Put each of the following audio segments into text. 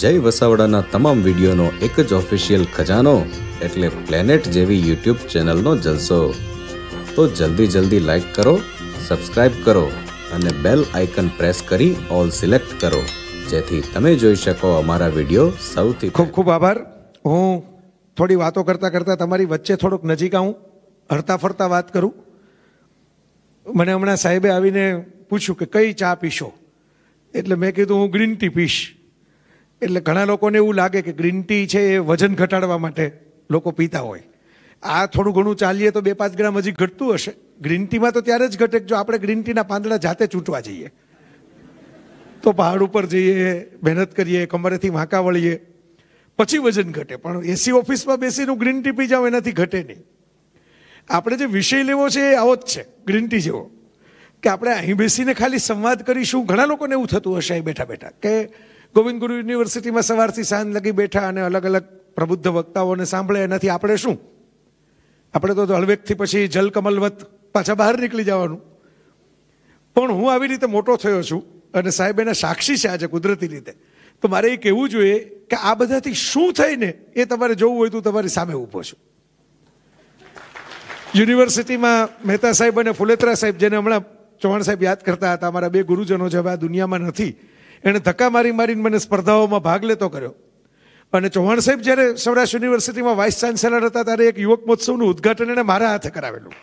જય વસાવડાના તમામ વિડીયોનો એક જ ઓફિશિયલ ખજાનો એટલે પ્લેનેટ જેવી યુટ્યુબ ચેનલનો જલસો તો જલ્દી જલ્દી લાઈક કરો સબસ્ક્રાઈબ કરો અને બેલ આઇકન પ્રેસ કરી ઓલ સિલેક્ટ કરો જેથી તમે જોઈ શકો અમારા વિડીયો સૌથી ખૂબ ખૂબ આભાર હું થોડી વાતો કરતાં કરતાં તમારી વચ્ચે થોડોક નજીક આવું હરતા ફરતા વાત કરું મને હમણાં સાહેબે આવીને પૂછ્યું કે કઈ ચા પીશો એટલે મેં કીધું હું ગ્રીન ટી પીશ એટલે ઘણા લોકોને એવું લાગે કે ગ્રીન ટી છે એ વજન ઘટાડવા માટે લોકો પીતા હોય આ થોડું ઘણું ચાલીએ તો બે પાંચ ગ્રામ હજી ઘટતું હશે ગ્રીન ટીમાં તો ત્યારે જ ઘટે જો આપણે ગ્રીન ટીના પાંદડા જાતે ચૂંટવા જઈએ તો પહાડ ઉપર જઈએ મહેનત કરીએ કમરેથી વાંકા વળીએ પછી વજન ઘટે પણ એસી ઓફિસમાં બેસીને ગ્રીન ટી પી જાઓ એનાથી ઘટે નહીં આપણે જે વિષય લેવો છે એ આવો જ છે ગ્રીન ટી જેવો કે આપણે અહીં બેસીને ખાલી સંવાદ કરીશું ઘણા લોકોને એવું થતું હશે અહીં બેઠા બેઠા કે ગોવિંદ ગુરુ યુનિવર્સિટીમાં સવારથી સાંજ લગી બેઠા અને અલગ અલગ પ્રબુદ્ધ વક્તાઓને સાંભળે એનાથી આપણે શું આપણે તો હળવેકથી પછી જલકમલવત પાછા બહાર નીકળી જવાનું પણ હું આવી રીતે મોટો થયો છું અને સાહેબ એના સાક્ષી છે આજે કુદરતી રીતે તો મારે એ કહેવું જોઈએ કે આ બધાથી શું થઈને એ તમારે જોવું હોય તો તમારી સામે ઊભો છું યુનિવર્સિટીમાં મહેતા સાહેબ અને ફુલેત્રા સાહેબ જેને હમણાં ચૌહાણ સાહેબ યાદ કરતા હતા અમારા બે ગુરુજનો જે હવે આ દુનિયામાં નથી એણે ધક્કા મારી મારીને મને સ્પર્ધાઓમાં ભાગ લેતો કર્યો અને ચૌહાણ સાહેબ જ્યારે સૌરાષ્ટ્ર યુનિવર્સિટીમાં વાઇસ ચાન્સેલર હતા ત્યારે એક યુવક મહોત્સવનું ઉદઘાટન એણે મારા હાથે કરાવેલું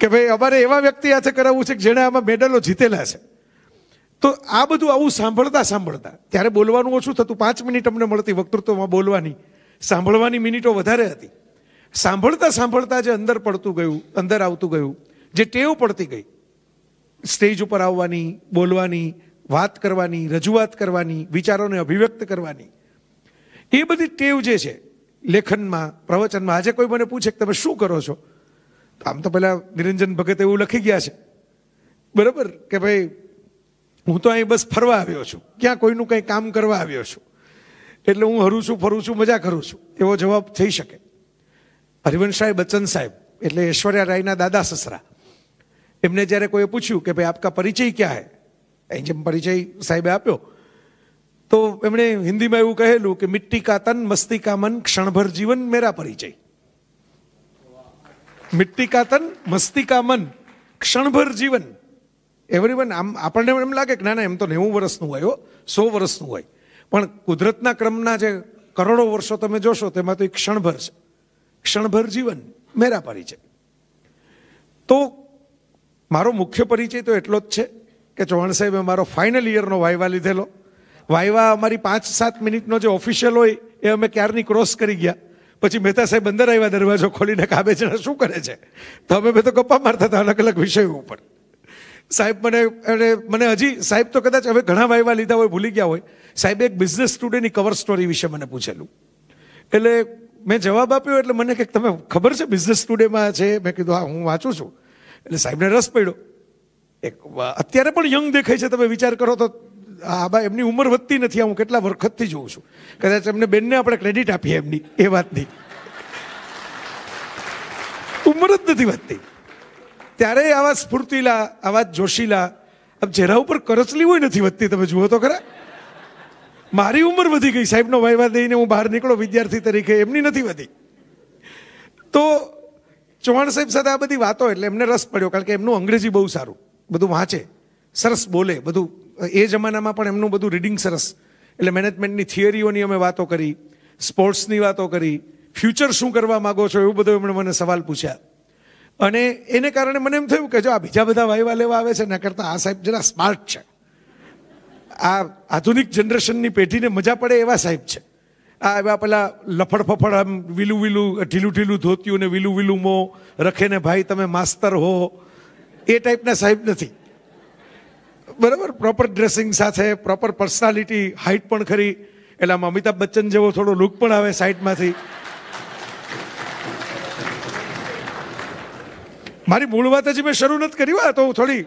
કે ભાઈ અમારે એવા વ્યક્તિ હાથે કરાવવું છે કે જેણે આમાં મેડલો જીતેલા છે તો આ બધું આવું સાંભળતા સાંભળતા ત્યારે બોલવાનું ઓછું થતું પાંચ મિનિટ અમને મળતી વક્તૃત્વમાં બોલવાની સાંભળવાની મિનિટો વધારે હતી સાંભળતા સાંભળતા જે અંદર પડતું ગયું અંદર આવતું ગયું જે ટેવ પડતી ગઈ સ્ટેજ ઉપર આવવાની બોલવાની વાત કરવાની રજૂઆત કરવાની વિચારોને અભિવ્યક્ત કરવાની એ બધી ટેવ જે છે લેખનમાં પ્રવચનમાં આજે કોઈ મને પૂછે કે તમે શું કરો છો આમ તો પહેલાં નિરંજન ભગત એવું લખી ગયા છે બરાબર કે ભાઈ હું તો અહીં બસ ફરવા આવ્યો છું ક્યાં કોઈનું કંઈ કામ કરવા આવ્યો છું એટલે હું હરું છું ફરું છું મજા કરું છું એવો જવાબ થઈ શકે હરિવંશ બચ્ચન સાહેબ એટલે ઐશ્વર્યા રાયના દાદા સસરા એમને જ્યારે કોઈએ પૂછ્યું કે ભાઈ આપકા પરિચય ક્યાં હે અહીં જેમ પરિચય સાહેબે આપ્યો તો એમણે હિન્દીમાં એવું કહેલું કે મિટ્ટી કા તન મસ્તી કા મન ક્ષણભર જીવન મેરા પરિચય મિટ્ટી કા તન મસ્તી કા મન ક્ષણભર જીવન એવરી વન આમ આપણને એમ લાગે કે ના ના એમ તો નેવું વર્ષનું હોય સો વર્ષનું હોય પણ કુદરતના ક્રમના જે કરોડો વર્ષો તમે જોશો તેમાં તો એક ક્ષણભર છે ક્ષણભર જીવન મેરા પરિચય તો મારો મુખ્ય પરિચય તો એટલો જ છે કે ચૌહાણ સાહેબે મારો ફાઇનલ યરનો વાયવા લીધેલો વાયવા અમારી પાંચ સાત મિનિટનો જે ઓફિશિયલ હોય એ અમે ક્યારની ક્રોસ કરી ગયા પછી મહેતા સાહેબ અંદર આવ્યા દરવાજો ખોલીને કાબેજણા શું કરે છે તો અમે બે તો ગપ્પા મારતા હતા અલગ અલગ વિષયો ઉપર સાહેબ મને એટલે મને હજી સાહેબ તો કદાચ હવે ઘણા વાયવા લીધા હોય ભૂલી ગયા હોય સાહેબે એક બિઝનેસ સ્ટુડન્ટની કવર સ્ટોરી વિશે મને પૂછેલું એટલે મેં જવાબ આપ્યો એટલે મને કે તમે ખબર છે બિઝનેસ સ્ટુડેમાં છે મેં કીધું હા હું વાંચું છું એટલે સાહેબને રસ પડ્યો એક અત્યારે પણ યંગ દેખાય છે તમે વિચાર કરો તો આબા એમની ઉંમર વધતી નથી હું કેટલા વરખતથી જોઉં છું કદાચ એમને બેનને આપણે ક્રેડિટ આપીએ એમની એ વાત નહીં ઉંમર જ નથી વધતી ત્યારે આવા સ્ફૂર્તિલા આવા જોશીલા આમ ચહેરા ઉપર કરચલી હોય નથી વધતી તમે જુઓ તો ખરા મારી ઉંમર વધી ગઈ સાહેબનો વાયવા દઈને હું બહાર નીકળો વિદ્યાર્થી તરીકે એમની નથી વધી તો ચૌહાણ સાહેબ સાથે આ બધી વાતો એટલે એમને રસ પડ્યો કારણ કે એમનું અંગ્રેજી બહુ સારું બધું વાંચે સરસ બોલે બધું એ જમાનામાં પણ એમનું બધું રીડિંગ સરસ એટલે મેનેજમેન્ટની થિયરીઓની અમે વાતો કરી સ્પોર્ટ્સની વાતો કરી ફ્યુચર શું કરવા માગો છો એવું બધું એમણે મને સવાલ પૂછ્યા અને એને કારણે મને એમ થયું કે જો આ બીજા બધા વાયવા લેવા આવે છે એના કરતાં આ સાહેબ જરા સ્માર્ટ છે આ આધુનિક જનરેશનની પેઢીને મજા પડે એવા સાહેબ છે આ એવા પેલા લફડફફડ આમ વિલું વિલું ઢીલું ઢીલું ધોત્યું ને વિલું વિલું મો રખે ને ભાઈ તમે માસ્તર હો એ ટાઈપના સાહેબ નથી બરાબર પ્રોપર ડ્રેસિંગ સાથે પ્રોપર પર્સનાલિટી હાઇટ પણ ખરી એટલે આમ અમિતાભ બચ્ચન જેવો થોડો લુક પણ આવે સાઈડમાંથી મારી મૂળ વાત હજી મેં શરૂ નથી કરી તો હું થોડી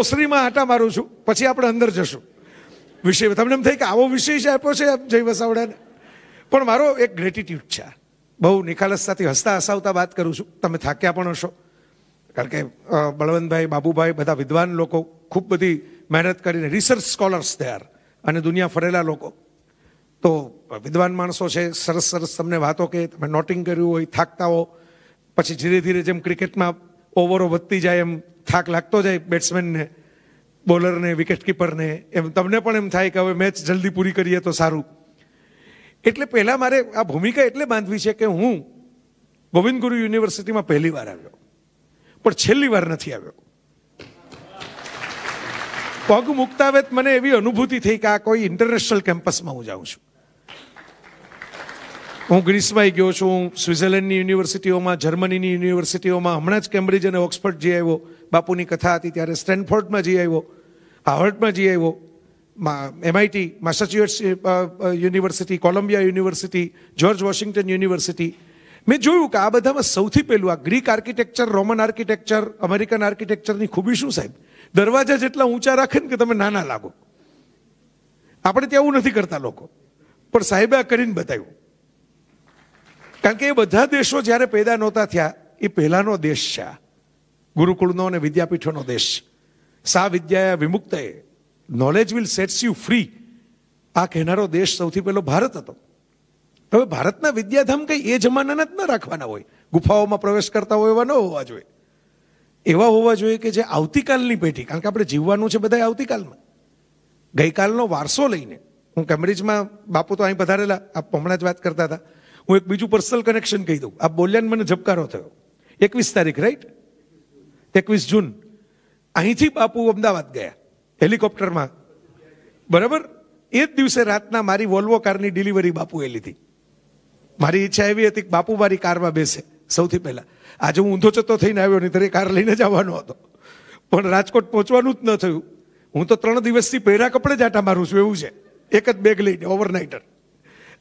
ઓસરીમાં આટા મારું છું પછી આપણે અંદર જશું વિષય તમને એમ થાય કે આવો વિષય છે આપ્યો છે જય વસાવડાને પણ મારો એક ગ્રેટિટ્યૂડ છે બહુ નિખાલસતાથી હસતા હસાવતા વાત કરું છું તમે થાક્યા પણ હશો કારણ કે બળવંતભાઈ બાબુભાઈ બધા વિદ્વાન લોકો ખૂબ બધી મહેનત કરીને રિસર્ચ સ્કોલર્સ તૈયાર અને દુનિયા ફરેલા લોકો તો વિદ્વાન માણસો છે સરસ સરસ તમને વાતો કે તમે નોટિંગ કર્યું હોય થાકતા હો પછી ધીરે ધીરે જેમ ક્રિકેટમાં ઓવરો વધતી જાય એમ થાક લાગતો જાય બેટ્સમેનને બોલરને વિકેટકીપરને એમ તમને પણ એમ થાય કે હવે મેચ જલ્દી પૂરી કરીએ તો સારું એટલે પહેલાં મારે આ ભૂમિકા એટલે બાંધવી છે કે હું ગોવિંદ ગુરુ યુનિવર્સિટીમાં પહેલી વાર આવ્યો પણ છેલ્લી વાર નથી આવ્યો પગ મુક્તાવેત મને એવી અનુભૂતિ થઈ કે આ કોઈ ઇન્ટરનેશનલ કેમ્પસમાં હું જાઉં છું હું ગ્રીસમાં ગયો છું સ્વિટ્ઝરલેન્ડની યુનિવર્સિટીઓમાં જર્મનીની યુનિવર્સિટીઓમાં હમણાં જ કેમ્બ્રિજ અને ઓક્સફર્ડ જઈ આવ્યો બાપુની કથા હતી ત્યારે સ્ટેનફોર્ડમાં જઈ આવ્યો હાર્વર્ડમાં જઈ આવ્યો MIT, Massachusetts university Columbia university George Washington university મેં જોયું કે આ બધામાં સૌથી પહેલું આ Greek architecture Roman architecture American આર્કિટેક્ચરની ખૂબી શું સાહેબ દરવાજા જેટલા ઊંચા રાખે ને કે તમે નાના લાગો આપણે ત્યાં એવું નથી કરતા લોકો પણ સાહેબે આ કરીને બતાવ્યું કારણ કે એ બધા દેશો જ્યારે પેદા નહોતા થયા એ પહેલાંનો દેશ છે ગુરુકુળનો અને વિદ્યાપીઠોનો દેશ સા વિદ્યાયા વિમુક્તએ knowledge will sets you free આ કહેનારો દેશ સૌથી પહેલો ભારત હતો હવે ભારતના વિદ્યાધામ કંઈ એ જમાનાના જ ન રાખવાના હોય ગુફાઓમાં પ્રવેશ કરતા હોય એવા ન હોવા જોઈએ એવા હોવા જોઈએ કે જે આવતીકાલની પેઢી કારણ કે આપણે જીવવાનું છે બધા આવતીકાલમાં ગઈકાલનો વારસો લઈને હું કેમ્બ્રિજમાં બાપુ તો અહીં પધારેલા આ હમણાં જ વાત કરતા હતા હું એક બીજું પર્સનલ કનેક્શન કહી દઉં આ બોલ્યાને મને ઝબકારો થયો એકવીસ તારીખ રાઈટ એકવીસ જૂન અહીંથી બાપુ અમદાવાદ ગયા હેલિકોપ્ટરમાં બરાબર એ જ દિવસે રાતના મારી વોલ્વો કારની ડિલિવરી બાપુએ લીધી મારી ઈચ્છા એવી હતી કે બાપુ મારી કારમાં બેસે સૌથી પહેલાં આજે હું ઊંધો ચત્તો થઈને આવ્યો નહીં ત્યારે કાર લઈને જવાનો હતો પણ રાજકોટ પહોંચવાનું જ ન થયું હું તો ત્રણ દિવસથી પહેરા કપડે જ આટા મારું છું એવું છે એક જ બેગ લઈને ઓવરનાઇટર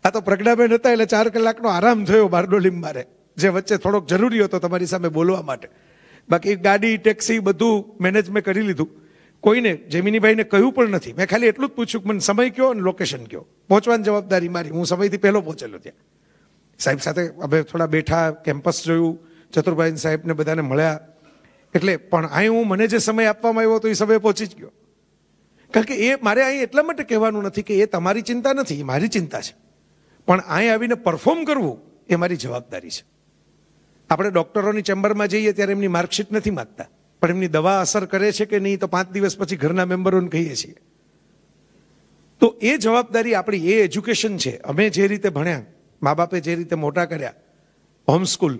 આ તો પ્રજ્ઞાબેન હતા એટલે ચાર કલાકનો આરામ થયો બારડોલીમ મારે જે વચ્ચે થોડોક જરૂરી હતો તમારી સામે બોલવા માટે બાકી ગાડી ટેક્સી બધું મેનેજ મેં કરી લીધું કોઈને જેમિનીભાઈને કહ્યું પણ નથી મેં ખાલી એટલું જ પૂછ્યું મને સમય કયો અને લોકેશન કયો પહોંચવાની જવાબદારી મારી હું સમયથી પહેલો પહોંચેલો ત્યાં સાહેબ સાથે અમે થોડા બેઠા કેમ્પસ જોયું ચતુરભાઈ સાહેબને બધાને મળ્યા એટલે પણ અહીં હું મને જે સમય આપવામાં આવ્યો હતો એ સમય પહોંચી જ ગયો કારણ કે એ મારે અહીં એટલા માટે કહેવાનું નથી કે એ તમારી ચિંતા નથી એ મારી ચિંતા છે પણ અહીં આવીને પરફોર્મ કરવું એ મારી જવાબદારી છે આપણે ડૉક્ટરોની ચેમ્બરમાં જઈએ ત્યારે એમની માર્કશીટ નથી માગતા પણ એમની દવા અસર કરે છે કે નહીં તો પાંચ દિવસ પછી ઘરના મેમ્બરોને કહીએ છીએ તો એ જવાબદારી આપણી એ એજ્યુકેશન છે અમે જે રીતે ભણ્યા મા બાપે જે રીતે મોટા કર્યા હોમ સ્કૂલ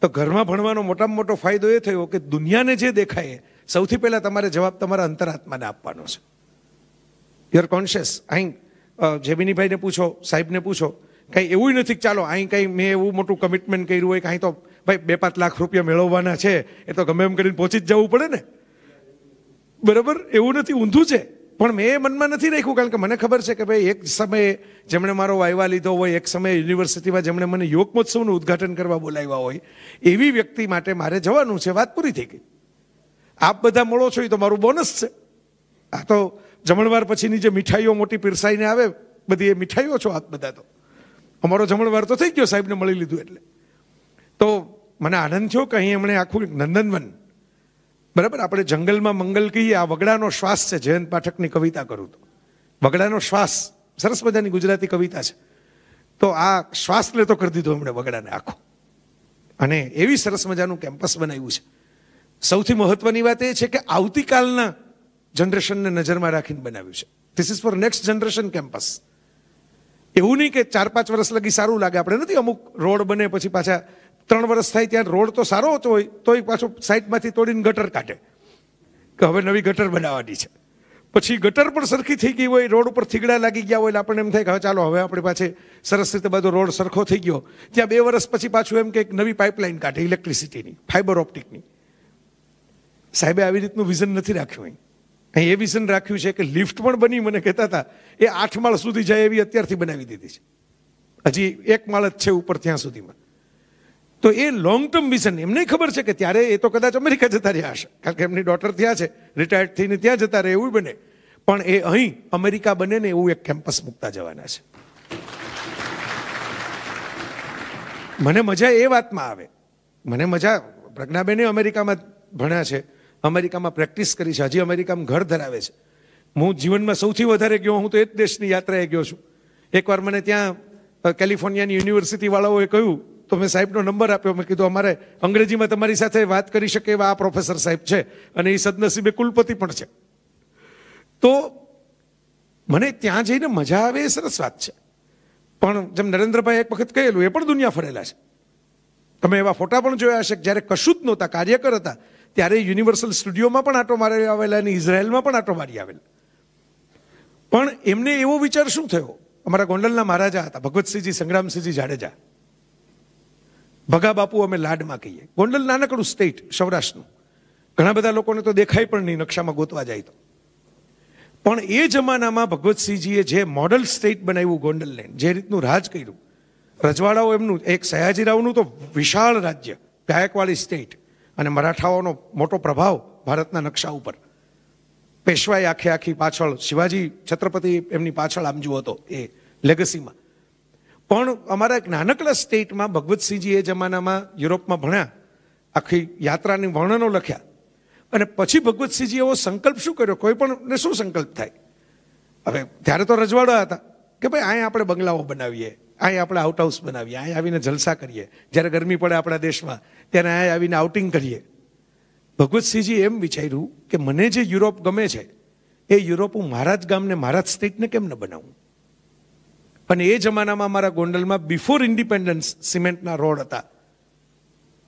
તો ઘરમાં ભણવાનો મોટામાં મોટો ફાયદો એ થયો કે દુનિયાને જે દેખાય સૌથી પહેલાં તમારે જવાબ તમારા અંતરાત્માને આપવાનો છે યુઆર કોન્શિયસ અહીં જેમિનીભાઈને પૂછો સાહેબને પૂછો કંઈ એવું નથી ચાલો અહીં કંઈ મેં એવું મોટું કમિટમેન્ટ કર્યું હોય કાંઈ તો ભાઈ બે પાંચ લાખ રૂપિયા મેળવવાના છે એ તો ગમે એમ કરીને પહોંચી જ જવું પડે ને બરાબર એવું નથી ઊંધું છે પણ મેં મનમાં નથી રાખ્યું કારણ કે મને ખબર છે કે ભાઈ એક સમયે જેમણે મારો વાયવા લીધો હોય એક સમયે યુનિવર્સિટીમાં જેમણે મને યોગ મહોત્સવનું ઉદઘાટન કરવા બોલાવ્યા હોય એવી વ્યક્તિ માટે મારે જવાનું છે વાત પૂરી થઈ ગઈ આપ બધા મળો છો એ તો મારું બોનસ છે આ તો જમણવાર પછીની જે મીઠાઈઓ મોટી પીરસાઈને આવે બધી એ મીઠાઈઓ છો આપ બધા તો અમારો જમણવાર તો થઈ ગયો સાહેબને મળી લીધું એટલે તો મને આનંદ થયો કે અહીં એમણે આખું નંદનવન બરાબર આપણે જંગલમાં મંગલ કહીએ આ વગડાનો શ્વાસ છે જયંત પાઠકની કવિતા કરું તો વગડાનો શ્વાસ સરસ મજાની ગુજરાતી કવિતા છે તો આ શ્વાસ લેતો કરી દીધો એમણે વગડાને આખો અને એવી સરસ મજાનું કેમ્પસ બનાવ્યું છે સૌથી મહત્વની વાત એ છે કે આવતીકાલના જનરેશનને નજરમાં રાખીને બનાવ્યું છે this is for next generation campus એવું નહીં કે ચાર પાંચ વર્ષ લગી સારું લાગે આપણે નથી અમુક રોડ બને પછી પાછા ત્રણ વર્ષ થાય ત્યાં રોડ તો સારો હોતો હોય તો તોય પાછો સાઈડમાંથી તોડીને ગટર કાઢે કે હવે નવી ગટર બનાવવાની છે પછી ગટર પણ સરખી થઈ ગઈ હોય રોડ ઉપર થીગડા લાગી ગયા હોય એટલે આપણને એમ થાય કે હવે ચાલો હવે આપણી પાસે સરસ રીતે બધો રોડ સરખો થઈ ગયો ત્યાં બે વર્ષ પછી પાછું એમ કે એક નવી પાઇપલાઇન કાઢે ઇલેક્ટ્રિસિટીની ફાઇબર ઓપ્ટિકની સાહેબે આવી રીતનું વિઝન નથી રાખ્યું અહીં અહીં એ વિઝન રાખ્યું છે કે લિફ્ટ પણ બની મને કહેતા હતા એ આઠ માળ સુધી જાય એવી અત્યારથી બનાવી દીધી છે હજી એક માળ જ છે ઉપર ત્યાં સુધીમાં તો એ લોંગ ટર્મ વિઝન એમને ખબર છે કે ત્યારે એ તો કદાચ અમેરિકા જતા રહ્યા હશે કારણ કે એમની ડોટર ત્યાં છે રિટાયર્ડ થઈને ત્યાં જતા રહે એવું બને પણ એ અહીં અમેરિકા બને ને એવું એક કેમ્પસ મૂકતા જવાના છે મને મજા એ વાતમાં આવે મને મજા પ્રજ્ઞાબેને અમેરિકામાં ભણ્યા છે અમેરિકામાં પ્રેક્ટિસ કરી છે હજી અમેરિકામાં ઘર ધરાવે છે હું જીવનમાં સૌથી વધારે ગયો હું તો એ જ દેશની યાત્રાએ ગયો છું એકવાર મને ત્યાં કેલિફોર્નિયાની યુનિવર્સિટીવાળાઓએ કહ્યું તો મેં સાહેબનો નંબર આપ્યો મેં કીધું અમારે અંગ્રેજીમાં તમારી સાથે વાત કરી શકે એવા આ પ્રોફેસર સાહેબ છે અને એ સદનસીબે કુલપતિ પણ છે તો મને ત્યાં જઈને મજા આવે એ સરસ વાત છે પણ જેમ નરેન્દ્રભાઈ એક વખત કહેલું એ પણ દુનિયા ફરેલા છે તમે એવા ફોટા પણ જોયા હશે જ્યારે કશું જ નહોતા કાર્યકર હતા ત્યારે યુનિવર્સલ સ્ટુડિયોમાં પણ આટો મારી આવેલા અને ઇઝરાયલમાં પણ આટો મારી આવેલા પણ એમને એવો વિચાર શું થયો અમારા ગોંડલના મહારાજા હતા ભગવતસિંહજી સંગ્રામસિંહજી જાડેજા ભગા બાપુ અમે લાડમાં કહીએ ગોંડલ નાનકડું સ્ટેટ સૌરાષ્ટ્રનું ઘણા બધા લોકોને તો દેખાય પણ નહીં નકશામાં ગોતવા જાય તો પણ એ જમાનામાં ભગવતસિંહજીએ જે મોડલ સ્ટેટ બનાવ્યું ગોંડલને જે રીતનું રાજ કર્યું રજવાડાઓ એમનું એક સયાજીરાવનું તો વિશાળ રાજ્ય ગાયકવાડી સ્ટેટ અને મરાઠાઓનો મોટો પ્રભાવ ભારતના નકશા ઉપર પેશવાય આખે આખી પાછળ શિવાજી છત્રપતિ એમની પાછળ આમજુ હતો એ લેગસીમાં પણ અમારા એક નાનકડા સ્ટેટમાં ભગવતસિંહજી એ જમાનામાં યુરોપમાં ભણ્યા આખી યાત્રાની વર્ણનો લખ્યા અને પછી ભગવતસિંહજી એવો સંકલ્પ શું કર્યો કોઈ પણ શું સંકલ્પ થાય હવે ત્યારે તો રજવાડા હતા કે ભાઈ અહીંયા આપણે બંગલાઓ બનાવીએ અહીંયા આપણે આઉટહાઉસ બનાવીએ અહીંયા આવીને જલસા કરીએ જ્યારે ગરમી પડે આપણા દેશમાં ત્યારે અહીંયા આવીને આઉટિંગ કરીએ ભગવતસિંહજી એમ વિચાર્યું કે મને જે યુરોપ ગમે છે એ યુરોપ હું મારા જ ગામને મારા જ સ્ટેટને કેમ ન બનાવું પણ એ જમાનામાં મારા ગોંડલમાં બિફોર ઇન્ડિપેન્ડન્સ સિમેન્ટના રોડ હતા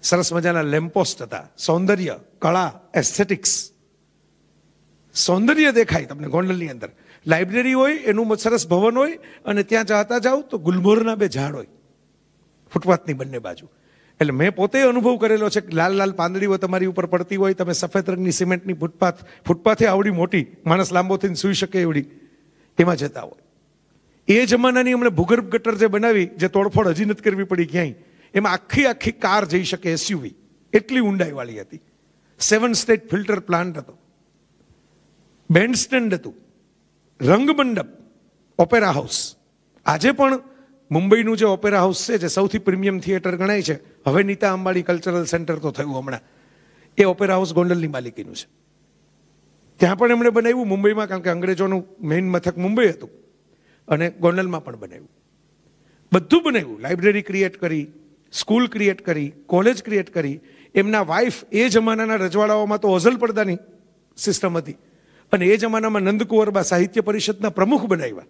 સરસ મજાના લેમ્પોસ્ટ હતા સૌંદર્ય કળા એસ્થેટિક્સ સૌંદર્ય દેખાય તમને ગોંડલની અંદર લાઇબ્રેરી હોય એનું સરસ ભવન હોય અને ત્યાં જાતા જાઓ તો ગુલમોરના બે ઝાડ હોય ફૂટપાથની બંને બાજુ એટલે મેં પોતે અનુભવ કરેલો છે કે લાલ લાલ પાંદડીઓ તમારી ઉપર પડતી હોય તમે સફેદ રંગની સિમેન્ટની ફૂટપાથ ફૂટપાથે આવડી મોટી માણસ લાંબો થઈને સૂઈ શકે એવડી એમાં જતા હોય એ જમાનાની અમને ભૂગર્ભ ગટર જે બનાવી જે તોડફોડ હજી નથી કરવી પડી ક્યાંય એમાં આખી આખી કાર જઈ શકે એસયુવી એટલી ઊંડાઈવાળી હતી સેવન સ્ટેટ ફિલ્ટર પ્લાન્ટ હતો બેન્ડ સ્ટેન્ડ હતું રંગમંડપ ઓપેરા હાઉસ આજે પણ મુંબઈનું જે ઓપેરા હાઉસ છે જે સૌથી પ્રીમિયમ થિયેટર ગણાય છે હવે નીતા અંબાડી કલ્ચરલ સેન્ટર તો થયું હમણાં એ ઓપેરા હાઉસ ગોંડલની માલિકીનું છે ત્યાં પણ એમણે બનાવ્યું મુંબઈમાં કારણ કે અંગ્રેજોનું મેઇન મથક મુંબઈ હતું અને ગોંડલમાં પણ બનાવ્યું બધું બનાવ્યું લાઇબ્રેરી ક્રિએટ કરી સ્કૂલ ક્રિએટ કરી કોલેજ ક્રિએટ કરી એમના વાઇફ એ જમાનાના રજવાડાઓમાં તો ઓઝલ પડદાની સિસ્ટમ હતી અને એ જમાનામાં નંદકુંવરબા સાહિત્ય પરિષદના પ્રમુખ બનાવ્યા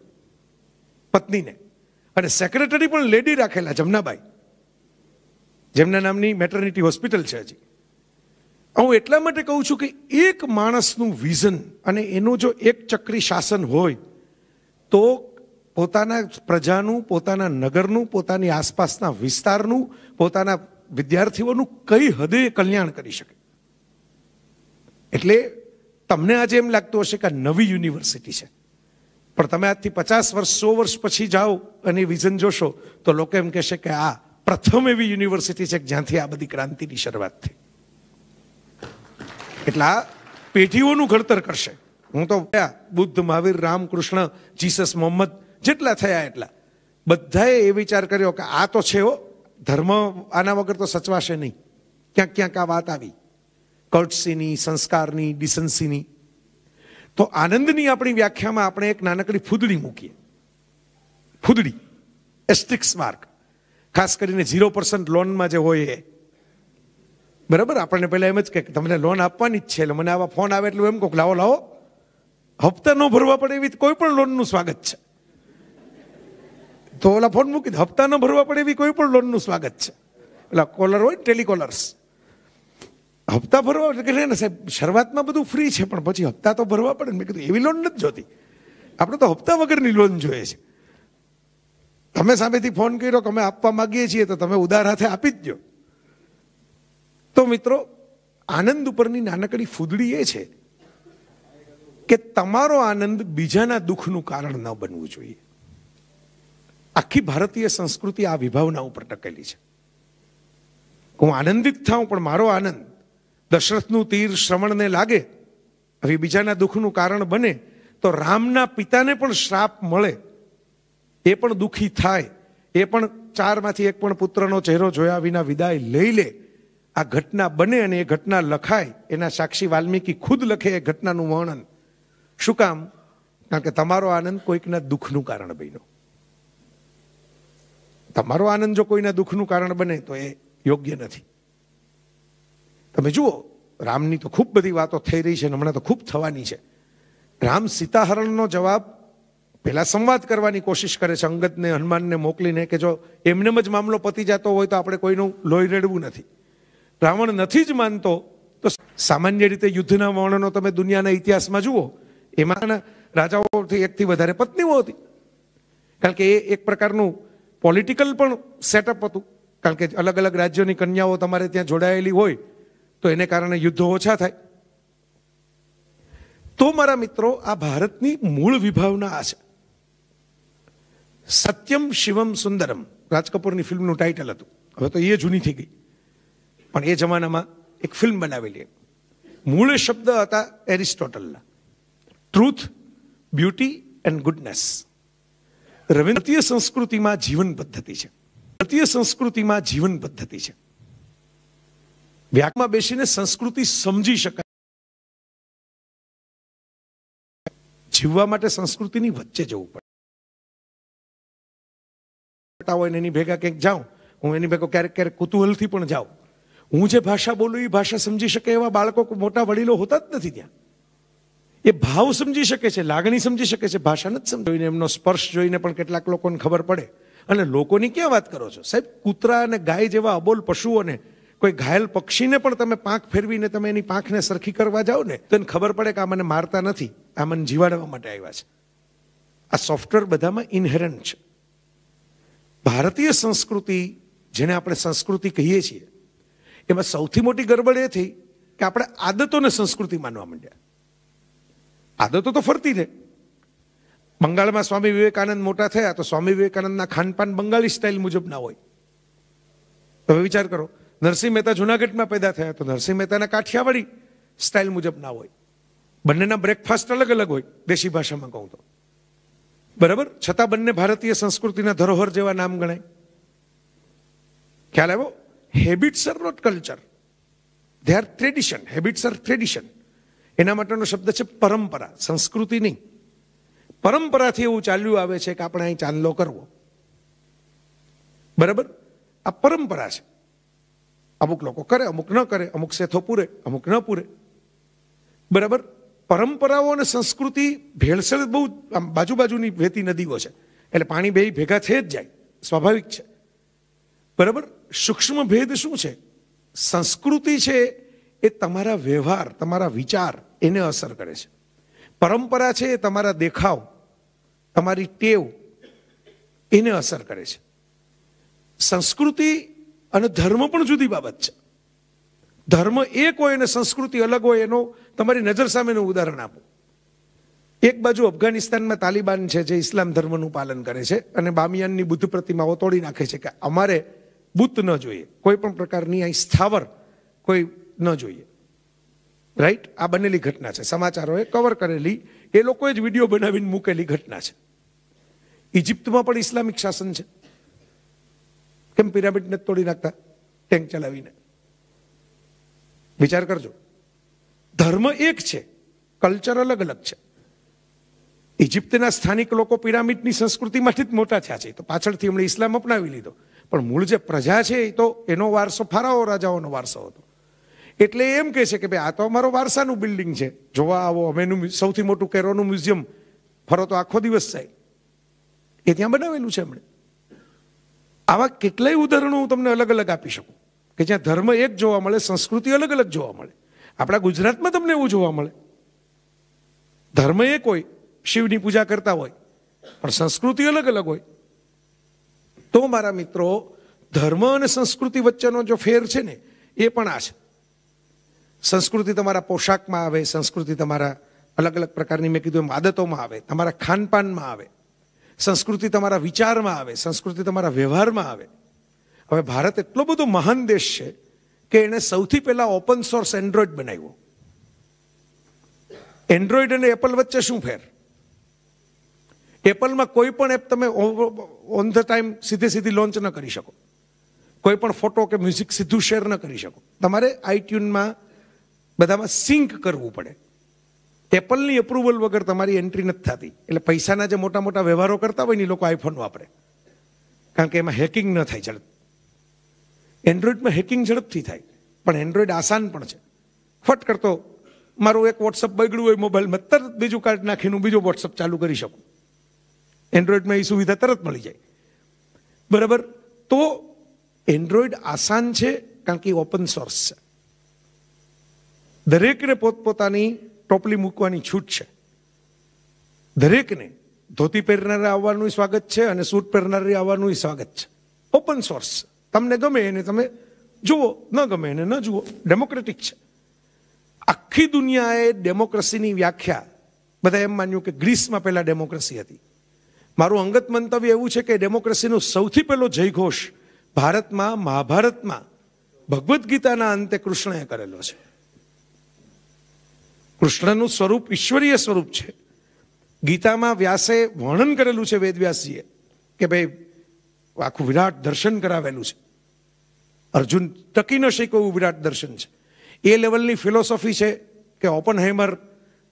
પત્નીને અને સેક્રેટરી પણ લેડી રાખેલા જમનાબાઈ જેમના નામની મેટર્નિટી હોસ્પિટલ છે હજી હું એટલા માટે કહું છું કે એક માણસનું વિઝન અને એનું જો એક ચક્રી શાસન હોય તો પોતાના પ્રજાનું પોતાના નગરનું પોતાની આસપાસના વિસ્તારનું પોતાના વિદ્યાર્થીઓનું કઈ હદે કલ્યાણ કરી શકે એટલે તમને આજે એમ લાગતું હશે કે આ નવી યુનિવર્સિટી છે પણ તમે આજથી પચાસ વર્ષ સો વર્ષ પછી જાઓ અને વિઝન જોશો તો લોકો એમ કહેશે કે આ પ્રથમ એવી યુનિવર્સિટી છે જ્યાંથી આ બધી ક્રાંતિની શરૂઆત થઈ એટલે આ પેઢીઓનું ઘડતર કરશે હું તો બુદ્ધ મહાવીર રામકૃષ્ણ જીસસ મોહમ્મદ જેટલા થયા એટલા બધાએ એ વિચાર કર્યો કે આ તો છે ધર્મ આના વગર તો સચવાશે નહીં ક્યાંક ક્યાંક આ વાત આવી કટ્સીની સંસ્કારની ડિસન્સીની તો આનંદની આપણી વ્યાખ્યામાં આપણે એક નાનકડી ફૂદડી મૂકીએ ફૂદડી એસ્ટિક્સ માર્ક ખાસ કરીને ઝીરો પર્સન્ટ લોનમાં જે હોય એ બરાબર આપણને પહેલાં એમ જ કે તમને લોન આપવાની જ છે એટલે મને આવા ફોન આવે એટલું એમ કહું લાવો લાવો હપ્તા ન ભરવા પડે એવી કોઈ પણ લોનનું સ્વાગત છે તો ઓલા ફોન મૂકી હપ્તા ન ભરવા પડે એવી કોઈ પણ લોનનું સ્વાગત છે ઓલા કોલર હોય ટેલિકોલર્સ હપ્તા ભરવા એટલે ને સાહેબ શરૂઆતમાં બધું ફ્રી છે પણ પછી હપ્તા તો ભરવા પડે મેં કીધું એવી લોન નથી જોતી આપણે તો હપ્તા વગરની લોન જોઈએ છે તમે સામેથી ફોન કર્યો કે અમે આપવા માંગીએ છીએ તો તમે ઉદાર હાથે આપી જ દો તો મિત્રો આનંદ ઉપરની નાનકડી ફૂદડી એ છે કે તમારો આનંદ બીજાના દુઃખનું કારણ ન બનવું જોઈએ આખી ભારતીય સંસ્કૃતિ આ વિભાવના ઉપર ટકેલી છે હું આનંદિત થાઉં પણ મારો આનંદ દશરથનું તીર શ્રવણને લાગે હવે બીજાના દુઃખનું કારણ બને તો રામના પિતાને પણ શ્રાપ મળે એ પણ દુઃખી થાય એ પણ ચારમાંથી એક પણ પુત્રનો ચહેરો જોયા વિના વિદાય લઈ લે આ ઘટના બને અને એ ઘટના લખાય એના સાક્ષી વાલ્મીકી ખુદ લખે એ ઘટનાનું વર્ણન શું કામ કારણ કે તમારો આનંદ કોઈકના દુઃખનું કારણ બન્યો તમારો આનંદ જો કોઈના દુઃખનું કારણ બને તો એ યોગ્ય નથી તમે જુઓ રામની તો ખૂબ બધી વાતો થઈ રહી છે અને હમણાં તો ખૂબ થવાની છે રામ સીતાહરણનો જવાબ પહેલાં સંવાદ કરવાની કોશિશ કરે છે અંગતને હનુમાનને મોકલીને કે જો એમનેમ જ મામલો પતી જતો હોય તો આપણે કોઈનું લોહી રેડવું નથી રાવણ નથી જ માનતો તો સામાન્ય રીતે યુદ્ધના વર્ણનો તમે દુનિયાના ઇતિહાસમાં જુઓ એમાં રાજાઓથી એકથી વધારે પત્નીઓ હતી કારણ કે એ એક પ્રકારનું પોલિટિકલ પણ સેટઅપ હતું કારણ કે અલગ અલગ રાજ્યોની કન્યાઓ તમારે ત્યાં જોડાયેલી હોય તો એને કારણે યુદ્ધો ઓછા થાય તો મારા મિત્રો આ ભારતની મૂળ વિભાવના આ છે સત્યમ શિવમ સુંદરમ રાજ કપૂરની ફિલ્મનું ટાઇટલ હતું હવે તો એ જૂની થઈ ગઈ પણ એ જમાનામાં એક ફિલ્મ બનાવેલી મૂળ શબ્દ હતા એરિસ્ટોટલના ટ્રુથ બ્યુટી એન્ડ ગુડનેસ ભારતીય સંસ્કૃતિમાં જીવન પદ્ધતિ છે ભારતીય સંસ્કૃતિમાં જીવન પદ્ધતિ છે વ્યાકમાં બેસીને સંસ્કૃતિ સમજી શકાય જીવવા માટે સંસ્કૃતિની વચ્ચે જવું પડે હોય એની ભેગા ક્યાંક જાઉં હું એની ભેગો ક્યારેક ક્યારેક કુતૂહલથી પણ જાઉં હું જે ભાષા બોલું એ ભાષા સમજી શકે એવા બાળકો મોટા વડીલો હોતા જ નથી ત્યાં એ ભાવ સમજી શકે છે લાગણી સમજી શકે છે ભાષા નથી સમજાવીને એમનો સ્પર્શ જોઈને પણ કેટલાક લોકોને ખબર પડે અને લોકોની ક્યાં વાત કરો છો સાહેબ કૂતરા અને ગાય જેવા અબોલ પશુઓને કોઈ ઘાયલ પક્ષીને પણ તમે પાંખ ફેરવીને તમે એની પાંખને સરખી કરવા જાઓ ને તો એને ખબર પડે કે આ મને મારતા નથી આ મને જીવાડવા માટે આવ્યા છે આ સોફ્ટવેર બધામાં ઇનહેરન્ટ છે ભારતીય સંસ્કૃતિ જેને આપણે સંસ્કૃતિ કહીએ છીએ એમાં સૌથી મોટી ગરબડ એ થઈ કે આપણે આદતોને સંસ્કૃતિ માનવા માંડ્યા આદતો તો ફરતી રહે બંગાળમાં સ્વામી વિવેકાનંદ મોટા થયા તો સ્વામી વિવેકાનંદના ખાનપાન બંગાળી સ્ટાઇલ મુજબ ના હોય તમે વિચાર કરો નરસિંહ મહેતા જુનાગઢમાં પેદા થયા તો નરસિંહ મહેતાના કાઠિયાવાડી સ્ટાઇલ મુજબ ના હોય બંનેના બ્રેકફાસ્ટ અલગ અલગ હોય દેશી ભાષામાં કહું તો બરાબર છતાં બંને ભારતીય સંસ્કૃતિના ધરોહર જેવા નામ ગણાય ખ્યાલ આવ્યો habits are not culture they are tradition habits are tradition એના માટેનો શબ્દ છે પરંપરા સંસ્કૃતિ નહીં પરંપરાથી એવું ચાલ્યું આવે છે કે આપણે અહીં ચાંદલો કરવો બરાબર આ પરંપરા છે અમુક લોકો કરે અમુક ન કરે અમુક સેથો પૂરે અમુક ન પૂરે બરાબર પરંપરાઓ અને સંસ્કૃતિ ભેળસેળ બહુ આમ બાજુ બાજુની વહેતી નદીઓ છે એટલે પાણી બે ભેગા થઈ જ જાય સ્વાભાવિક છે બરાબર સૂક્ષ્મ ભેદ શું છે સંસ્કૃતિ છે એ તમારા વ્યવહાર તમારા વિચાર એને અસર કરે છે પરંપરા છે એ તમારા દેખાવ તમારી ટેવ એને અસર કરે છે સંસ્કૃતિ અને ધર્મ પણ જુદી બાબત છે ધર્મ એક હોય અને સંસ્કૃતિ અલગ હોય એનો તમારી નજર સામેનું ઉદાહરણ આપો એક બાજુ અફઘાનિસ્તાનમાં તાલિબાન છે જે ઇસ્લામ ધર્મનું પાલન કરે છે અને બામિયાનની બુદ્ધ પ્રતિમાઓ તોડી નાખે છે કે અમારે બુદ્ધ ન જોઈએ કોઈ પણ પ્રકારની અહીં સ્થાવર કોઈ ન જોઈએ રાઈટ આ બનેલી ઘટના છે સમાચારોએ કવર કરેલી એ લોકોએ જ વિડીયો બનાવીને મૂકેલી ઘટના છે ઇજિપ્તમાં પણ ઇસ્લામિક શાસન છે કેમ પિરામિડને તોડી નાખતા ટેન્ક ચલાવીને વિચાર કરજો ધર્મ એક છે કલ્ચર અલગ અલગ છે ઇજિપ્તના સ્થાનિક લોકો પિરામિડની સંસ્કૃતિ માટે જ મોટા થયા છે તો પાછળથી એમણે ઇસ્લામ અપનાવી લીધો પણ મૂળ જે પ્રજા છે એ તો એનો વારસો ફારાઓ રાજાઓનો વારસો હતો એટલે એમ કહે છે કે ભાઈ આ તો અમારો વારસાનું બિલ્ડિંગ છે જોવા આવો અમેનું સૌથી મોટું કેરોનું મ્યુઝિયમ ફરો તો આખો દિવસ થાય એ ત્યાં બનાવેલું છે એમણે આવા કેટલાય ઉદાહરણો હું તમને અલગ અલગ આપી શકું કે જ્યાં ધર્મ એક જોવા મળે સંસ્કૃતિ અલગ અલગ જોવા મળે આપણા ગુજરાતમાં તમને એવું જોવા મળે ધર્મ એક હોય શિવની પૂજા કરતા હોય પણ સંસ્કૃતિ અલગ અલગ હોય તો મારા મિત્રો ધર્મ અને સંસ્કૃતિ વચ્ચેનો જો ફેર છે ને એ પણ આ છે સંસ્કૃતિ તમારા પોશાકમાં આવે સંસ્કૃતિ તમારા અલગ અલગ પ્રકારની મેં કીધું એમ આદતોમાં આવે તમારા ખાનપાનમાં આવે સંસ્કૃતિ તમારા વિચારમાં આવે સંસ્કૃતિ તમારા વ્યવહારમાં આવે હવે ભારત એટલો બધો મહાન દેશ છે કે એણે સૌથી પહેલાં ઓપન સોર્સ એન્ડ્રોઈડ બનાવ્યો એન્ડ્રોઈડ અને એપલ વચ્ચે શું ફેર એપલમાં કોઈ પણ એપ તમે ઓન ધ ટાઈમ સીધે સીધી લોન્ચ ન કરી શકો કોઈ પણ ફોટો કે મ્યુઝિક સીધું શેર ન કરી શકો તમારે આઈટ્યુનમાં બધામાં સિંક કરવું પડે એપલની અપ્રુવલ વગર તમારી એન્ટ્રી નથી થતી એટલે પૈસાના જે મોટા મોટા વ્યવહારો કરતા હોય ને એ લોકો આઈફોન વાપરે કારણ કે એમાં હેકિંગ ન થાય ઝડપ એન્ડ્રોઈડમાં હેકિંગ ઝડપથી થાય પણ એન્ડ્રોઈડ આસાન પણ છે ફટ કરતો મારું એક વોટ્સઅપ બગડ્યું હોય મોબાઈલમાં તરત બીજું કાર્ડ નાખીને હું બીજો વોટ્સઅપ ચાલુ કરી શકું એન્ડ્રોઈડમાં એ સુવિધા તરત મળી જાય બરાબર તો એન્ડ્રોઈડ આસાન છે કારણ કે એ ઓપન સોર્સ છે દરેકને પોતપોતાની ટોપલી મૂકવાની છૂટ છે દરેકને ધોતી પહેરનારે આવવાનું સ્વાગત છે અને સૂટ પહેરનારે આવવાનું સ્વાગત છે ઓપન સોર્સ તમને ગમે એને તમે જુઓ ન ગમે એને ન જુઓ ડેમોક્રેટિક છે આખી દુનિયાએ ડેમોક્રેસીની વ્યાખ્યા બધા એમ માન્યું કે ગ્રીસમાં પહેલાં ડેમોક્રેસી હતી મારું અંગત મંતવ્ય એવું છે કે ડેમોક્રેસીનો સૌથી પહેલો જયઘોષ ભારતમાં મહાભારતમાં ભગવદ્ ગીતાના અંતે કૃષ્ણએ કરેલો છે કૃષ્ણનું સ્વરૂપ ઈશ્વરીય સ્વરૂપ છે ગીતામાં વ્યાસે વર્ણન કરેલું છે વેદવ્યાસજીએ કે ભાઈ આખું વિરાટ દર્શન કરાવેલું છે અર્જુન ટકી ન શકે એવું વિરાટ દર્શન છે એ લેવલની ફિલોસોફી છે કે ઓપન હેમર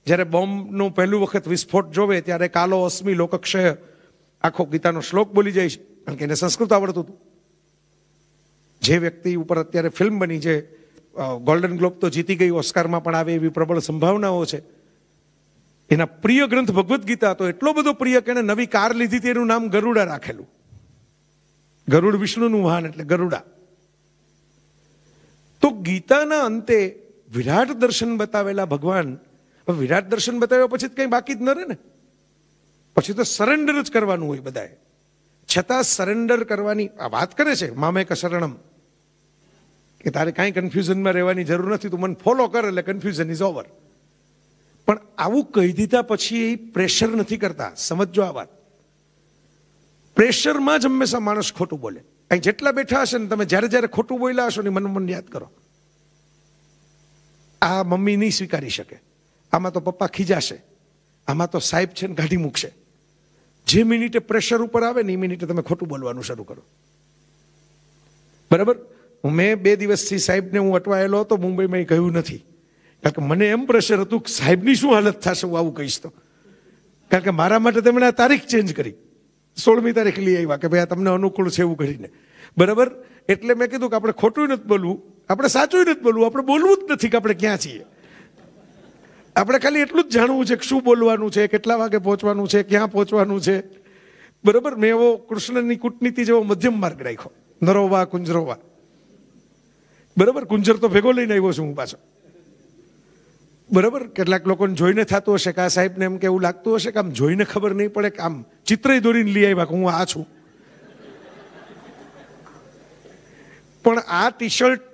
જ્યારે બોમ્બનું પહેલું વખત વિસ્ફોટ જોવે ત્યારે કાલો અસ્મી લોકક્ષય આખો ગીતાનો શ્લોક બોલી જાય છે કારણ કે એને સંસ્કૃત આવડતું હતું જે વ્યક્તિ ઉપર અત્યારે ફિલ્મ બની છે ગોલ્ડન ગ્લોબ તો જીતી ગઈ ઓસ્કારમાં પણ આવે એવી પ્રબળ સંભાવનાઓ છે એના પ્રિય ગ્રંથ ભગવદ્ ગીતા તો એટલો બધો પ્રિય કે એને નવી કાર લીધી તેનું નામ ગરુડા રાખેલું ગરુડ વિષ્ણુનું વાહન એટલે ગરુડા તો ગીતાના અંતે વિરાટ દર્શન બતાવેલા ભગવાન વિરાટ દર્શન બતાવ્યા પછી કંઈ બાકી જ ન રહે ને પછી તો સરેન્ડર જ કરવાનું હોય બધાએ છતાં સરેન્ડર કરવાની આ વાત કરે છે મામે કસરણમ કે તારે કાંઈ કન્ફ્યુઝનમાં રહેવાની જરૂર નથી તું મને ફોલો કર એટલે કન્ફ્યુઝન ઇઝ ઓવર પણ આવું કહી દીધા પછી એ પ્રેશર નથી કરતા સમજો આ વાત પ્રેશરમાં જ હંમેશા માણસ ખોટું બોલે અહીં જેટલા બેઠા હશે ને તમે જ્યારે જ્યારે ખોટું બોલ્યા હશો ને મન મન યાદ કરો આ મમ્મી નહીં સ્વીકારી શકે આમાં તો પપ્પા ખીજાશે આમાં તો સાહેબ છે ને કાઢી મૂકશે જે મિનિટે પ્રેશર ઉપર આવે ને એ મિનિટે તમે ખોટું બોલવાનું શરૂ કરો બરાબર હું મેં બે દિવસથી સાહેબને હું અટવાયેલો હતો મુંબઈમાં એ કહ્યું નથી કારણ કે મને એમ પ્રેશર હતું કે સાહેબની શું હાલત થશે હું આવું કહીશ તો કારણ કે મારા માટે તેમણે આ તારીખ ચેન્જ કરી સોળમી તારીખ લઈ આવ્યા કે ભાઈ આ તમને અનુકૂળ છે એવું કરીને બરાબર એટલે મેં કીધું કે આપણે ખોટું નથી બોલવું આપણે સાચું નથી બોલવું આપણે બોલવું જ નથી કે આપણે ક્યાં છીએ આપણે ખાલી એટલું જ જાણવું છે કે શું બોલવાનું છે કેટલા વાગે પહોંચવાનું છે ક્યાં પહોંચવાનું છે બરાબર મેં એવો કૃષ્ણની કૂટનીતિ જેવો મધ્યમ માર્ગ રાખ્યો નરોવા કુંજરોવા બરાબર કુંજર તો ભેગો લઈને આવ્યો છું હું પાછો બરાબર કેટલાક લોકોને જોઈને થતું હશે કે આ સાહેબને એમ કે એવું લાગતું હશે કે આમ જોઈને ખબર નહીં પડે કે આમ ચિત્ર દોરીને લઈ આવ્યા કે હું આ છું પણ આ ટી શર્ટ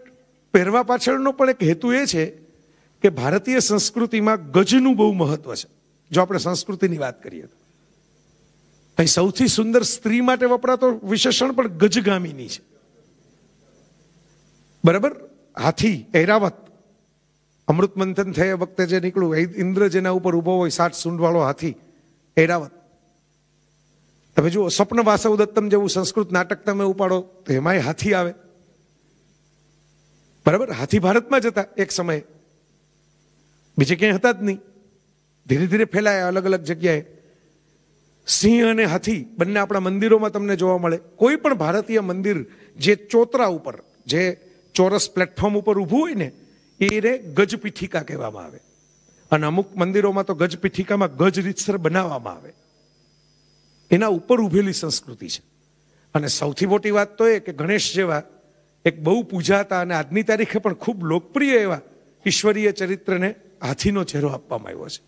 પહેરવા પાછળનો પણ એક હેતુ એ છે કે ભારતીય સંસ્કૃતિમાં ગજનું બહુ મહત્વ છે જો આપણે સંસ્કૃતિની વાત કરીએ તો સૌથી સુંદર સ્ત્રી માટે વપરાતો વિશેષણ પણ ગજગામીની છે બરાબર હાથી ઐરાવત અમૃત મંથન થયા વખતે જે નીકળ્યું ઇન્દ્ર જેના ઉપર ઊભો હોય સાત સૂંઢવાળો હાથી ઐરાવત તમે જુઓ સ્વપ્ન વાસવદત્તમ જેવું સંસ્કૃત નાટક તમે ઉપાડો તો એમાંય હાથી આવે બરાબર હાથી ભારતમાં જ હતા એક સમયે બીજે ક્યાંય હતા જ નહીં ધીરે ધીરે ફેલાયા અલગ અલગ જગ્યાએ સિંહ અને હાથી બંને આપણા મંદિરોમાં તમને જોવા મળે કોઈ પણ ભારતીય મંદિર જે ચોતરા ઉપર જે ચોરસ પ્લેટફોર્મ ઉપર ઊભું હોય ને એને ગજપીઠિકા કહેવામાં આવે અને અમુક મંદિરોમાં તો ગજપીઠિકામાં ગજ રીતસર બનાવવામાં આવે એના ઉપર ઊભેલી સંસ્કૃતિ છે અને સૌથી મોટી વાત તો એ કે ગણેશ જેવા એક બહુ પૂજાતા અને આજની તારીખે પણ ખૂબ લોકપ્રિય એવા ઈશ્વરીય ચરિત્રને હાથીનો ચહેરો આપવામાં આવ્યો છે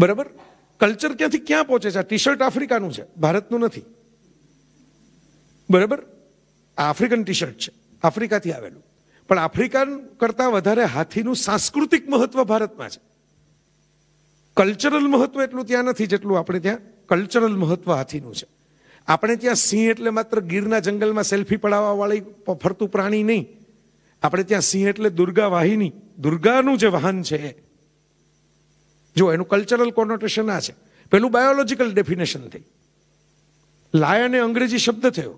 બરાબર કલ્ચર ક્યાંથી ક્યાં પહોંચે છે ટી શર્ટ આફ્રિકાનું છે ભારતનું નથી બરાબર આફ્રિકન ટી શર્ટ છે આફ્રિકાથી આવેલું પણ આફ્રિકન કરતાં વધારે હાથીનું સાંસ્કૃતિક મહત્વ ભારતમાં છે કલ્ચરલ મહત્વ એટલું ત્યાં નથી જેટલું આપણે ત્યાં કલ્ચરલ મહત્વ હાથીનું છે આપણે ત્યાં સિંહ એટલે માત્ર ગીરના જંગલમાં સેલ્ફી પડાવવા વાળી ફરતું પ્રાણી નહીં આપણે ત્યાં સિંહ એટલે દુર્ગા વાહિની દુર્ગાનું જે વાહન છે જો એનું કલ્ચરલ કોનોટેશન આ છે પેલું બાયોલોજીકલ ડેફિનેશન થઈ લાયન એ અંગ્રેજી શબ્દ થયો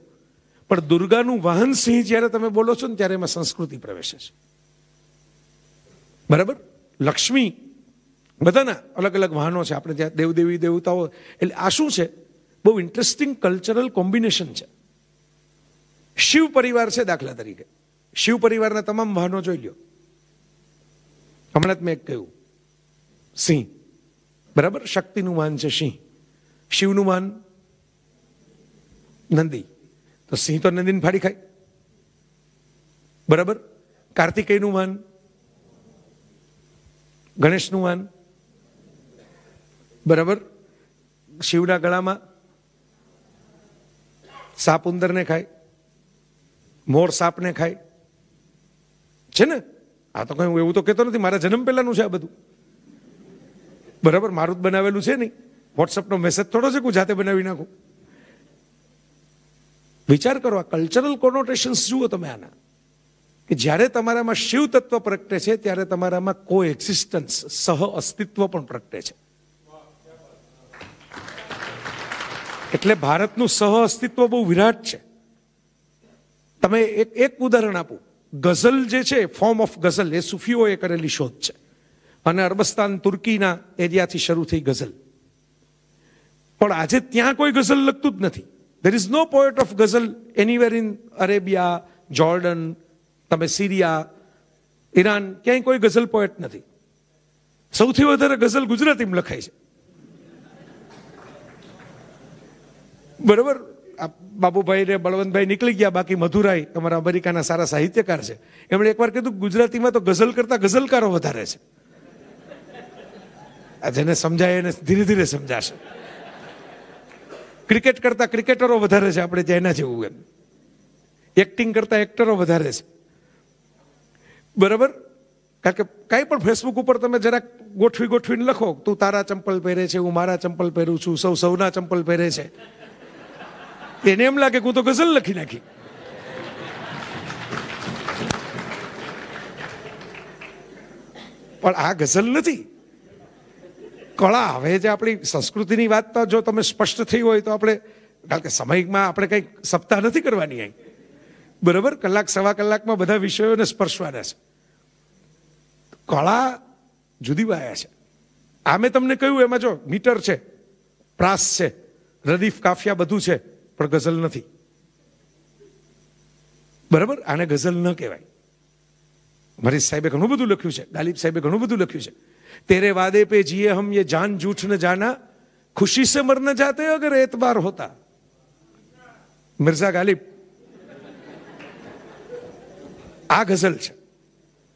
પણ દુર્ગાનું વાહન સિંહ જ્યારે તમે બોલો છો ને ત્યારે એમાં સંસ્કૃતિ પ્રવેશે છે બરાબર લક્ષ્મી બધાના અલગ અલગ વાહનો છે આપણે ત્યાં દેવદેવી દેવતાઓ એટલે આ શું છે બહુ ઇન્ટરેસ્ટિંગ કલ્ચરલ કોમ્બિનેશન છે શિવ પરિવાર છે દાખલા તરીકે શિવ પરિવારના તમામ વાહનો જોઈ લો હમણાં જ મેં એક કહ્યું સિંહ બરાબર શક્તિનું વાહન છે સિંહ શિવનું વાહન નંદી તો સિંહ તો નંદીને ફાડી ખાય બરાબર કાર્તિકેયનું વાન ગણેશનું વાન બરાબર શિવના ગળામાં સાપ ઉંદરને ખાય મોર સાપને ખાય છે ને આ તો કઈ હું એવું તો કહેતો નથી મારા જન્મ પહેલાંનું છે આ બધું બરાબર મારું જ બનાવેલું છે નહીં વોટ્સઅપનો મેસેજ થોડો છે કે હું જાતે બનાવી નાખું વિચાર કરો આ કલ્ચરલ કોનોટેશન્સ જુઓ તમે આના કે જ્યારે તમારામાં શિવ તત્વ પ્રગટે છે ત્યારે તમારામાં કો એક્ઝિસ્ટન્સ સહ અસ્તિત્વ પણ પ્રગટે છે એટલે ભારતનું સહ અસ્તિત્વ બહુ વિરાટ છે તમે એક એક ઉદાહરણ આપું ગઝલ જે છે ફોર્મ ઓફ ગઝલ એ સુફીઓએ કરેલી શોધ છે અને અરબસ્તાન તુર્કીના એરિયાથી શરૂ થઈ ગઝલ પણ આજે ત્યાં કોઈ ગઝલ લખતું જ નથી There is no poet of ghazal anywhere in Arabia, Jordan, તમે સિરિયા ઈરાન ક્યાંય કોઈ ગઝલ પોએટ નથી સૌથી વધારે ગઝલ ગુજરાતીમાં લખાય છે બરાબર બાબુભાઈ ને બળવંતભાઈ નીકળી ગયા બાકી મધુરાઈ અમારા અમેરિકાના સારા સાહિત્યકાર છે એમણે એકવાર કીધું ગુજરાતીમાં તો ગઝલ કરતા ગઝલકારો વધારે છે જેને સમજાય એને ધીરે ધીરે સમજાશે ક્રિકેટ કરતાં ક્રિકેટરો વધારે છે આપણે જેના જેવું એમ એક્ટિંગ કરતાં એક્ટરો વધારે છે બરાબર કારણ કે કાંઈ પણ ફેસબુક ઉપર તમે જરાક ગોઠવી ગોઠવીને લખો તું તારા ચંપલ પહેરે છે હું મારા ચંપલ પહેરું છું સૌ સૌના ચંપલ પહેરે છે એને એમ લાગે હું તો ગઝલ લખી નાખી પણ આ ગઝલ નથી કળા હવે જે આપણી સંસ્કૃતિની વાત તો જો તમે સ્પષ્ટ થઈ હોય તો આપણે કારણ કે સમયમાં આપણે કંઈક સપ્તાહ નથી કરવાની અહીં બરાબર કલાક સવા કલાકમાં બધા વિષયોને સ્પર્શવાના છે કળા જુદી વાયા છે આ મેં તમને કહ્યું એમાં જો મીટર છે પ્રાસ છે રદીફ કાફિયા બધું છે પણ ગઝલ નથી બરાબર આને ગઝલ ન કહેવાય મરીશ સાહેબે ઘણું બધું લખ્યું છે ગાલિબ સાહેબે ઘણું બધું લખ્યું છે तेरे वादे पे जिए हम ये जान जूठ न जाना खुशी से मरना चाहते हो अगर एतबार होता मिर्जा गालिब આ ગઝલ છે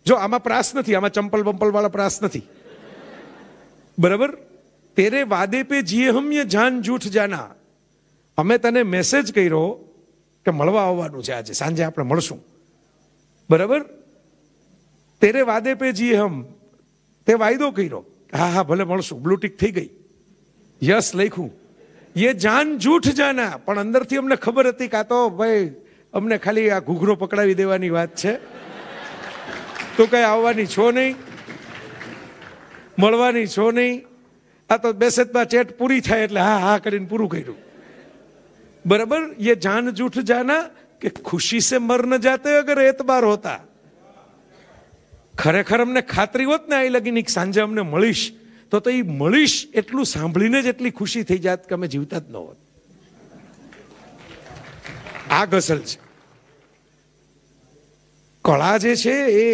જો આમાં પ્રાસ નથી આમાં ચંપલ બંપલ વાળા પ્રાસ નથી બરાબર તેરે વાદે પે જીએ હમ યે જાન જૂઠ જાના અમે તને મેસેજ કર્યો કે મળવા આવવાનું છે આજે સાંજે આપણે મળશું બરાબર તેરે વાદે પે જીએ હમ તે વાયદો કર્યો હા હા ભલે મળશું બ્લુટીક થઈ ગઈ યસ લખ્યું એ જાન જૂઠ જાના પણ અંદરથી અમને ખબર હતી કાં તો ભાઈ અમને ખાલી આ ઘૂઘરો પકડાવી દેવાની વાત છે તો કઈ આવવાની છો નહીં મળવાની છો નહીં આ તો બેસેજમાં ચેટ પૂરી થાય એટલે હા હા કરીને પૂરું કર્યું બરાબર એ જાન જૂઠ જાના કે ખુશી સે મર ન જાતે અગર એતબાર હોતા ખરેખર અમને ખાતરી હોત ને આ લગીની સાંજે અમને મળીશ તો તો એ મળીશ એટલું સાંભળીને જ એટલી ખુશી થઈ જાત કે અમે જીવતા જ ન હોત આ ગઝલ છે કળા જે છે એ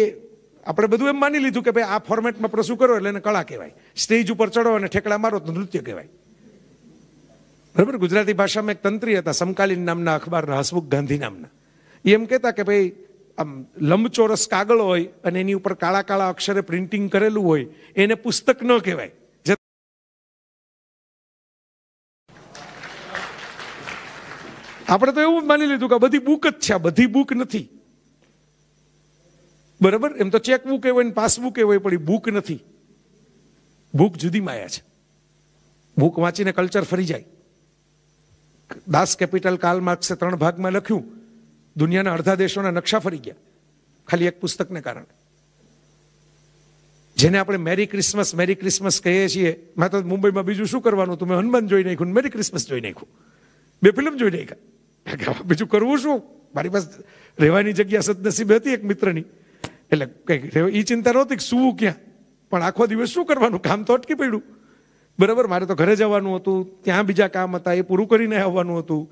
આપણે બધું એમ માની લીધું કે ભાઈ આ ફોર્મેટમાં પ્રસુ કરો એટલે એને કળા કહેવાય સ્ટેજ ઉપર ચડો અને ઠેકડા મારો તો નૃત્ય કહેવાય બરાબર ગુજરાતી ભાષામાં એક તંત્રી હતા સમકાલીન નામના અખબારના હસમુખ ગાંધી નામના એમ કહેતા કે ભાઈ આમ લંબચોરસ કાગળ હોય અને એની ઉપર કાળા કાળા અક્ષરે પ્રિન્ટિંગ કરેલું હોય એને પુસ્તક ન કહેવાય આપણે તો એવું માની લીધું કે બધી બુક જ છે બધી બુક નથી બરાબર એમ તો ચેકબુક એ હોય ને પાસબુક એ હોય પણ એ બુક નથી બુક જુદી માયા છે બુક વાંચીને કલ્ચર ફરી જાય દાસ કેપિટલ કાલ માર્ક્સે ત્રણ ભાગમાં લખ્યું દુનિયાના અડધા દેશોના નકશા ફરી ગયા ખાલી એક પુસ્તકને કારણે જેને આપણે મેરી ક્રિસમસ મેરી ક્રિસમસ કહીએ છીએ મેં તો મુંબઈમાં બીજું શું કરવાનું તું મેં હનુમાન જોઈ નાખ્યું મેરી ક્રિસમસ જોઈ નાખ્યું બે ફિલ્મ જોઈ નાખ્યા બીજું કરવું શું મારી પાસે રહેવાની જગ્યા સદનસીબે હતી એક મિત્રની એટલે કંઈક એ ચિંતા નહોતી કે સૂવું ક્યાં પણ આખો દિવસ શું કરવાનું કામ તો અટકી પડ્યું બરાબર મારે તો ઘરે જવાનું હતું ત્યાં બીજા કામ હતા એ પૂરું કરીને આવવાનું હતું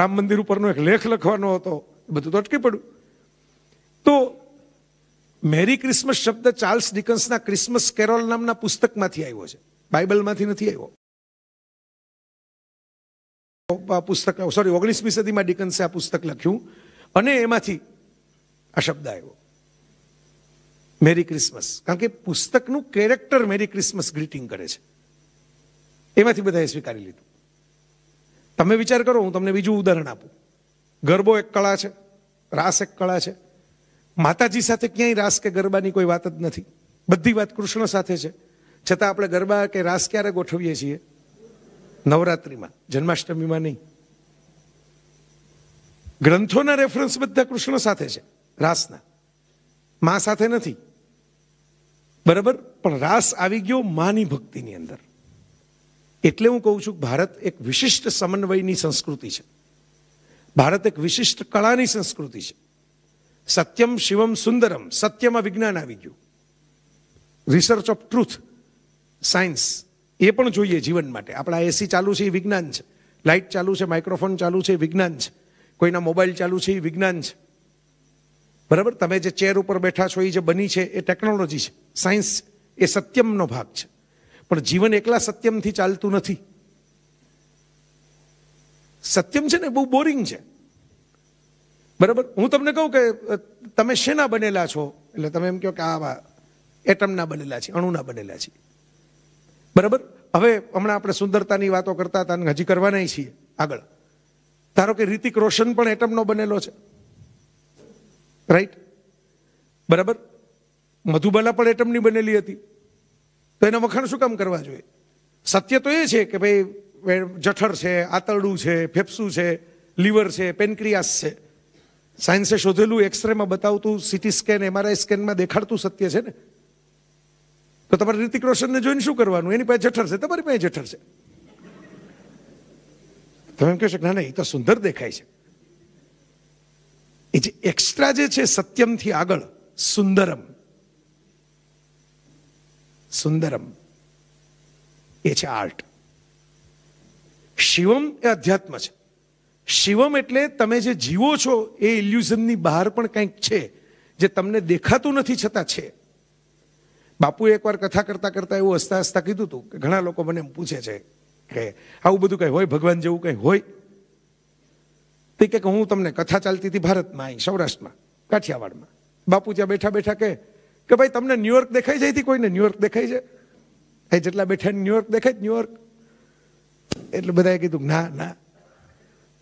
રામ મંદિર ઉપરનો એક લેખ લખવાનો હતો બધું તો અટકી પડ્યું તો મેરી ક્રિસમસ શબ્દ ચાર્લ્સ ડિકન્સના ક્રિસમસ કેરોલ નામના પુસ્તકમાંથી આવ્યો છે બાઇબલમાંથી નથી આવ્યો પુસ્તક સોરી ઓગણીસમી સદીમાં ડિકન્સે આ પુસ્તક લખ્યું અને એમાંથી આ શબ્દ આવ્યો મેરી ક્રિસમસ કારણ કે પુસ્તકનું કેરેક્ટર મેરી ક્રિસમસ ગ્રીટિંગ કરે છે એમાંથી બધાએ સ્વીકારી લીધું તમે વિચાર કરો હું તમને બીજું ઉદાહરણ આપું ગરબો એક કળા છે રાસ એક કળા છે માતાજી સાથે ક્યાંય રાસ કે ગરબાની કોઈ વાત જ નથી બધી વાત કૃષ્ણ સાથે છે છતાં આપણે ગરબા કે રાસ ક્યારે ગોઠવીએ છીએ નવરાત્રિમાં જન્માષ્ટમીમાં નહીં ગ્રંથોના રેફરન્સ બધા કૃષ્ણ સાથે છે રાસના મા સાથે નથી બરાબર પણ રાસ આવી ગયો માની ભક્તિની અંદર એટલે હું કહું છું ભારત એક વિશિષ્ટ સમન્વયની સંસ્કૃતિ છે ભારત એક વિશિષ્ટ કળાની સંસ્કૃતિ છે સત્યમ શિવમ સુંદરમ સત્યમાં વિજ્ઞાન આવી ગયું રિસર્ચ ઓફ ટ્રુથ સાયન્સ એ પણ જોઈએ જીવન માટે આપણા એસી ચાલુ છે એ વિજ્ઞાન છે લાઇટ ચાલુ છે માઇક્રોફોન ચાલુ છે વિજ્ઞાન છે કોઈના મોબાઈલ ચાલુ છે એ વિજ્ઞાન છે બરાબર તમે જે ચેર ઉપર બેઠા છો એ જે બની છે એ ટેકનોલોજી છે સાયન્સ એ સત્યમનો ભાગ છે પણ જીવન એકલા સત્યમથી ચાલતું નથી સત્યમ છે ને બહુ બોરિંગ છે બરાબર હું તમને કહું કે તમે શેના બનેલા છો એટલે તમે એમ કહો કે આ એટમના બનેલા છે અણુના બનેલા છે બરાબર હવે હમણાં આપણે સુંદરતાની વાતો કરતા હતા હજી કરવાના છીએ આગળ ધારો કે રિતિક રોશન પણ એટમનો બનેલો છે રાઈટ બરાબર મધુબાલા પણ એટમની બનેલી હતી તો એના વખાણ શું કામ કરવા જોઈએ સત્ય તો એ છે કે ભાઈ જઠર છે આતરડું છે ફેફસું છે લિવર છે પેનક્રિયાસ છે સાયન્સે શોધેલું એક્સરેમાં બતાવતું સિટી સ્કેન એમઆરઆઈ સ્કેનમાં દેખાડતું સત્ય છે ને તો તમારે ઋતિક રોશનને જોઈને શું કરવાનું એની પાસે જઠર છે તમારી પાસે જઠર છે તમે એમ કહી ના ના એ તો સુંદર દેખાય છે એ જે એક્સ્ટ્રા જે છે સત્યમથી આગળ સુંદરમ સુંદરમ એ છે આર્ટ શિવમ એ અધ્યાત્મ છે શિવમ એટલે તમે જે જીવો છો એ ઇલ્યુઝનની બહાર પણ કંઈક છે જે તમને દેખાતું નથી છતાં છે બાપુએ એકવાર કથા કરતાં કરતાં એવું હસતા હસતા કીધું હતું કે ઘણા લોકો મને એમ પૂછે છે કે આવું બધું કંઈ હોય ભગવાન જેવું કંઈ હોય તે કે હું તમને કથા ચાલતી હતી ભારતમાં અહીં સૌરાષ્ટ્રમાં કાઠિયાવાડમાં બાપુ ત્યાં બેઠા બેઠા કે કે ભાઈ તમને ન્યુયોર્ક દેખાઈ જાય હતી કોઈને ન્યુયોર્ક દેખાઈ છે એ જેટલા બેઠા ન્યુયોર્ક દેખાય ન્યુયોર્ક એટલે બધાએ કીધું ના ના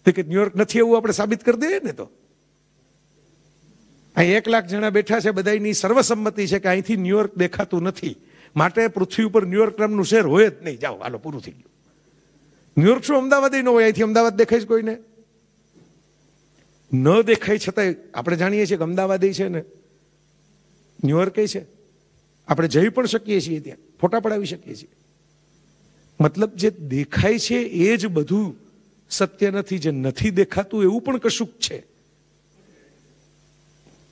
તે કે ન્યુયોર્ક નથી એવું આપણે સાબિત કરી દઈએ ને તો અહીં એક લાખ જણા બેઠા છે બધાની સર્વસંમતિ છે કે અહીંથી ન્યુયોર્ક દેખાતું નથી માટે પૃથ્વી ઉપર ન્યુયોર્ક નામનું શહેર હોય જ નહીં જાઓ હાલો પૂરું થઈ ગયું ન્યુયોર્ક શું અમદાવાદ ન હોય અહીંથી અમદાવાદ દેખાય છે કોઈને ન દેખાય છતાંય આપણે જાણીએ છીએ કે અમદાવાદ છે ને ન્યુયોર્કે છે આપણે જઈ પણ શકીએ છીએ ત્યાં ફોટા પડાવી શકીએ છીએ મતલબ જે દેખાય છે એ જ બધું સત્ય નથી જે નથી દેખાતું એવું પણ કશુંક છે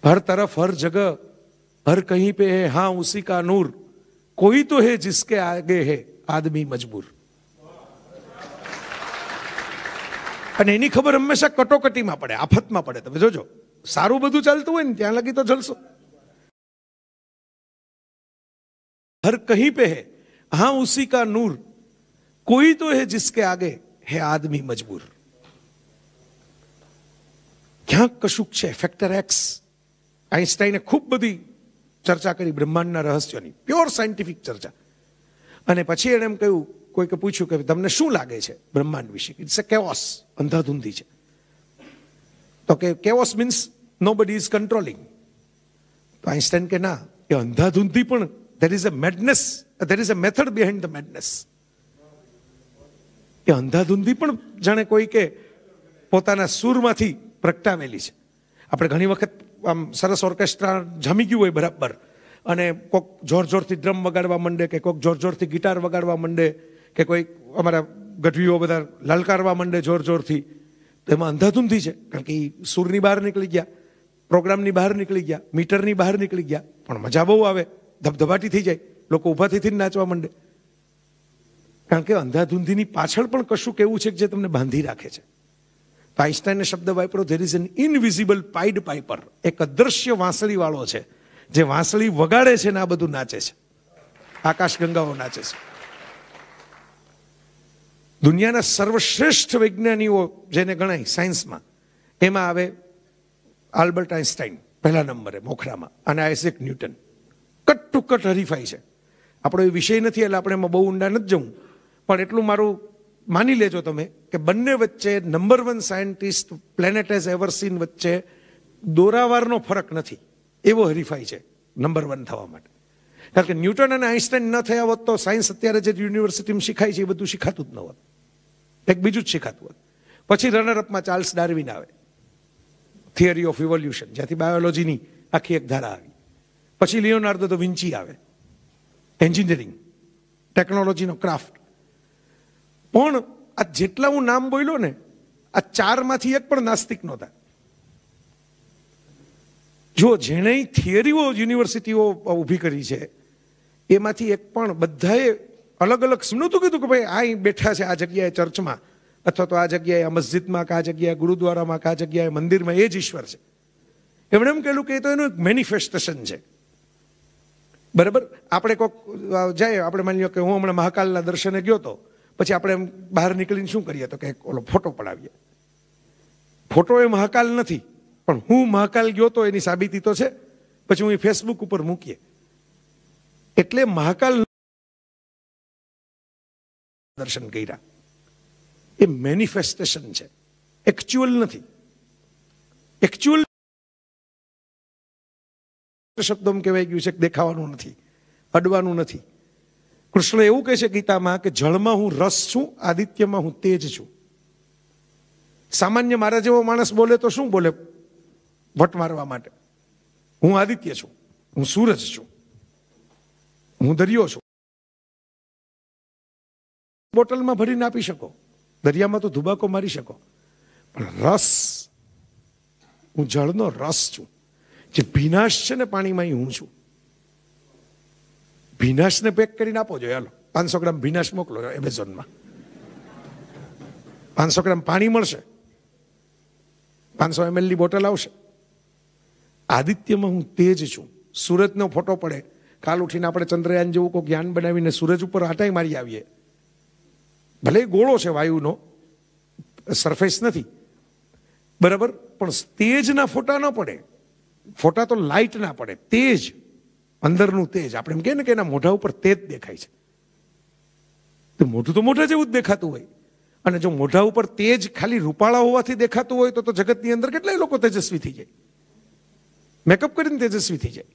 હર તરફ હર જગ હર કહી પે હે હા ઉસી કા નૂર કોઈ તો હે જિસકે આગે હે આદમી મજબૂર અને એની ખબર હંમેશા કટોકટીમાં પડે આફતમાં પડે તમે જોજો સારું બધું ચાલતું હોય ને ત્યાં લગી તો જલસો હર કહી પે હે हाँ उसी का नूर કોઈ તો है जिसके આગે હે આદમી મજબૂર ક્યાંક કશુંક છે ફેક્ટર એક્સ આઈન્સ્ટાઈને ખૂબ બધી ચર્ચા કરી બ્રહ્માંડના રહસ્યોની પ્યોર સાયન્ટિફિક ચર્ચા અને પછી એણે એમ કહ્યું કોઈકે પૂછ્યું કે તમને શું લાગે છે બ્રહ્માંડ વિશે ઇટ્સ અ કેવોસ અંધાધૂંધી છે તો કે કેવોસ મીન્સ નો બડી ઇઝ કંટ્રોલિંગ તો આઈન્સ્ટાઈન કે ના એ અંધાધૂંધી પણ there is a madness there is a method behind the madness એ અંધાધૂંધી પણ જાણે કોઈ કે પોતાના સૂરમાંથી પ્રગટાવેલી છે આપણે ઘણી વખત આમ સરસ ઓર્કેસ્ટ્રા જમી ગયું હોય બરાબર અને કોક જોર જોરથી ડ્રમ વગાડવા માંડે કે કોક જોર જોરથી ગિટાર વગાડવા માંડે કે કોઈ અમારા ગઢવીઓ બધા લલકારવા માંડે જોર જોરથી તો એમાં અંધાધૂંધી છે કારણ કે એ સૂરની બહાર નીકળી ગયા પ્રોગ્રામની બહાર નીકળી ગયા મીટરની બહાર નીકળી ગયા પણ મજા બહુ આવે ધબધબાટી થઈ જાય લોકો ઊભાથી થઈને નાચવા માંડે કારણ કે અંધાધૂંધીની પાછળ પણ કશુંક એવું છે કે જે તમને બાંધી રાખે છે તો શબ્દ વાપરો there is an invisible pied piper એક અદ્રશ્ય વાંસળીવાળો છે જે વાંસળી વગાડે છે ને આ બધું નાચે છે આકાશગંગાઓ નાચે છે દુનિયાના સર્વશ્રેષ્ઠ વૈજ્ઞાનીઓ જેને ગણાય સાયન્સમાં એમાં આવે આલ્બર્ટ આઇન્સ્ટાઈન પહેલા નંબરે મોખરામાં અને Isaac Newton cut to cut હરીફાઈ છે આપણો એ વિષય નથી એટલે આપણે એમાં બહુ ઊંડા નથી જવું પણ એટલું મારું માની લેજો તમે કે બંને વચ્ચે number one scientist planet as એવરસીન વચ્ચે દોરાવારનો ફરક નથી એવો હરીફાઈ છે નંબર વન થવા માટે કારણ કે ન્યૂટન અને આઈન્સ્ટાઈન ન થયા હોત તો સાયન્સ અત્યારે જે યુનિવર્સિટીમાં શીખાય છે એ બધું શીખાતું જ ન હોત કંઈક બીજું જ શીખાતું હોત પછી રનરઅપમાં ચાર્લ્સ ડાર્વિન આવે થિયરી ઓફ ઇવોલ્યુશન જ્યાંથી બાયોલોજીની આખી એક ધારા આવી પછી લિયોનાર્ડો દો વિંચી આવે એન્જિનિયરિંગ ટેકનોલોજીનો ક્રાફ્ટ પણ આ જેટલા હું નામ બોલ્યો ને આ ચારમાંથી એક પણ નાસ્તિક નહોતા જો જેણે થિયરીઓ યુનિવર્સિટીઓ ઊભી કરી છે એમાંથી એક પણ બધાએ અલગ અલગ નહોતું કીધું કે ભાઈ અહીં બેઠા છે આ જગ્યાએ ચર્ચમાં અથવા તો આ જગ્યાએ આ મસ્જિદમાં કે આ જગ્યાએ ગુરુદ્વારામાં કે આ જગ્યાએ મંદિરમાં એ જ ઈશ્વર છે એમણે એમ કહેલું કે એ તો એનું એક મેનિફેસ્ટેશન છે બરાબર આપણે કોઈક જાય આપણે માની લો કે હું હમણાં મહાકાલના દર્શને ગયો હતો પછી આપણે એમ બહાર નીકળીને શું કરીએ તો કે ઓલો ફોટો પડાવીએ ફોટો એ મહાકાલ નથી પણ હું મહાકાલ ગયો તો એની સાબિતી તો છે પછી હું એ ફેસબુક ઉપર મૂકીએ એટલે મહાકાલ દર્શન કર્યા એ મેનિફેસ્ટેશન છે એકચ્યુઅલ નથી એકચ્યુઅલ શબ્દો કહેવાય ગયું છે કે દેખાવાનું નથી અડવાનું નથી કૃષ્ણ એવું કહે છે ગીતામાં કે જળમાં હું રસ છું આદિત્યમાં હું તેજ છું સામાન્ય મારા જેવો માણસ બોલે તો શું બોલે ભટ મારવા માટે હું આદિત્ય છું હું સૂરજ છું હું દરિયો છું બોટલમાં ભરીને આપી શકો દરિયામાં તો ધુબાકો મારી શકો પણ રસ હું જળનો રસ છું જે ભીનાશ છે ને પાણીમાં હું છું ભીનાશને પેક કરીને આપો જોઈએ હાલો પાંચસો ગ્રામ ભીનાશ મોકલો એમેઝોનમાં પાંચસો ગ્રામ પાણી મળશે પાંચસો એમએલની બોટલ આવશે આદિત્યમાં હું તેજ છું સૂરજનો ફોટો પડે કાલ ઉઠીને આપણે ચંદ્રયાન જેવું કોઈ જ્ઞાન બનાવીને સૂરજ ઉપર આટાઈ મારી આવીએ ભલે ગોળો છે વાયુનો સરફેસ નથી બરાબર પણ તેજના ફોટા ન પડે ફોટા તો લાઇટ ના પડે તેજ અંદરનું તેજ આપણે એમ કહીએ ને કે એના મોઢા ઉપર તેજ દેખાય છે તો મોઢું તો મોઢા જેવું જ દેખાતું હોય અને જો મોઢા ઉપર તેજ ખાલી રૂપાળા હોવાથી દેખાતું હોય તો તો જગતની અંદર કેટલાય લોકો તેજસ્વી થઈ જાય મેકઅપ કરીને તેજસ્વી થઈ જાય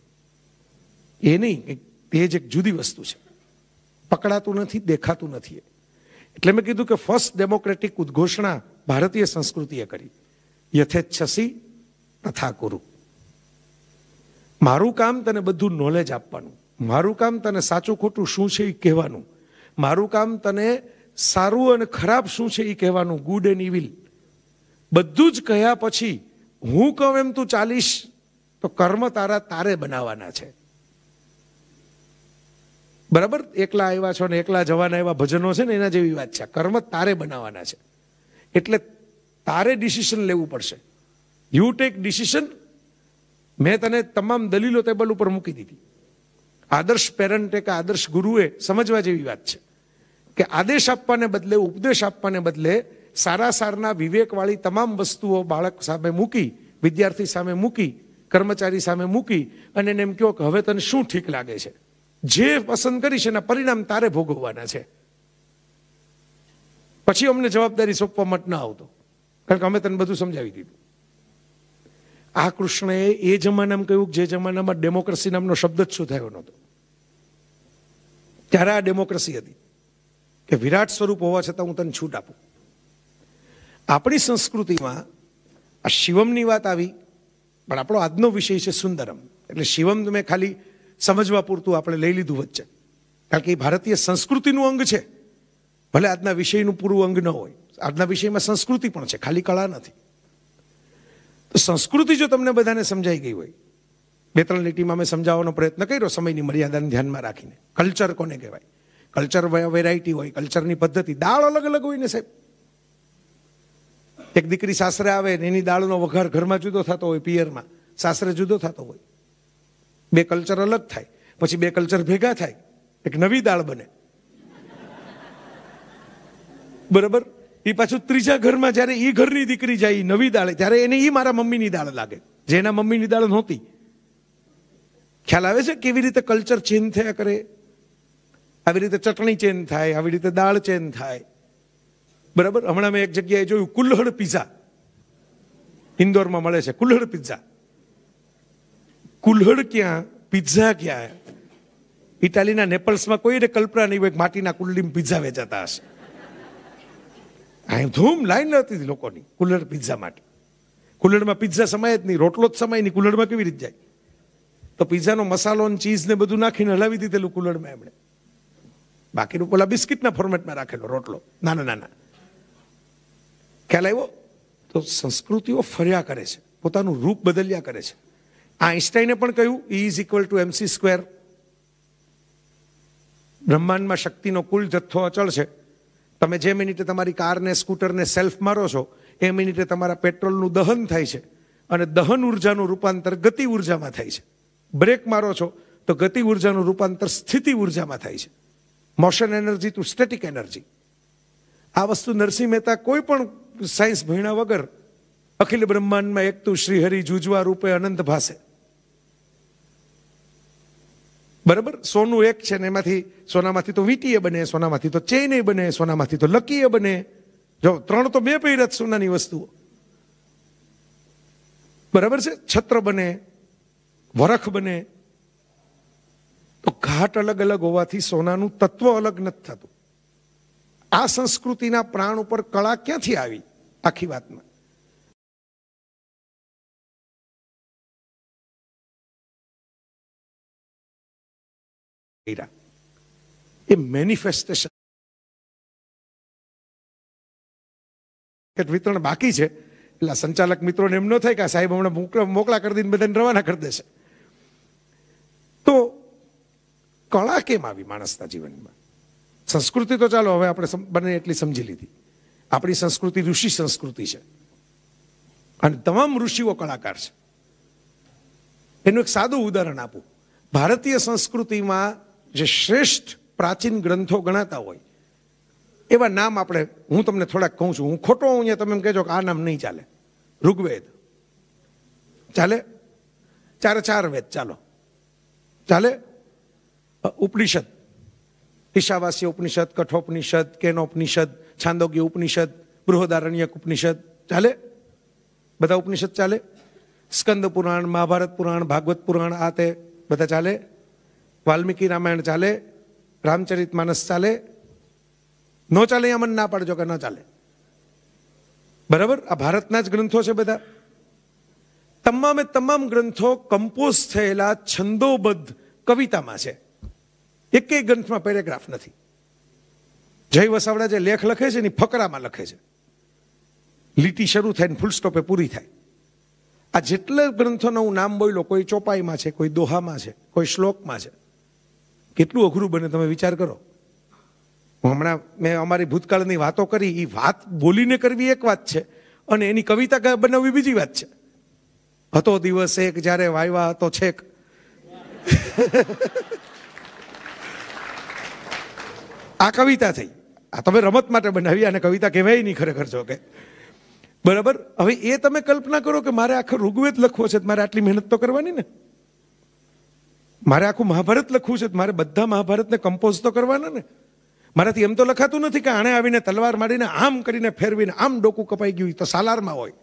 એ નહીં તેજ એક જુદી વસ્તુ છે પકડાતું નથી દેખાતું નથી એટલે મેં કીધું કે ફર્સ્ટ ડેમોક્રેટિક ઉદ્ઘોષણા ભારતીય સંસ્કૃતિએ કરી યથેચ્છસી તથા કુરુ મારું કામ તને બધું નોલેજ આપવાનું મારું કામ તને સાચું ખોટું શું છે એ કહેવાનું મારું કામ તને સારું અને ખરાબ શું છે એ કહેવાનું ગુડ એન્ડ ઇવિલ બધું જ કહ્યા પછી હું કહું એમ તું ચાલીશ તો કર્મ તારા તારે બનાવવાના છે બરાબર એકલા આવ્યા છો ને એકલા જવાના એવા ભજનો છે ને એના જેવી વાત છે કર્મ તારે બનાવવાના છે એટલે તારે ડિસિશન લેવું પડશે યુ ટેક ડિસિશન મેં તને તમામ દલીલો ટેબલ ઉપર મૂકી દીધી આદર્શ પેરન્ટે કે આદર્શ ગુરુએ સમજવા જેવી વાત છે કે આદેશ આપવાને બદલે ઉપદેશ આપવાને બદલે સારા સારના વિવેકવાળી તમામ વસ્તુઓ બાળક સામે મૂકી વિદ્યાર્થી સામે મૂકી કર્મચારી સામે મૂકી અને એને એમ કહો કે હવે તને શું ઠીક લાગે છે જે પસંદ કરીશ એના પરિણામ તારે ભોગવવાના છે પછી અમને જવાબદારી સોંપવા મત ન આવતો કારણ કે અમે તને બધું સમજાવી દીધું આ કૃષ્ણએ એ જમાનામાં કહ્યું કે જે જમાનામાં ડેમોક્રેસી નામનો શબ્દ જ શું થયો નહોતો ત્યારે આ ડેમોક્રેસી હતી કે વિરાટ સ્વરૂપ હોવા છતાં હું તને છૂટ આપું આપણી સંસ્કૃતિમાં આ શિવમની વાત આવી પણ આપણો આજનો વિષય છે સુંદરમ એટલે શિવમ મેં ખાલી સમજવા પૂરતું આપણે લઈ લીધું વચ્ચે કારણ કે એ ભારતીય સંસ્કૃતિનું અંગ છે ભલે આજના વિષયનું પૂરું અંગ ન હોય આજના વિષયમાં સંસ્કૃતિ પણ છે ખાલી કળા નથી તો સંસ્કૃતિ જો તમને બધાને સમજાઈ ગઈ હોય બે ત્રણ લીટીમાં મેં સમજાવવાનો પ્રયત્ન કર્યો સમયની મર્યાદાને ધ્યાનમાં રાખીને કલ્ચર કોને કહેવાય કલ્ચર વેરાયટી હોય કલ્ચરની પદ્ધતિ દાળ અલગ અલગ હોય ને સાહેબ એક દીકરી સાસરે આવે ને એની દાળનો વઘાર ઘરમાં જુદો થતો હોય પિયરમાં સાસરે જુદો થતો હોય બે કલ્ચર અલગ થાય પછી બે કલ્ચર ભેગા થાય એક નવી દાળ બને બરાબર એ પાછું ત્રીજા ઘરમાં જ્યારે એ ઘરની દીકરી જાય નવી દાળે ત્યારે એને એ મારા મમ્મીની દાળ લાગે જેના મમ્મીની દાળ નહોતી ખ્યાલ આવે છે કેવી રીતે કલ્ચર ચેન્જ થયા કરે આવી રીતે ચટણી ચેન્જ થાય આવી રીતે દાળ ચેન્જ થાય બરાબર હમણાં મેં એક જગ્યાએ જોયું કુલ્હડ પીઝા ઇન્દોરમાં મળે છે કુલ્હડ પીઝા કુલ્હડ ક્યાં પીઝા ક્યાં ઇટાલીના નેપલ્સમાં કોઈને કલ્પના નહીં હોય માટીના કુલ્લીમ પીઝા વેચાતા હશે આ ધૂમ લાઈન હતી લોકોની કુલર પિઝા માટે કુલરમાં પિઝા સમાય જ નહીં રોટલો જ સમાય નહીં કુલરમાં કેવી રીતે જાય તો પિઝાનો મસાલો ને ચીઝ ને બધું નાખીને હલાવી દીધેલું કુલરમાં એમણે બાકીનું પેલા બિસ્કિટના ફોર્મેટમાં રાખેલો રોટલો નાના નાના ખ્યાલ આવ્યો તો સંસ્કૃતિઓ ફર્યા કરે છે પોતાનું રૂપ બદલ્યા કરે છે આઈન્સ્ટાઈને પણ કહ્યું E is equal to MC square બ્રહ્માંડમાં શક્તિનો કુલ જથ્થો અચળ છે તમે જે મિનિટે તમારી કારને સ્કૂટરને સેલ્ફ મારો છો એ મિનિટે તમારા પેટ્રોલનું દહન થાય છે અને દહન ઉર્જાનું રૂપાંતર ગતિ ઉર્જામાં થાય છે બ્રેક મારો છો તો ગતિ ઉર્જાનું રૂપાંતર સ્થિતિ ઉર્જામાં થાય છે motion energy to static energy આ વસ્તુ નરસિંહ મહેતા કોઈ પણ સાયન્સ ભણ્યા વગર અખિલ બ્રહ્માંડમાં એક તું શ્રીહરિ જુજવા રૂપે અનંત ભાષે બરાબર સોનું એક છે ને એમાંથી સોનામાંથી તો વીટીએ બને સોનામાંથી તો ચેઇને બને સોનામાંથી તો લકીએ બને જો ત્રણ તો બે પહેર્યા સોનાની વસ્તુઓ બરાબર છે છત્ર બને વરખ બને તો ઘાટ અલગ અલગ હોવાથી સોનાનું તત્વ અલગ નથી થતું આ સંસ્કૃતિના પ્રાણ ઉપર કળા ક્યાંથી આવી આખી વાતમાં કર્યા એ મેનિફેસ્ટેશન વિતરણ બાકી છે એટલે સંચાલક મિત્રોને એમ ન થાય કે સાહેબ હમણાં મોકલા કરી દઈને બધાને રવાના કરી દેશે તો કળા કેમ આવી માણસના જીવનમાં સંસ્કૃતિ તો ચાલો હવે આપણે બને એટલી સમજી લીધી આપણી સંસ્કૃતિ ઋષિ સંસ્કૃતિ છે અને તમામ ઋષિઓ કળાકાર છે એનું એક સાદું ઉદાહરણ આપું ભારતીય સંસ્કૃતિમાં જે શ્રેષ્ઠ પ્રાચીન ગ્રંથો ગણાતા હોય એવા નામ આપણે હું તમને થોડાક કહું છું હું ખોટો હું અહીંયા તમે એમ કહેજો કે આ નામ નહીં ચાલે ઋગ્વેદ ચાલે ચારે ચાર વેદ ચાલો ચાલે ઉપનિષદ ઈશાવાસી ઉપનિષદ કઠોપનિષદ કેનોપનિષદ છાંદોગ્ય ઉપનિષદ બૃહદારણ્યક ઉપનિષદ ચાલે બધા ઉપનિષદ ચાલે સ્કંદ પુરાણ મહાભારત પુરાણ ભાગવત પુરાણ આ તે બધા ચાલે વાલ્મીકી રામાયણ ચાલે રામચરિત માનસ ચાલે ન ચાલે અહીંયા મને ના પાડજો કે ન ચાલે બરાબર આ ભારતના જ ગ્રંથો છે બધા તમામે તમામ ગ્રંથો કમ્પોઝ થયેલા છંદોબદ્ધ કવિતામાં છે એકેય ગ્રંથમાં પેરેગ્રાફ નથી જય વસાવડા જે લેખ લખે છે એની ફકરામાં લખે છે લીટી શરૂ થાય ને ફૂલ સ્ટોપે પૂરી થાય આ જેટલા ગ્રંથોનું હું નામ બોલ્યો કોઈ ચોપાઈમાં છે કોઈ દોહામાં છે કોઈ શ્લોકમાં છે કેટલું અઘરું બને તમે વિચાર કરો હું હમણાં મેં અમારી ભૂતકાળની વાતો કરી એ વાત બોલીને કરવી એક વાત છે અને એની કવિતા બનાવવી બીજી વાત છે હતો દિવસ એક જ્યારે વાયવા હતો છેક આ કવિતા થઈ આ તમે રમત માટે બનાવી અને કવિતા કહેવાય નહીં ખરેખર છો કે બરાબર હવે એ તમે કલ્પના કરો કે મારે આખો ઋગ્વેદ લખવો છે મારે આટલી મહેનત તો કરવાની ને મારે આખું મહાભારત લખવું છે મારે બધા મહાભારતને કમ્પોઝ તો કરવાના ને મારાથી એમ તો લખાતું નથી કે આણે આવીને તલવાર મારીને આમ કરીને ફેરવીને આમ ડોકું કપાઈ ગયું તો સાલારમાં હોય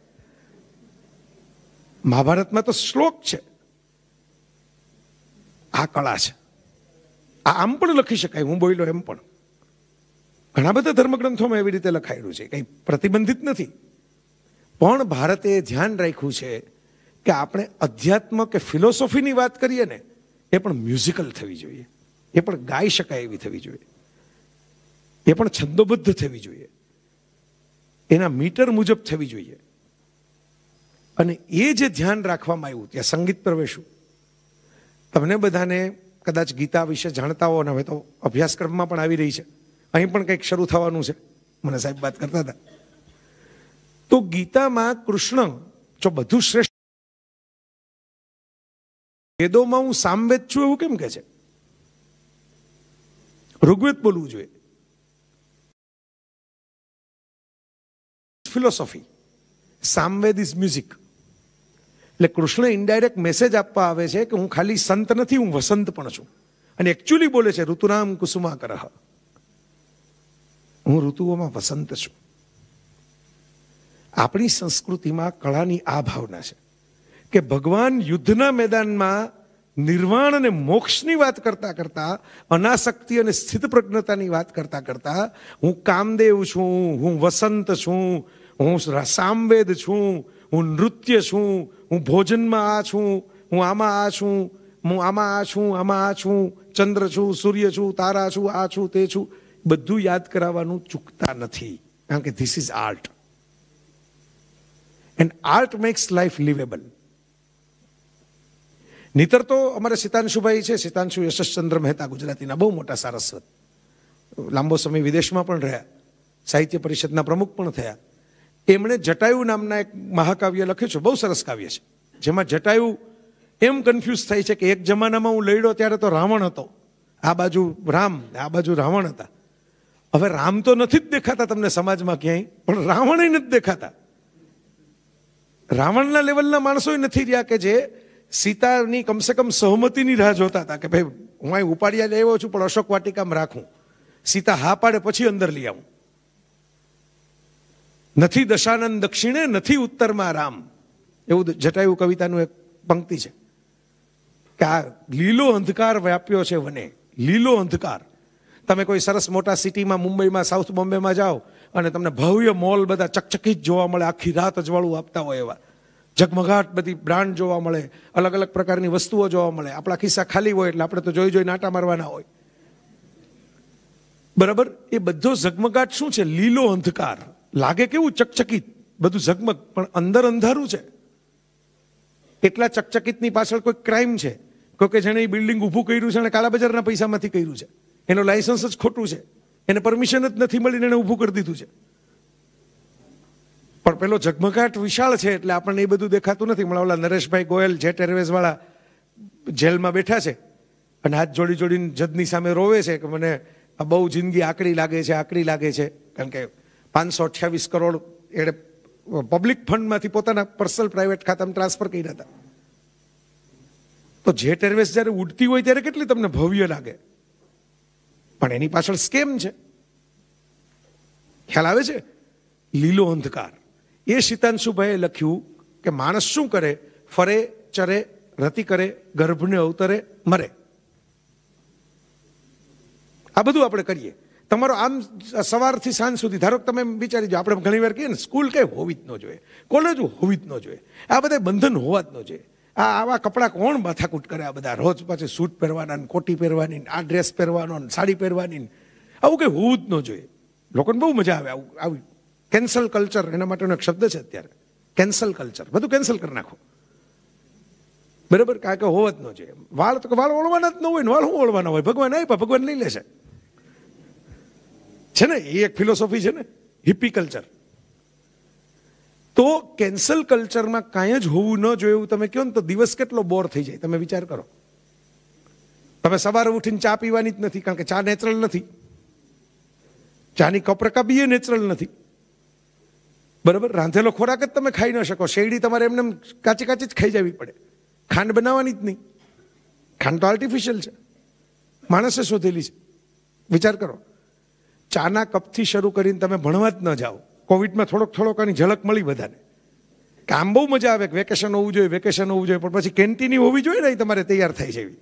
મહાભારતમાં તો શ્લોક છે આ કળા છે આ આમ પણ લખી શકાય હું બોલ્યો એમ પણ ઘણા બધા ધર્મગ્રંથોમાં એવી રીતે લખાયેલું છે કંઈ પ્રતિબંધિત નથી પણ ભારતે ધ્યાન રાખ્યું છે કે આપણે અધ્યાત્મ કે ફિલોસોફીની વાત કરીએ ને એ પણ મ્યુઝિકલ થવી જોઈએ એ પણ ગાઈ શકાય એવી થવી જોઈએ એ પણ છંદોબદ્ધ થવી જોઈએ એના મીટર મુજબ થવી જોઈએ અને એ જે ધ્યાન રાખવામાં આવ્યું ત્યાં સંગીત પ્રવેશું તમને બધાને કદાચ ગીતા વિશે જાણતા હો અને હવે તો અભ્યાસક્રમમાં પણ આવી રહી છે અહીં પણ કંઈક શરૂ થવાનું છે મને સાહેબ વાત કરતા હતા તો ગીતામાં કૃષ્ણ જો બધું શ્રેષ્ઠ વેદોમાં હું સામવેદ છું એવું કેમ કે છે ઋગ્વેદ બોલવું જોઈએ ફિલોસોફી સામવેદ ઇઝ મ્યુઝિક એટલે કૃષ્ણ ઇન્ડાયરેક્ટ મેસેજ આપવા આવે છે કે હું ખાલી સંત નથી હું વસંત પણ છું અને એકચ્યુઅલી બોલે છે ઋતુરામ કુસુમા કરહ હું ઋતુઓમાં વસંત છું આપણી સંસ્કૃતિમાં કળાની આ ભાવના છે કે ભગવાન યુદ્ધના મેદાનમાં નિર્વાણ અને મોક્ષની વાત કરતા કરતા અનાશક્તિ અને સ્થિત પ્રજ્ઞતાની વાત કરતા કરતા હું કામદેવ છું હું વસંત છું હું સામવેદ છું હું નૃત્ય છું હું ભોજનમાં આ છું હું આમાં આ છું હું આમાં આ છું આમાં આ છું ચંદ્ર છું સૂર્ય છું તારા છું આ છું તે છું બધું યાદ કરાવવાનું ચૂકતા નથી કારણ કે this is art and art makes life livable નીતર તો અમારે સિતાંશુભાઈ છે સિતાંશુ યશચંદ્ર મહેતા ગુજરાતીના બહુ મોટા સારસ્વત લાંબો સમય વિદેશમાં પણ રહ્યા સાહિત્ય પરિષદના પ્રમુખ પણ થયા એમણે જટાયુ નામના એક મહાકાવ્ય લખ્યું છે બહુ સરસ કાવ્ય છે જેમાં જટાયુ એમ કન્ફ્યુઝ થાય છે કે એક જમાનામાં હું લડ્યો ત્યારે તો રાવણ હતો આ બાજુ રામ આ બાજુ રાવણ હતા હવે રામ તો નથી જ દેખાતા તમને સમાજમાં ક્યાંય પણ રાવણ નથી દેખાતા રાવણના લેવલના માણસો નથી રહ્યા કે જે સીતાની કમસે કમ સહમતિની રાહ જોતા હતા કે ભાઈ હું અહીં ઉપાડિયા લઈ આવ્યો છું પણ અશોક વાટિકામાં રાખું સીતા હા પાડે પછી અંદર લઈ આવું નથી દશાનંદ દક્ષિણે નથી ઉત્તરમાં રામ એવું જટાયું કવિતાનું એક પંક્તિ છે કે આ લીલો અંધકાર વ્યાપ્યો છે વને લીલો અંધકાર તમે કોઈ સરસ મોટા સિટીમાં મુંબઈમાં સાઉથ બોમ્બેમાં જાઓ અને તમને ભવ્ય મોલ બધા ચકચકિત જોવા મળે આખી રાત અજવાળું આપતા હોય એવા ઝગમગાટ બધી બ્રાન્ડ જોવા મળે અલગ અલગ પ્રકારની વસ્તુઓ જોવા મળે આપણા ખિસ્સા ખાલી હોય એટલે આપણે તો જોઈ જોઈ નાટા મારવાના હોય બરાબર એ બધો ઝગમગાટ શું છે લીલો અંધકાર લાગે કેવું ચકચકિત બધું ઝગમગ પણ અંદર અંધારું છે એટલા ચકચકિતની પાછળ કોઈ ક્રાઇમ છે કોઈ કે જેણે એ બિલ્ડિંગ ઊભું કર્યું છે અને કાળા બજારના પૈસામાંથી કર્યું છે એનો લાયસન્સ જ ખોટું છે એને પરમિશન જ નથી મળીને એને ઊભું કરી દીધું છે પણ પેલો ઝગમઘાટ વિશાળ છે એટલે આપણને એ બધું દેખાતું નથી હમણાં ઓલા નરેશભાઈ ગોયલ જેટ એરવેઝવાળા જેલમાં બેઠા છે અને હાથ જોડી જોડીને જજની સામે રોવે છે કે મને આ બહુ જિંદગી આકડી લાગે છે આકડી લાગે છે કારણ કે પાંચસો અઠ્યાવીસ કરોડ એણે પબ્લિક ફંડમાંથી પોતાના પર્સનલ પ્રાઇવેટ ખાતામાં ટ્રાન્સફર કર્યા હતા તો જેટ એરવેઝ જ્યારે ઉડતી હોય ત્યારે કેટલી તમને ભવ્ય લાગે પણ એની પાછળ સ્કેમ છે ખ્યાલ આવે છે લીલો અંધકાર એ શીતાંશુભાઈએ લખ્યું કે માણસ શું કરે ફરે ચરે રતિ કરે ગર્ભને અવતરે મરે આ બધું આપણે કરીએ તમારો આમ સવારથી સાંજ સુધી ધારો કે તમે વિચારી જાઓ આપણે ઘણી વાર કહીએ ને સ્કૂલ કંઈ હોવી જ ન જોઈએ કોલેજ હોવી જ ન જોઈએ આ બધા બંધન હોવા જ ન જોઈએ આ આવા કપડાં કોણ માથાકૂટ કરે આ બધા રોજ પાછી સૂટ પહેરવાના કોટી પહેરવાની આ ડ્રેસ પહેરવાનો સાડી પહેરવાની આવું કંઈ હોવું જ ન જોઈએ લોકોને બહુ મજા આવે આવું આવી કેન્સલ કલ્ચર એના માટેનો એક શબ્દ છે અત્યારે કેન્સલ કલ્ચર બધું કેન્સલ કરી નાખો બરાબર કાંઈ કે હોવા જ ન જોઈએ વાળ તો વાળ ઓળવાના જ ન હોય ને વાળ શું ઓળવાના હોય ભગવાન આપ્યા ભગવાન લઈ લેશે છે ને એ એક ફિલોસોફી છે ને હિપી કલ્ચર તો કેન્સલ કલ્ચરમાં કાંઈ જ હોવું ન જોઈએ એવું તમે કહો ને તો દિવસ કેટલો બોર થઈ જાય તમે વિચાર કરો તમે સવારે ઉઠીને ચા પીવાની જ નથી કારણ કે ચા નેચરલ નથી ચાની કપ રકાબી એ નેચરલ નથી બરાબર રાંધેલો ખોરાક જ તમે ખાઈ ન શકો શેરડી તમારે એમને કાચી કાચી જ ખાઈ જવી પડે ખાંડ બનાવવાની જ નહીં ખાંડ તો આર્ટિફિશિયલ છે માણસે શોધેલી છે વિચાર કરો ચાના કપથી શરૂ કરીને તમે ભણવા જ ન જાઓ કોવિડમાં થોડોક થોડોક આની ઝલક મળી બધાને કામ બહુ મજા આવે વેકેશન હોવું જોઈએ વેકેશન હોવું જોઈએ પણ પછી કેન્ટીની હોવી જોઈએ ને તમારે તૈયાર થઈ જવી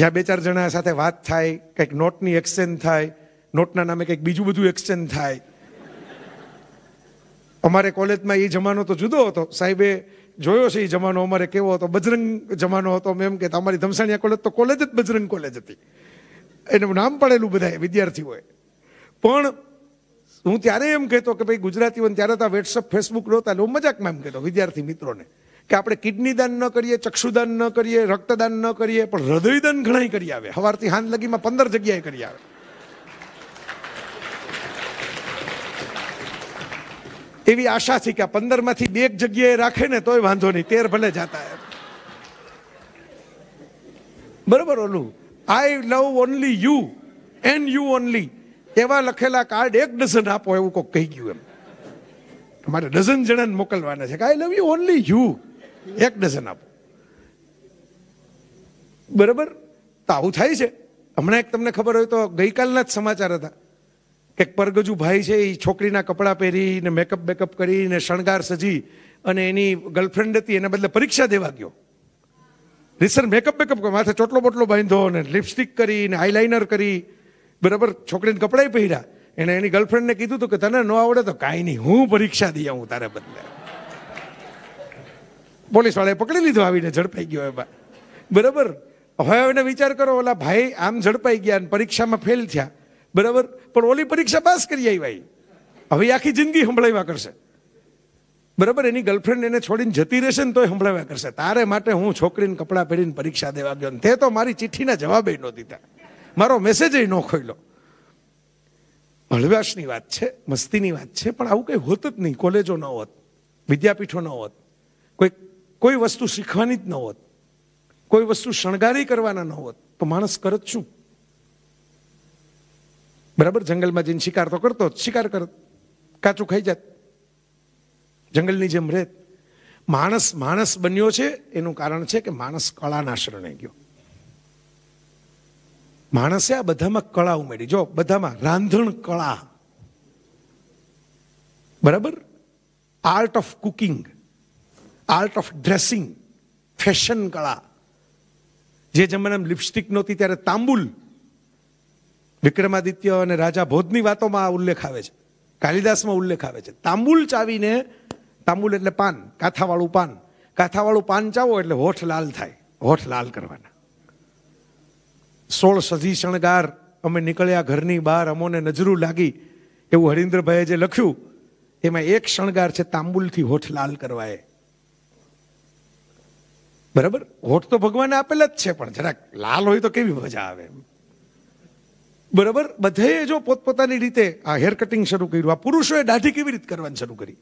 જ્યાં બે ચાર જણા સાથે વાત થાય કંઈક નોટની એક્સચેન્જ થાય નોટના નામે કંઈક બીજું બધું એક્સચેન્જ થાય અમારે કોલેજમાં એ જમાનો તો જુદો હતો સાહેબે જોયો છે એ જમાનો અમારે કેવો હતો બજરંગ જમાનો હતો એમ કે અમારી ધમસાણિયા કોલેજ તો કોલેજ જ બજરંગ કોલેજ હતી એનું નામ પડેલું બધાએ વિદ્યાર્થીઓએ પણ હું ત્યારે એમ કહેતો કે ભાઈ ગુજરાતી હોય ત્યારે તો વોટ્સઅપ ફેસબુક નહોતા એટલે હું મજાકમાં એમ કહેતો વિદ્યાર્થી મિત્રોને કે આપણે કિડની દાન ન કરીએ ચક્ષુદાન ન કરીએ રક્તદાન ન કરીએ પણ હૃદયદાન ઘણા કરી આવે સવારથી હાન પંદર જગ્યાએ કરી આવે એવી આશા છે કે પંદરમાંથી બે એક જગ્યાએ રાખે ને તોય વાંધો નહીં તેર ભલે જતા બરોબર ઓલું I love only you and you only એવા લખેલા કાર્ડ એક ડઝન આપો એવું કોઈક કહી ગયું એમ મારે ડઝન જણાને મોકલવાના છે કે I love you only you એક ડઝન આપો બરાબર તો આવું થાય છે હમણાં એક તમને ખબર હોય તો ગઈકાલના જ સમાચાર હતા એક પરગજુ ભાઈ છે એ છોકરીના કપડાં પહેરીને મેકઅપ મેકઅપ કરીને શણગાર સજી અને એની ગર્લફ્રેન્ડ હતી એના બદલે પરીક્ષા દેવા ગયો રિસર મેકઅપ બેકઅપ માથે ચોટલો બોટલો બાંધો અને લિપસ્ટિક કરીને આઈલાઇનર કરી બરાબર છોકરીને કપડાં પહેર્યા એણે એની ગર્લફ્રેન્ડને કીધું હતું કે તને ન આવડે તો કાંઈ નહીં હું પરીક્ષા દઈ આવું તારે બદલે પોલીસવાળાએ પકડી લીધો આવીને ઝડપાઈ ગયો એમાં બરાબર હવે એને વિચાર કરો ઓલા ભાઈ આમ ઝડપાઈ ગયા અને પરીક્ષામાં ફેલ થયા બરાબર પણ ઓલી પરીક્ષા પાસ કરી આવી આવ્યા હવે આખી જિંદગી સંભળાવ્યા કરશે બરાબર એની ગર્લફ્રેન્ડ એને છોડીને જતી રહેશે ને તોય સંભળાવ્યા કરશે તારે માટે હું છોકરીને કપડાં પહેરીને પરીક્ષા દેવા ગયો તે તો મારી ચિઠ્ઠીના જવાબે ન દીધા મારો મેસેજ ન ખોલ્યો હળવાશની વાત છે મસ્તીની વાત છે પણ આવું કંઈ હોત જ નહીં કોલેજો ન હોત વિદ્યાપીઠો ન હોત કોઈ કોઈ વસ્તુ શીખવાની જ ન હોત કોઈ વસ્તુ શણગારી કરવાના ન હોત તો માણસ કરત શું બરાબર જંગલમાં જઈને શિકાર તો કરતો શિકાર કર કાચું ખાઈ જાત જંગલની જેમ રેત માણસ માણસ બન્યો છે એનું કારણ છે કે માણસ કળાના શરણે ગયો માણસે આ બધામાં કળા ઉમેરી જો બધામાં રાંધણ કળા બરાબર art of cooking art of dressing fashion કળા જે જમાનામાં લિપસ્ટિક નહોતી ત્યારે તાંબુલ વિક્રમાદિત્ય અને રાજા ભોજની વાતોમાં આ ઉલ્લેખ આવે છે કાલિદાસમાં ઉલ્લેખ આવે છે તાંબુલ ચાવીને તાંબુલ એટલે પાન કાથાવાળું પાન કાથાવાળું પાન ચાવો એટલે હોઠ લાલ થાય હોઠ લાલ કરવાના સોળ સજી શણગાર અમે નીકળ્યા ઘરની બહાર અમોને નજરું લાગી એવું હરિન્દ્રભાઈએ જે લખ્યું એમાં એક શણગાર છે તાંબુલથી હોઠ લાલ કરવાએ બરાબર હોઠ તો ભગવાને આપેલા જ છે પણ જરાક લાલ હોય તો કેવી મજા આવે એમ બરાબર બધે જો પોતપોતાની રીતે આ હેર કટિંગ શરૂ કર્યું આ પુરુષોએ દાઢી કેવી રીતે કરવાની શરૂ કરી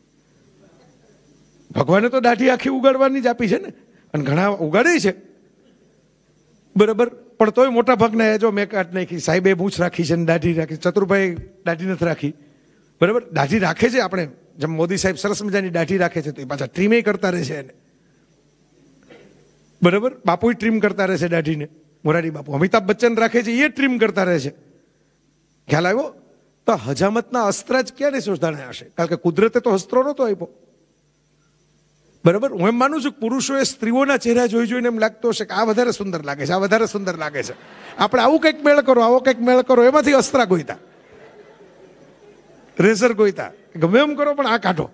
ભગવાને તો દાઢી આખી ઉગાડવાની જ આપી છે ને અને ઘણા ઉગાડે છે બરાબર પણ તોય મોટા ભાગના જો મેં કાટ નાખી સાહેબે ભૂછ રાખી છે ને દાઢી રાખી ચતુરભાઈ દાઢી નથી રાખી બરાબર દાઢી રાખે છે આપણે જેમ મોદી સાહેબ સરસ મજાની દાઢી રાખે છે તો એ પાછા ટ્રીમે કરતા રહે છે એને બરાબર બાપુએ ટ્રીમ કરતા રહેશે દાઢીને મોરારી બાપુ અમિતાભ બચ્ચન રાખે છે એ ટ્રીમ કરતા રહેશે છે ખ્યાલ આવ્યો તો હજામતના અસ્ત્ર જ ક્યારે શોધાણે હશે કારણ કે કુદરતે તો અસ્ત્રો નહોતો આપ્યો બરાબર હું એમ માનું છું કે પુરુષોએ સ્ત્રીઓના ચહેરા જોઈ જોઈને એમ લાગતો હશે કે આ વધારે સુંદર લાગે છે આ વધારે સુંદર લાગે છે આપણે આવું કંઈક મેળ કરો આવો કંઈક મેળ કરો એમાંથી અસ્ત્રા ગોઈતા રેઝર ગોઈતા ગમે એમ કરો પણ આ કાઢો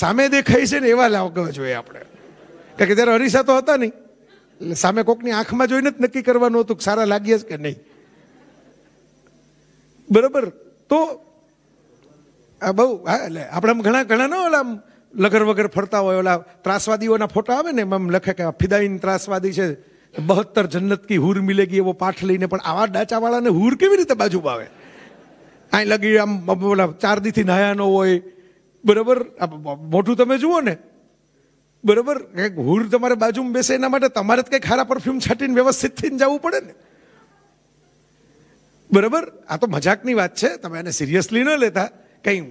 સામે દેખાય છે ને એવા લાવવા જોઈએ આપણે કારણ કે જ્યારે અરીસા તો હતા નહીં સામે કોકની આંખમાં જોઈને જ નક્કી કરવાનું હતું કે સારા લાગીએ કે નહીં બરાબર તો આ બહુ હા એટલે આપણે ઘણા ઘણા ન ઓલા લગર વગર ફરતા હોય ઓલા ત્રાસવાદીઓના ફોટા આવે ને એમ લખે કે ફિદાઈન ત્રાસવાદી છે બહત્તર જન્નત કી હૂર મિલેગી એવો પાઠ લઈને પણ આવા ડાચાવાળાને હુર કેવી રીતે બાજુ આવે અહીં લગી આમ ઓલા ચાર દીથી નાયા ન હોય બરાબર મોટું તમે જુઓ ને કંઈક હુર તમારે બાજુમાં બેસે એના માટે તમારે જ કંઈ ખારા પરફ્યુમ છાંટીને વ્યવસ્થિત થઈને જવું પડે ને બરાબર આ તો મજાકની વાત છે તમે એને સિરિયસલી ન લેતા કંઈ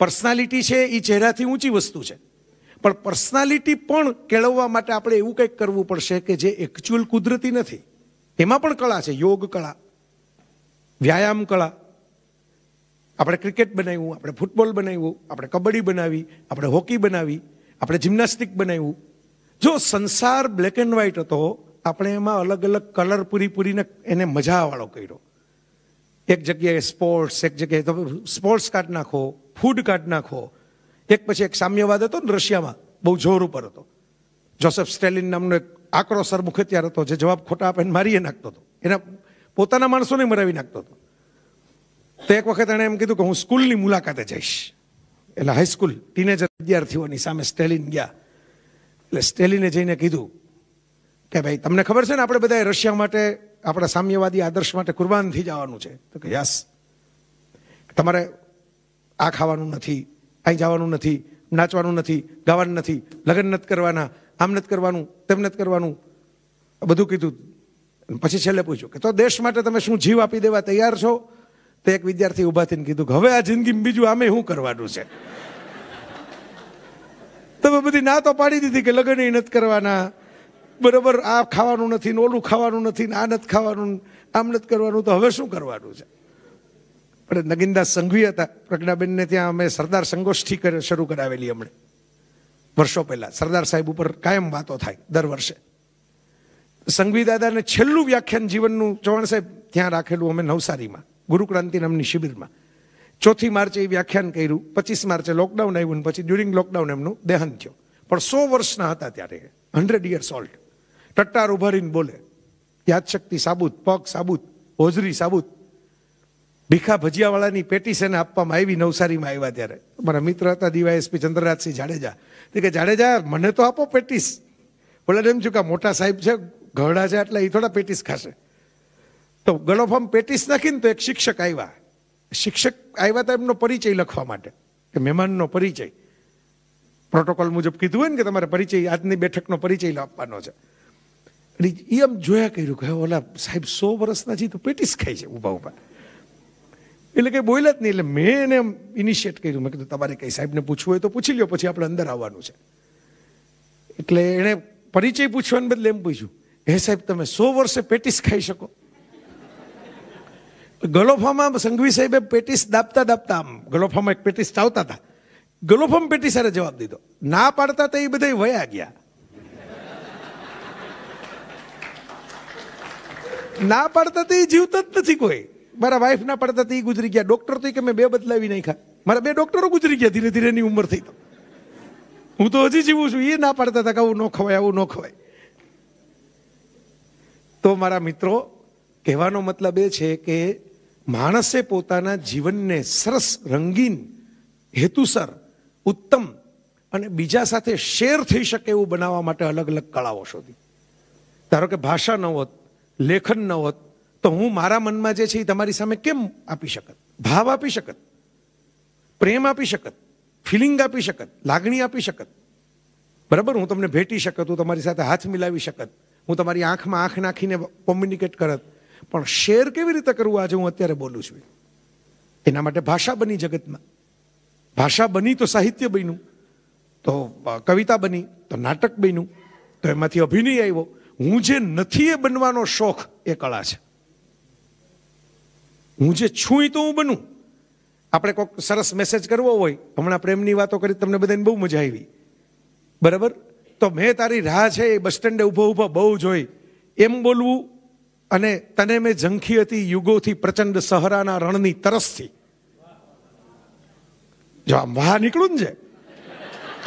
પર્સનાલિટી છે એ ચહેરાથી ઊંચી વસ્તુ છે પણ પર્સનાલિટી પણ કેળવવા માટે આપણે એવું કંઈક કરવું પડશે કે જે એકચ્યુઅલ કુદરતી નથી એમાં પણ કળા છે યોગ કળા વ્યાયામ કળા આપણે ક્રિકેટ બનાવ્યું આપણે ફૂટબોલ બનાવ્યું આપણે કબડ્ડી બનાવી આપણે હોકી બનાવી આપણે જિમ્નાસ્ટિક બનાવ્યું જો સંસાર બ્લેક એન્ડ વ્હાઈટ હતો આપણે એમાં અલગ અલગ કલર પૂરી પૂરીને એને મજાવાળો કર્યો એક જગ્યાએ સ્પોર્ટ્સ એક જગ્યાએ તમે સ્પોર્ટ્સ કાર્ડ નાખો ફૂડ કાર્ડ નાખો એક પછી એક સામ્યવાદ હતો ને રશિયામાં બહુ જોર ઉપર હતો જોસેફ સ્ટેલિન નામનો એક આકરો સરમુખત્યાર હતો જે જવાબ ખોટા આપીને મારીએ નાખતો હતો એના પોતાના માણસોને મરાવી નાખતો હતો તો એક વખત એણે એમ કીધું કે હું સ્કૂલની મુલાકાતે જઈશ એટલે હાઈસ્કૂલ ટીનેજર વિદ્યાર્થીઓની સામે સ્ટેલિન ગયા એટલે સ્ટેલિને જઈને કીધું કે ભાઈ તમને ખબર છે ને આપણે બધાએ રશિયા માટે આપણા સામ્યવાદી આદર્શ માટે કુરબાન થઈ જવાનું છે તો કે યસ તમારે આ ખાવાનું નથી અહીં જવાનું નથી નાચવાનું નથી ગાવાનું નથી લગ્ન નથી કરવાના આમ નથી કરવાનું તેમ નથી કરવાનું બધું કીધું પછી છેલ્લે પૂછ્યું કે તો દેશ માટે તમે શું જીવ આપી દેવા તૈયાર છો તો એક વિદ્યાર્થી ઊભા થઈને કીધું કે હવે આ જિંદગી બીજું આમે શું કરવાનું છે તમે બધી ના તો પાડી દીધી કે લગ્ન નથી કરવાના બરાબર આ ખાવાનું નથી ને ઓલું ખાવાનું નથી ને આ નથી ખાવાનું આમ નથી કરવાનું તો હવે શું કરવાનું છે આપણે નગીનદાસ સંઘવી હતા પ્રજ્ઞાબેનને ત્યાં અમે સરદાર સંગોષ્ઠી શરૂ કરાવેલી હમણે વર્ષો પહેલાં સરદાર સાહેબ ઉપર કાયમ વાતો થાય દર વર્ષે સંઘવી દાદાને છેલ્લું વ્યાખ્યાન જીવનનું ચૌહાણ સાહેબ ત્યાં રાખેલું અમે નવસારીમાં ગુરુક્રાંતિ નામની શિબિરમાં ચોથી માર્ચે એ વ્યાખ્યાન કર્યું પચીસ માર્ચે લોકડાઉન આવ્યું ને પછી ડ્યુરિંગ લોકડાઉન એમનું દહેન થયું પણ સો વર્ષના હતા ત્યારે હંડ્રેડ યર્સ ઓલ્ડ ટટ્ટાર ઉભા રહીને બોલે યાદશક્તિ સાબુત પગ સાબુત હોજરી સાબુત ભીખા ભજીયાવાળાની પેટીસ એને આપવામાં આવી નવસારીમાં આવ્યા ત્યારે મારા મિત્ર હતા ડીવાયએસપી ચંદ્રરાજસિંહ જાડેજા કે જાડેજા મને તો આપો પેટીસ બોલે એમ છું કે મોટા સાહેબ છે ઘરડા છે એટલે એ થોડા પેટીસ ખાશે તો ગળોફામ પેટીસ નાખીને તો એક શિક્ષક આવ્યા શિક્ષક આવ્યા તો એમનો પરિચય લખવા માટે કે મહેમાનનો પરિચય પ્રોટોકોલ મુજબ કીધું હોય ને કે તમારે પરિચય આજની બેઠકનો પરિચય આપવાનો છે એટલે એ આમ જોયા કર્યું કે ઓલા સાહેબ સો વર્ષના છે તો પેટીસ ખાય છે ઊભા ઉભા એટલે કંઈ બોલ્યા જ નહીં એટલે મેં એને આમ ઇનિશિયેટ કર્યું મેં કીધું તમારે કંઈ સાહેબને પૂછવું હોય તો પૂછી લ્યો પછી આપણે અંદર આવવાનું છે એટલે એણે પરિચય પૂછવાને બદલે એમ પૂછ્યું હે સાહેબ તમે સો વર્ષે પેટીસ ખાઈ શકો ગલોફામાં સંઘવી સાહેબે પેટીસ દાબતા દાબતા આમ ગલોફામાં એક પેટીસ ચાવતા હતા ગલોફામ પેટીસ સારે જવાબ દીધો ના પાડતા તો એ બધા વયા ગયા ના પાડતા તો એ જીવતા જ નથી કોઈ મારા વાઈફના પડતા તો એ ગુજરી ગયા ડૉક્ટર તો કે મેં બે બદલાવી નહીં ખા મારા બે ડૉક્ટરો ગુજરી ગયા ધીરે ધીરે એની ઉંમર થઈ તો હું તો હજી જીવું છું એ ના પાડતા હતા કે આવું ન ખવાય આવું ન ખવાય તો મારા મિત્રો કહેવાનો મતલબ એ છે કે માણસે પોતાના જીવનને સરસ રંગીન હેતુસર ઉત્તમ અને બીજા સાથે શેર થઈ શકે એવું બનાવવા માટે અલગ અલગ કળાઓ શોધી ધારો કે ભાષા ન હોત લેખન ન હોત તો હું મારા મનમાં જે છે એ તમારી સામે કેમ આપી શકત ભાવ આપી શકત પ્રેમ આપી શકત ફિલિંગ આપી શકત લાગણી આપી શકત બરાબર હું તમને ભેટી શકત હું તમારી સાથે હાથ મિલાવી શકત હું તમારી આંખમાં આંખ નાખીને કોમ્યુનિકેટ કરત પણ શેર કેવી રીતે કરવું આજે હું અત્યારે બોલું છું એના માટે ભાષા બની જગતમાં ભાષા બની તો સાહિત્ય બન્યું તો કવિતા બની તો નાટક બન્યું તો એમાંથી અભિનય આવ્યો હું જે નથી એ બનવાનો શોખ એ કળા છે હું જે છું તો હું બનું આપણે કોઈક સરસ મેસેજ કરવો હોય હમણાં પ્રેમની વાતો કરી તમને બધાને બહુ મજા આવી બરાબર તો મેં તારી રાહ છે એ બસ સ્ટેન્ડે ઊભો ઊભો બહુ જોઈ એમ બોલવું અને તને મેં ઝંખી હતી યુગોથી પ્રચંડ સહરાના રણની તરસથી જો આમ વાહ નીકળું ને છે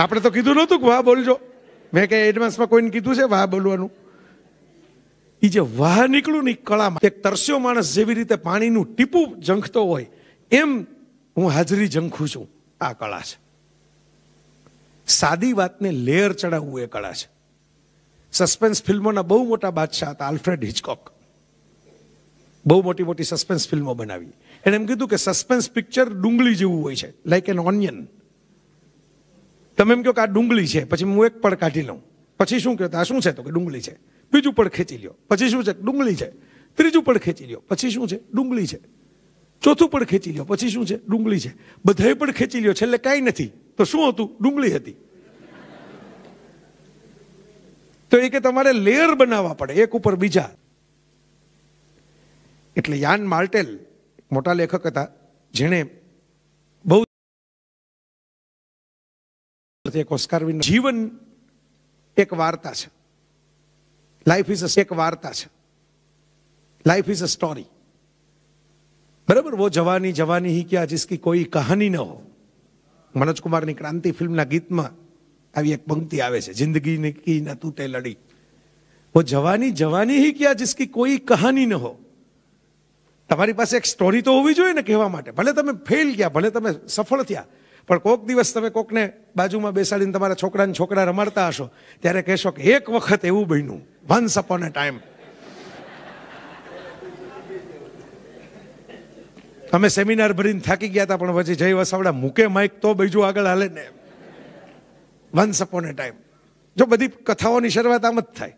આપણે તો કીધું નહોતું કે વાહ બોલજો મેં કે એડવાન્સમાં કોઈને કીધું છે વાહ બોલવાનું એ જે વાહ નીકળું ની કળામાં એક તરસ્યો માણસ જેવી રીતે પાણીનું ટીપું ઝંખતો હોય એમ હું હાજરી ઝંખું છું આ કળા છે સાદી વાતને લેયર ચડાવવું એ કળા છે સસ્પેન્સ ફિલ્મોના બહુ મોટા બાદશાહ હતા આલ્ફ્રેડ હિચકોક બહુ મોટી મોટી સસ્પેન્સ ફિલ્મો બનાવી એણે એમ કીધું કે સસ્પેન્સ પિક્ચર ડુંગળી જેવું હોય છે લાઈક એન ઓનિયન તમે એમ કહો કે આ ડુંગળી છે પછી હું એક પણ કાઢી લઉં પછી શું કહો આ શું છે તો કે ડુંગળી છે બીજું પણ ખેંચી લ્યો પછી શું છે ડુંગળી છે ત્રીજું પણ ખેંચી લ્યો પછી શું છે ડુંગળી છે ચોથું પણ ખેંચી લ્યો પછી શું છે ડુંગળી છે બધાએ પણ ખેંચી લ્યો છેલ્લે કાંઈ નથી તો શું હતું ડુંગળી હતી તો એ કે તમારે લેયર બનાવવા પડે એક ઉપર બીજા એટલે યાન માલ્ટેલ મોટા લેખક હતા જેણે બહુ એક ઓસ્કાર જીવન એક વાર્તા છે લાઈફ ઇઝ અ એક વાર્તા છે લાઈફ ઇઝ અ સ્ટોરી બરાબર વો જવાની જવાની હી ક્યાં જિસકી કોઈ કહાની ન હો મનોજ કુમારની ક્રાંતિ ફિલ્મના ગીતમાં આવી એક પંક્તિ આવે છે જિંદગી કી ના તૂટે લડી વો જવાની જવાની હી ક્યાં જિસકી કોઈ કહાની ન હો તમારી પાસે એક સ્ટોરી તો હોવી જોઈએ ને કહેવા માટે ભલે તમે ફેલ ગયા ભલે તમે સફળ થયા પણ કોઈક દિવસ તમે કોકને બાજુમાં બેસાડીને તમારા છોકરાને છોકરા રમાડતા હશો ત્યારે કહેશો કે એક વખત એવું બન્યું વન્સ અપોન અ ટાઈમ અમે સેમિનાર ભરીને થાકી ગયા હતા પણ પછી જય વસાવડા મૂકે માઇક તો બીજું આગળ હાલે ને વન્સ અપોન અ ટાઈમ જો બધી કથાઓની શરૂઆત આમ જ થાય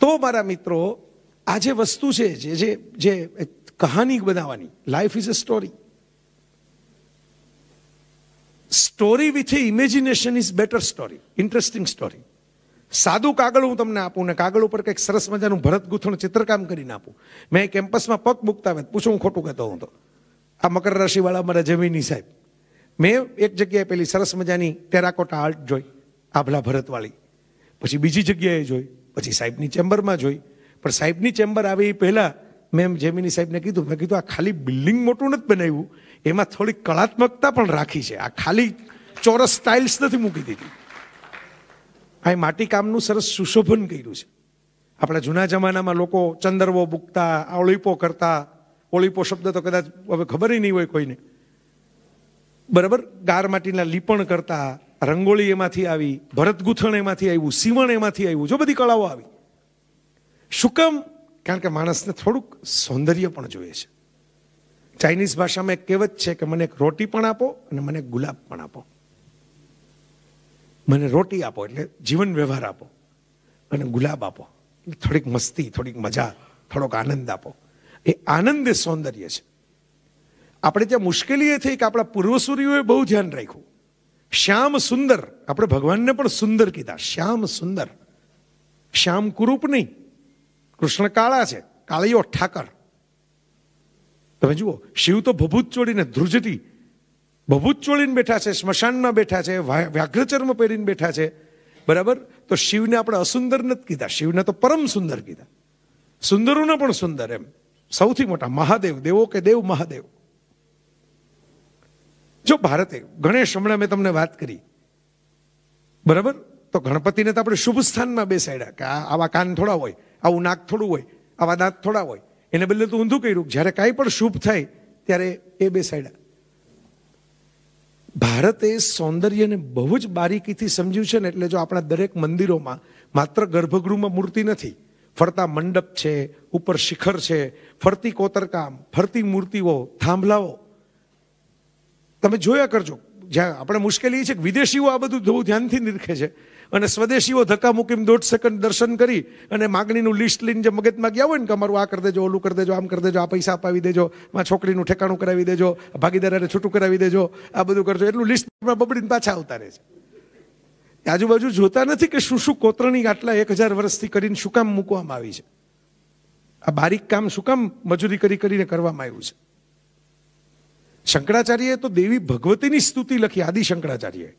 તો મારા મિત્રો આ જે વસ્તુ છે જે જે કહાની બનાવવાની life is a story story with imagination is better story interesting story સાદું કાગળ હું તમને આપું ને કાગળ ઉપર કંઈક સરસ મજાનું ભરત ગૂંથણ ચિત્રકામ કરીને આપું મેં કેમ્પસમાં પગ મૂકતા મેં પૂછું હું ખોટું કહેતો હું તો આ મકર રાશિવાળા મારા જમીની સાહેબ મેં એક જગ્યાએ પેલી સરસ મજાની ટેરાકોટા આર્ટ જોઈ આભલા ભરતવાળી પછી બીજી જગ્યાએ જોઈ પછી સાહેબની ચેમ્બરમાં જોઈ પણ સાહેબની ચેમ્બર આવે એ પહેલાં મેં જેમિની સાહેબને કીધું મેં કીધું આ ખાલી બિલ્ડિંગ મોટું નથી બનાવ્યું એમાં થોડી કળાત્મકતા પણ રાખી છે આ ખાલી ચોરસ સ્ટાઇલ્સ નથી મૂકી દીધી આ માટી કામનું સરસ સુશોભન કર્યું છે આપણા જૂના જમાનામાં લોકો ચંદરવો બુકતા ઓળીપો કરતા ઓળીપો શબ્દ તો કદાચ હવે ખબર નહીં હોય કોઈને બરાબર ગાર માટીના લીપણ કરતા રંગોળી એમાંથી આવી ભરત એમાંથી આવ્યું સીવણ એમાંથી આવ્યું જો બધી કળાઓ આવી શું કેમ કારણ કે માણસને થોડુંક સૌંદર્ય પણ જોઈએ છે ચાઇનીઝ ભાષામાં એક કહેવત છે કે મને એક રોટી પણ આપો અને મને ગુલાબ પણ આપો મને રોટી આપો એટલે જીવન વ્યવહાર આપો અને ગુલાબ આપો થોડીક મસ્તી થોડીક મજા થોડોક આનંદ આપો એ આનંદ એ સૌંદર્ય છે આપણે ત્યાં મુશ્કેલી એ થઈ કે આપણા પૂર્વસૂરીઓએ બહુ ધ્યાન રાખ્યું શ્યામ સુંદર આપણે ભગવાનને પણ સુંદર કીધા શ્યામ સુંદર શ્યામ કુરૂપ નહીં કૃષ્ણ કાળા છે કાળીઓ ઠાકર તમે જુઓ શિવ તો ભભૂત ચોળીને ધ્રુજતી ભભૂત ચોળીને બેઠા છે સ્મશાનમાં બેઠા છે વ્યાઘ્રચર્મ પહેરીને બેઠા છે બરાબર તો શિવને આપણે અસુંદર નથી કીધા શિવને તો પરમ સુંદર કીધા સુંદરોને પણ સુંદર એમ સૌથી મોટા મહાદેવ દેવો કે દેવ મહાદેવ જો ભારતે ગણેશ હમણાં મેં તમને વાત કરી બરાબર તો ગણપતિને તો આપણે શુભ સ્થાનમાં બેસાડ્યા કે આવા કાન થોડા હોય આવું નાક થોડું હોય આવા દાંત થોડા હોય એને બદલે તો ઊંધું કર્યું જ્યારે કાંઈ પણ શુભ થાય ત્યારે એ બે સાઈડ ભારતે સૌંદર્યને બહુ જ બારીકીથી સમજ્યું છે ને એટલે જો આપણા દરેક મંદિરોમાં માત્ર ગર્ભગૃહમાં મૂર્તિ નથી ફરતા મંડપ છે ઉપર શિખર છે ફરતી કોતરકામ ફરતી મૂર્તિઓ થાંભલાઓ તમે જોયા કરજો જ્યાં આપણે મુશ્કેલી છે કે વિદેશીઓ આ બધું બહુ ધ્યાનથી નિરખે છે અને સ્વદેશીઓ ધક્કા મૂકીને દોઢ સેકન્ડ દર્શન કરી અને માગણીનું લિસ્ટ લઈને જે મગજમાં ગયા હોય ને કે અમારું આ કરી દેજો ઓલું કરી દેજો આમ કરી દેજો આ પૈસા અપાવી દેજો માં છોકરીનું ઠેકાણું કરાવી દેજો ભાગીદારાને છૂટું કરાવી દેજો આ બધું કરજો એટલું લિસ્ટ બબડીને પાછા આવતા રહે છે આજુબાજુ જોતા નથી કે શું શું કોતરણી આટલા એક હજાર વર્ષથી કરીને શું કામ મૂકવામાં આવી છે આ બારીક કામ શું કામ મજૂરી કરી કરીને કરવામાં આવ્યું છે શંકરાચાર્યએ તો દેવી ભગવતીની સ્તુતિ લખી આદિ શંકરાચાર્યએ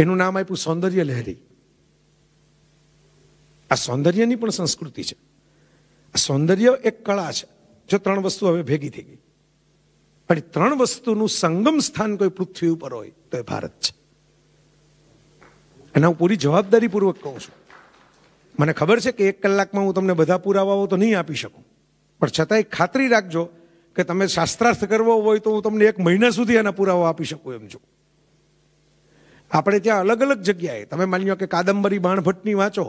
એનું નામ આપ્યું સૌંદર્ય લહેરી આ સૌંદર્યની પણ સંસ્કૃતિ છે આ સૌંદર્ય એક કળા છે જો ત્રણ વસ્તુ હવે ભેગી થઈ ગઈ પણ ત્રણ વસ્તુનું સંગમ સ્થાન કોઈ પૃથ્વી ઉપર હોય તો એ ભારત છે એના હું પૂરી જવાબદારીપૂર્વક કહું છું મને ખબર છે કે એક કલાકમાં હું તમને બધા પુરાવાઓ તો નહીં આપી શકું પણ છતાં એક ખાતરી રાખજો કે તમે શાસ્ત્રાર્થ કરવો હોય તો હું તમને એક મહિના સુધી એના પુરાવા આપી શકું એમ છું આપણે ત્યાં અલગ અલગ જગ્યાએ તમે માની લો કે કાદંબરી બાણભટ્ટની વાંચો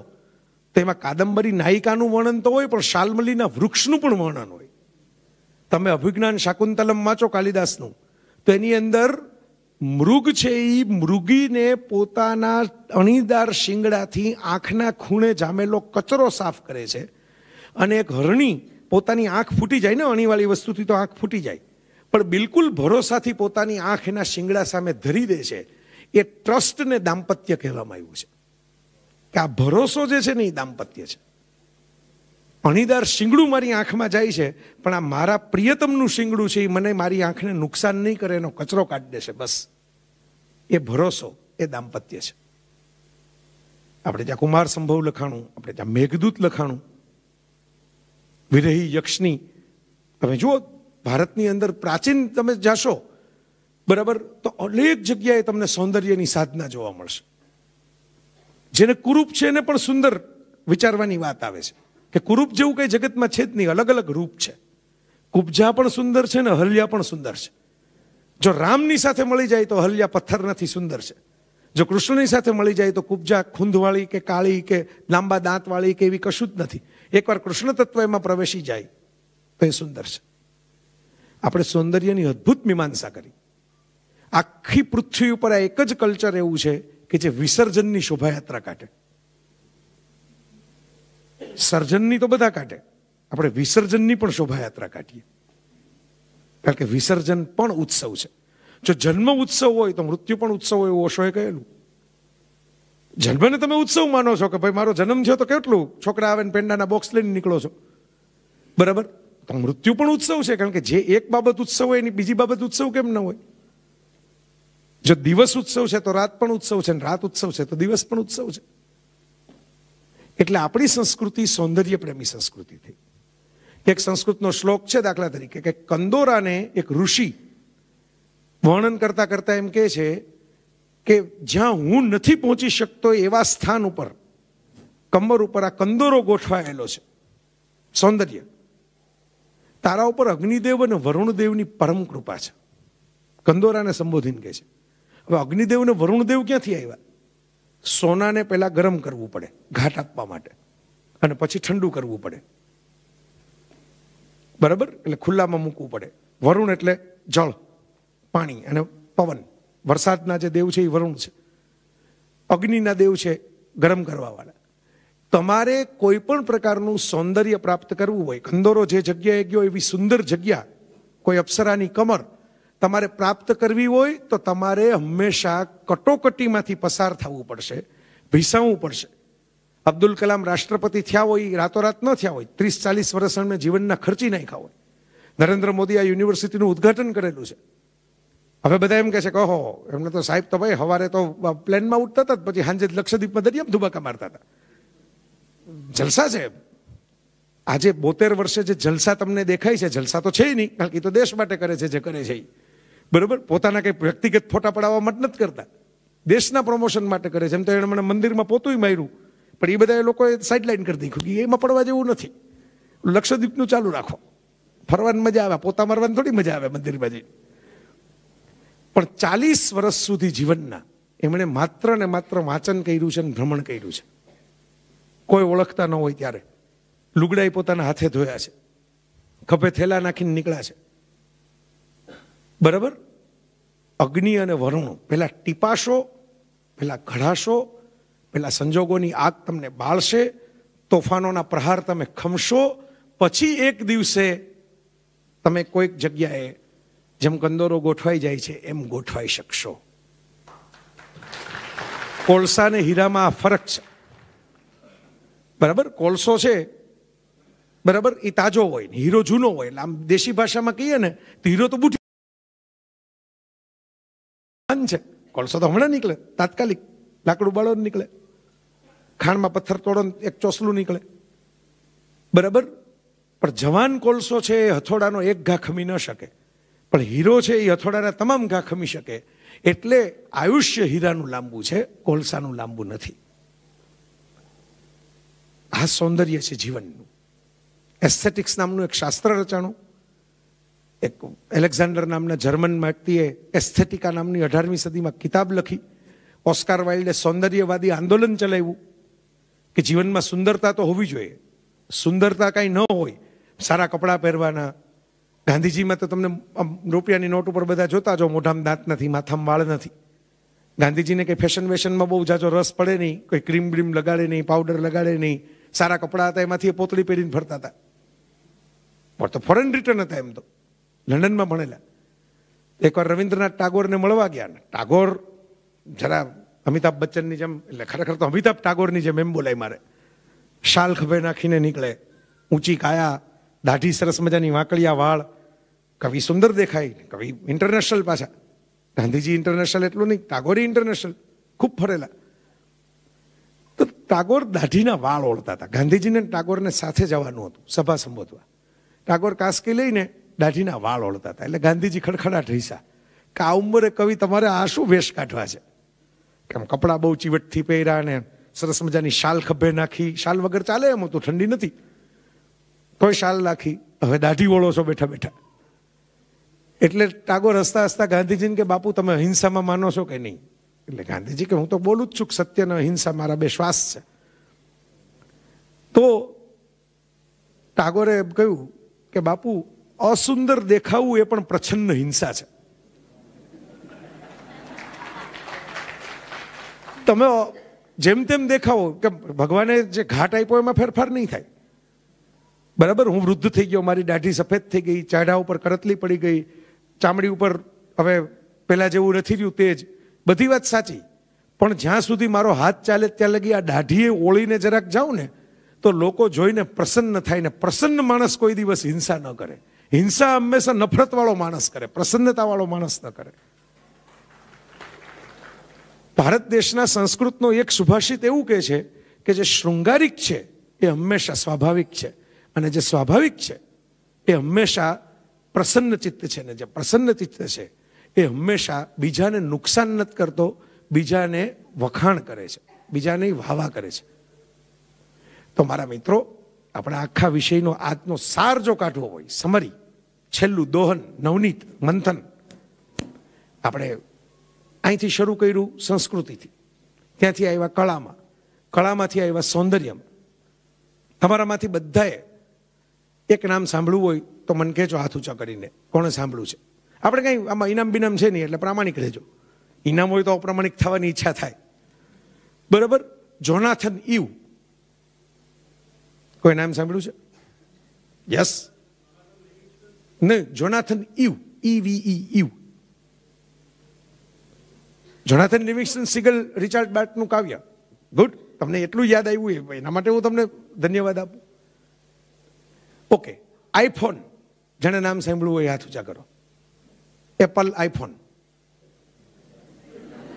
તેમાં કાદંબરી નાયિકાનું વર્ણન તો હોય પણ શાલમલીના વૃક્ષનું પણ વર્ણન હોય તમે અભિજ્ઞાન શાકુંતલમ વાંચો કાલિદાસનું તો એની અંદર મૃગ છે એ મૃગીને પોતાના અણીદાર શિંગડાથી આંખના ખૂણે જામેલો કચરો સાફ કરે છે અને એક હરણી પોતાની આંખ ફૂટી જાય ને અણીવાળી વસ્તુથી તો આંખ ફૂટી જાય પણ બિલકુલ ભરોસાથી પોતાની આંખ એના શિંગડા સામે ધરી દે છે એ ટ્રસ્ટને દાંપત્ય કહેવામાં આવ્યું છે કે આ ભરોસો જે છે ને એ દાંપત્ય છે અણીદાર શિંગડું મારી આંખમાં જાય છે પણ આ મારા પ્રિયતમનું શિંગડું છે એ મને મારી આંખને નુકસાન નહીં કરે એનો કચરો કાઢી દેશે બસ એ ભરોસો એ દાંપત્ય છે આપણે ત્યાં કુમાર સંભવ લખાણું આપણે ત્યાં મેઘદૂત લખાણું વિરહી યક્ષની તમે જુઓ ભારતની અંદર પ્રાચીન તમે જાશો બરાબર તો અનેક જગ્યાએ તમને સૌંદર્યની સાધના જોવા મળશે જેને કુરૂપ છે એને પણ સુંદર વિચારવાની વાત આવે છે કે કુરૂપ જેવું કંઈ જગતમાં છે જ નહીં અલગ અલગ રૂપ છે કુબજા પણ સુંદર છે ને હલ્યા પણ સુંદર છે જો રામની સાથે મળી જાય તો હલ્યા પથ્થર નથી સુંદર છે જો કૃષ્ણની સાથે મળી જાય તો કુબજા ખૂંધવાળી કે કાળી કે લાંબા દાંતવાળી કે એવી કશું જ નથી એકવાર કૃષ્ણ તત્વ એમાં પ્રવેશી જાય તો એ સુંદર છે આપણે સૌંદર્યની અદ્ભુત મીમાંસા કરી આખી પૃથ્વી ઉપર આ એક જ કલ્ચર એવું છે કે જે વિસર્જનની શોભાયાત્રા કાઢે સર્જનની તો બધા કાઢે આપણે વિસર્જનની પણ શોભાયાત્રા કાઢીએ કારણ કે વિસર્જન પણ ઉત્સવ છે જો જન્મ ઉત્સવ હોય તો મૃત્યુ પણ ઉત્સવ હોય એવું ઓશોએ કહેલું જન્મને તમે ઉત્સવ માનો છો કે ભાઈ મારો જન્મ થયો તો કેટલું છોકરા આવે ને પેંડાના બોક્સ લઈને નીકળો છો બરાબર તો મૃત્યુ પણ ઉત્સવ છે કારણ કે જે એક બાબત ઉત્સવ હોય એની બીજી બાબત ઉત્સવ કેમ ન હોય જો દિવસ ઉત્સવ છે તો રાત પણ ઉત્સવ છે રાત ઉત્સવ છે તો દિવસ પણ ઉત્સવ છે એટલે આપણી સંસ્કૃતિ સૌંદર્ય પ્રેમી સંસ્કૃતિ થઈ એક સંસ્કૃતનો શ્લોક છે દાખલા તરીકે કે કંદોરાને એક ઋષિ વર્ણન કરતા કરતા એમ કહે છે કે જ્યાં હું નથી પહોંચી શકતો એવા સ્થાન ઉપર કમર ઉપર આ કંદોરો ગોઠવાયેલો છે સૌંદર્ય તારા ઉપર અગ્નિદેવ અને વરુણદેવની પરમ કૃપા છે કંદોરાને સંબોધીને કહે છે હવે અગ્નિદેવ ને વરુણદેવ ક્યાંથી આવ્યા સોનાને પહેલાં ગરમ કરવું પડે ઘાટ આપવા માટે અને પછી ઠંડુ કરવું પડે બરાબર એટલે ખુલ્લામાં મૂકવું પડે વરુણ એટલે જળ પાણી અને પવન વરસાદના જે દેવ છે એ વરુણ છે અગ્નિના દેવ છે ગરમ કરવાવાળા તમારે કોઈ પણ પ્રકારનું સૌંદર્ય પ્રાપ્ત કરવું હોય કંદોરો જે જગ્યાએ ગયો એવી સુંદર જગ્યા કોઈ અપ્સરાની કમર તમારે પ્રાપ્ત કરવી હોય તો તમારે હંમેશા કટોકટીમાંથી પસાર થવું પડશે ભીસાવવું પડશે અબ્દુલ કલામ રાષ્ટ્રપતિ થયા હોય રાતોરાત ન થયા હોય ત્રીસ ચાલીસ વર્ષ અમે જીવનના ખર્ચી નાખ્યા હોય નરેન્દ્ર મોદી આ યુનિવર્સિટીનું ઉદઘાટન કરેલું છે હવે બધા એમ કહે છે કે ઓહો એમને તો સાહેબ તો ભાઈ સવારે તો પ્લેનમાં ઉઠતા હતા પછી સાંજે લક્ષદ્વીપમાં દરિયામાં ધુબાકા મારતા હતા જલસા છે આજે બોતેર વર્ષે જે જલસા તમને દેખાય છે જલસા તો છે નહીં કારણ કે તો દેશ માટે કરે છે જે કરે છે એ બરાબર પોતાના કંઈ વ્યક્તિગત ફોટા પડાવવા માટે નથી કરતા દેશના પ્રમોશન માટે કરે છે એમ તો એણે મને મંદિરમાં પોતું માર્યું પણ એ બધા લોકોએ સાઇડલાઇન કરી દીધું કે એમાં પડવા જેવું નથી લક્ષદ્વીપનું ચાલુ રાખો ફરવાની મજા આવે પોતા મારવાની થોડી મજા આવે મંદિરમાં જઈને પણ ચાલીસ વર્ષ સુધી જીવનના એમણે માત્ર ને માત્ર વાંચન કર્યું છે અને ભ્રમણ કર્યું છે કોઈ ઓળખતા ન હોય ત્યારે લુગડાઈ પોતાના હાથે ધોયા છે ખભે થેલા નાખીને નીકળ્યા છે બરાબર અગ્નિ અને વરુણ પેલા ટીપાશો પેલા ઘડાશો પેલા સંજોગોની આગ તમને બાળશે તોફાનોના પ્રહાર તમે ખમશો પછી એક દિવસે તમે કોઈક જગ્યાએ જેમ કંદોરો ગોઠવાઈ જાય છે એમ ગોઠવાઈ શકશો કોલસા ને હીરામાં ફરક છે બરાબર કોલસો છે બરાબર એ તાજો હોય હીરો જૂનો હોય એટલે આમ દેશી ભાષામાં કહીએ ને તો હીરો તો બુઠી બંધ છે કોલસો તો હમણાં નીકળે તાત્કાલિક લાકડું બાળો નીકળે ખાણમાં પથ્થર તોડો એક ચોસલું નીકળે બરાબર પણ જવાન કોલસો છે એ હથોડાનો એક ઘા ખમી ન શકે પણ હીરો છે એ હથોડાના તમામ ઘા ખમી શકે એટલે આયુષ્ય હીરાનું લાંબુ છે કોલસાનું લાંબુ નથી આ સૌંદર્ય છે જીવનનું એસ્થેટિક્સ નામનું એક શાસ્ત્ર રચાણું એક એલેક્ઝાન્ડર નામના જર્મન વ્યક્તિએ એસ્થેટિકા નામની અઢારમી સદીમાં કિતાબ લખી ઓસ્કાર વાઇલ્ડે સૌંદર્યવાદી આંદોલન ચલાવ્યું કે જીવનમાં સુંદરતા તો હોવી જોઈએ સુંદરતા કાંઈ ન હોય સારા કપડાં પહેરવાના ગાંધીજીમાં તો તમને રૂપિયાની નોટ ઉપર બધા જોતા જો મોઢામાં દાંત નથી માથામાં વાળ નથી ગાંધીજીને કંઈ ફેશન વેશનમાં બહુ જાજો રસ પડે નહીં કોઈ ક્રીમ બ્રીમ લગાડે નહીં પાવડર લગાડે નહીં સારા કપડાં હતા એમાંથી એ પોતળી પહેરીને ફરતા હતા પણ તો ફોરેન રિટર્ન હતા એમ તો લંડનમાં ભણેલા એકવાર રવિન્દ્રનાથ ટાગોરને મળવા ગયા ને ટાગોર જરા અમિતાભ બચ્ચનની જેમ એટલે ખરેખર તો અમિતાભ ટાગોરની જેમ એમ બોલાય મારે શાલ ખભે નાખીને નીકળે ઊંચી કાયા દાઢી સરસ મજાની વાંકળિયા વાળ કવિ સુંદર દેખાય કવિ ઇન્ટરનેશનલ પાછા ગાંધીજી ઇન્ટરનેશનલ એટલું નહીં ટાગોરી ઇન્ટરનેશનલ ખૂબ ફરેલા તો ટાગોર દાઢીના વાળ ઓળતા હતા ગાંધીજીને ટાગોરને સાથે જવાનું હતું સભા સંબોધવા ટાગોર કાસકી લઈને દાઢીના વાળ ઓળતા હતા એટલે ગાંધીજી ખડખડાટ રીસા કે આ ઉંમરે કવિ તમારે આ શું વેશ કાઢવા છે કેમ કપડાં બહુ ચીવટથી પહેર્યા ને સરસ મજાની શાલ ખભે નાખી શાલ વગર ચાલે એમ તો ઠંડી નથી કોઈ શાલ નાખી હવે દાઢી ઓળો છો બેઠા બેઠા એટલે ટાગોર હસતા હસતા ગાંધીજીને કે બાપુ તમે અહિંસામાં માનો છો કે નહીં એટલે ગાંધીજી કે હું તો બોલું જ છું કે સત્ય અને અહિંસા મારા બે શ્વાસ છે તો ટાગોરે એમ કહ્યું કે બાપુ અસુંદર દેખાવું એ પણ પ્રછન્ન હિંસા છે તમે જેમ તેમ દેખાવો કે ભગવાને જે ઘાટ આપ્યો એમાં ફેરફાર નહીં થાય બરાબર હું વૃદ્ધ થઈ ગયો મારી દાઢી સફેદ થઈ ગઈ ચાઢા ઉપર કરતલી પડી ગઈ ચામડી ઉપર હવે પહેલાં જેવું નથી રહ્યું તેજ બધી વાત સાચી પણ જ્યાં સુધી મારો હાથ ચાલે ત્યાં લગી આ દાઢીએ ઓળીને જરાક જાઉં ને તો લોકો જોઈને પ્રસન્ન થાય ને પ્રસન્ન માણસ કોઈ દિવસ હિંસા ન કરે હિંસા હંમેશા નફરતવાળો માણસ કરે પ્રસન્નતાવાળો માણસ ન કરે ભારત દેશના સંસ્કૃતનો એક સુભાષિત એવું કહે છે કે જે શૃંગારિક છે એ હંમેશા સ્વાભાવિક છે અને જે સ્વાભાવિક છે એ હંમેશા પ્રસન્ન ચિત્ત છે ને જે પ્રસન્ન ચિત્ત છે એ હંમેશા બીજાને નુકસાન નથી કરતો બીજાને વખાણ કરે છે બીજાને વાહવા કરે છે તો મારા મિત્રો આપણા આખા વિષયનો આજનો સાર જો કાઢવો હોય સમરી છેલ્લું દોહન નવનીત મંથન આપણે અહીંથી શરૂ કર્યું સંસ્કૃતિથી ત્યાંથી આવ્યા કળામાં કળામાંથી આવ્યા સૌંદર્યમાં તમારામાંથી બધાએ એક નામ સાંભળવું હોય તો મને કહેજો હાથ ઊંચા કરીને કોણે સાંભળ્યું છે આપણે કંઈ આમાં ઇનામ બિનામ છે નહીં એટલે પ્રામાણિક રહેજો ઇનામ હોય તો અપ્રામાણિક થવાની ઈચ્છા થાય બરાબર જોનાથન ઈવ કોઈ નામ સાંભળ્યું છે યસ નહીં Jonathan Ive I V E Ive Jonathan Livingston Seagull Richard બાર્ટનું કાવ્ય ગુડ તમને એટલું યાદ આવ્યું એના માટે હું તમને ધન્યવાદ આપું ઓકે આઈફોન જેણે નામ સાંભળ્યું હોય હાથ ઊંચા કરો એપલ આઈફોન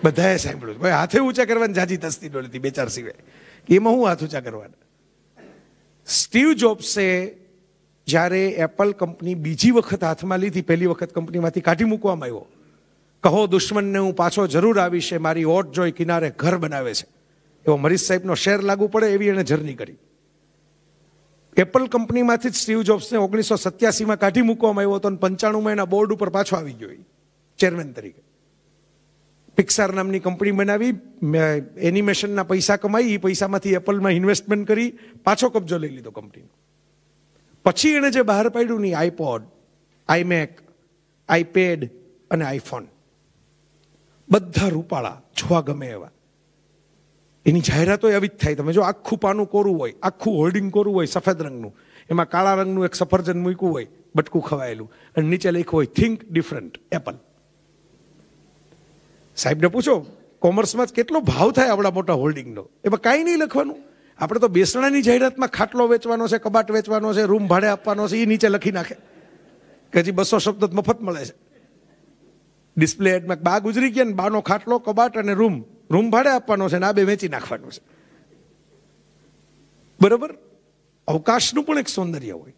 બધાએ સાંભળ્યું હાથે ઊંચા કરવાની જાજી તસ્તી ડોલી હતી બે ચાર સિવાય એમાં હું હાથ ઊંચા કરવાના સ્ટીવ જોબ્સે જ્યારે એપલ કંપની બીજી વખત હાથમાં લીધી પહેલી વખત કંપનીમાંથી કાઢી મૂકવામાં આવ્યો કહો દુશ્મનને હું પાછો જરૂર આવીશ એ મારી ઓટ જોઈ કિનારે ઘર બનાવે છે એવો મરીશ સાહેબનો શેર લાગુ પડે એવી એણે જર્ની કરી એપલ કંપનીમાંથી જ સ્ટીવ જોબ્સને ઓગણીસો સત્યાસીમાં કાઢી મૂકવામાં આવ્યો હતો અને પંચાણુંમાં એના બોર્ડ ઉપર પાછો આવી ગયો ચેરમેન તરીકે પિક્સાર નામની કંપની બનાવી એનિમેશનના પૈસા કમાઈ એ પૈસામાંથી એપલમાં ઇન્વેસ્ટમેન્ટ કરી પાછો કબજો લઈ લીધો કંપનીનો પછી એણે જે બહાર પાડ્યું ને આઈપોડ આઈમેક આઈપેડ અને આઈફોન બધા રૂપાળા જોવા ગમે એવા એની જાહેરાતો એવી જ થાય તમે જો આખું પાનું કોરું હોય આખું હોર્ડિંગ કોરું હોય સફેદ રંગનું એમાં કાળા રંગનું એક સફરજન મૂક્યું હોય બટકું ખવાયેલું અને નીચે લખ્યું હોય થિંક ડિફરન્ટ એપલ સાહેબને પૂછો કોમર્સમાં જ કેટલો ભાવ થાય આપણા મોટા હોલ્ડિંગનો એમાં કાંઈ નહીં લખવાનું આપણે તો બેસણાની જાહેરાતમાં ખાટલો વેચવાનો છે કબાટ વેચવાનો છે રૂમ ભાડે આપવાનો છે એ નીચે લખી નાખે કે હજી બસો શબ્દ મફત મળે છે ડિસ્પ્લે એડમાં બા ગુજરી ગયા ને બાનો ખાટલો કબાટ અને રૂમ રૂમ ભાડે આપવાનો છે ને આ બે વેચી નાખવાનું છે બરોબર અવકાશનું પણ એક સૌંદર્ય હોય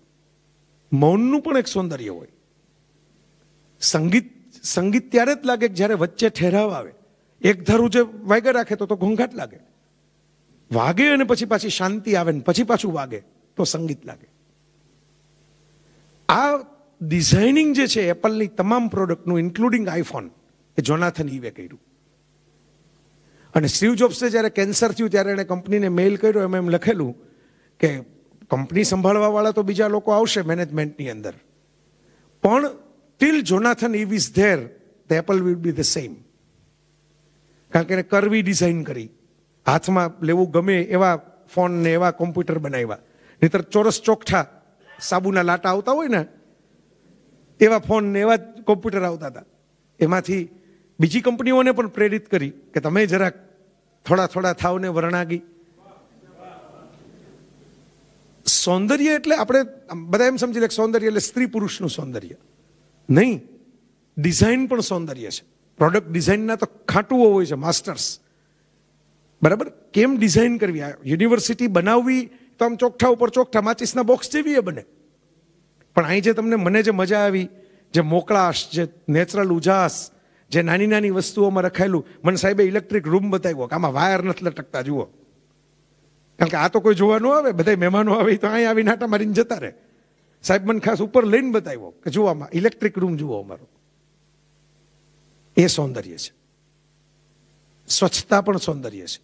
મૌનનું પણ એક સૌંદર્ય હોય સંગીત સંગીત ત્યારે જ લાગે કે જ્યારે વચ્ચે ઠેરાવ આવે એક ધારું જે વાગે રાખે તો તો ઘોંઘાટ લાગે વાગે અને પછી પાછી શાંતિ આવે ને પછી પાછું વાગે તો સંગીત લાગે આ ડિઝાઇનિંગ જે છે એપલની તમામ પ્રોડક્ટનું ઇન્ક્લુડિંગ આઈફોન એ જોનાથન ઈવે કર્યું અને સ્ટીવ જોબ્સે જ્યારે કેન્સર થયું ત્યારે એણે કંપનીને મેઇલ કર્યો એમાં એમ લખેલું કે કંપની સંભાળવાવાળા તો બીજા લોકો આવશે મેનેજમેન્ટની અંદર પણ till Jonathan Ive is there the Apple will be the same કારણ કે એને કરવી ડિઝાઇન કરી હાથમાં લેવું ગમે એવા ફોન ને એવા કોમ્પ્યુટર બનાવ્યા નહીતર ચોરસ ચોકઠા સાબુના લાટા આવતા હોય ને એવા ફોન ને એવા કોમ્પ્યુટર આવતા હતા એમાંથી બીજી કંપનીઓને પણ પ્રેરિત કરી કે તમે જરાક થોડા થોડા થાવને ને વર્ણાગી સૌંદર્ય એટલે આપણે બધા એમ સમજી લે સૌંદર્ય એટલે સ્ત્રી પુરુષનું સૌંદર્ય નહીં ડિઝાઇન પણ સૌંદર્ય છે પ્રોડક્ટ ડિઝાઇનના તો ખાટું હોય છે માસ્ટર્સ બરાબર કેમ ડિઝાઇન કરવી આ યુનિવર્સિટી બનાવવી તો આમ ચોકઠા ઉપર ચોકઠા માચીસના બોક્સ જેવી એ બને પણ અહીં જે તમને મને જે મજા આવી જે મોકળાશ જે નેચરલ ઉજાસ જે નાની નાની વસ્તુઓમાં રખાયેલું મને સાહેબે ઇલેક્ટ્રિક રૂમ બતાવ્યો કે આમાં વાયર નથી લટકતા જુઓ કારણ કે આ તો કોઈ જોવાનું આવે બધા મહેમાનો આવે તો અહીં આવીને આટા મારીને જતા રહે સાહેબ મને ખાસ ઉપર લઈને બતાવ્યો કે જોવામાં ઇલેક્ટ્રિક રૂમ જુઓ અમારો એ સૌંદર્ય છે સ્વચ્છતા પણ સૌંદર્ય છે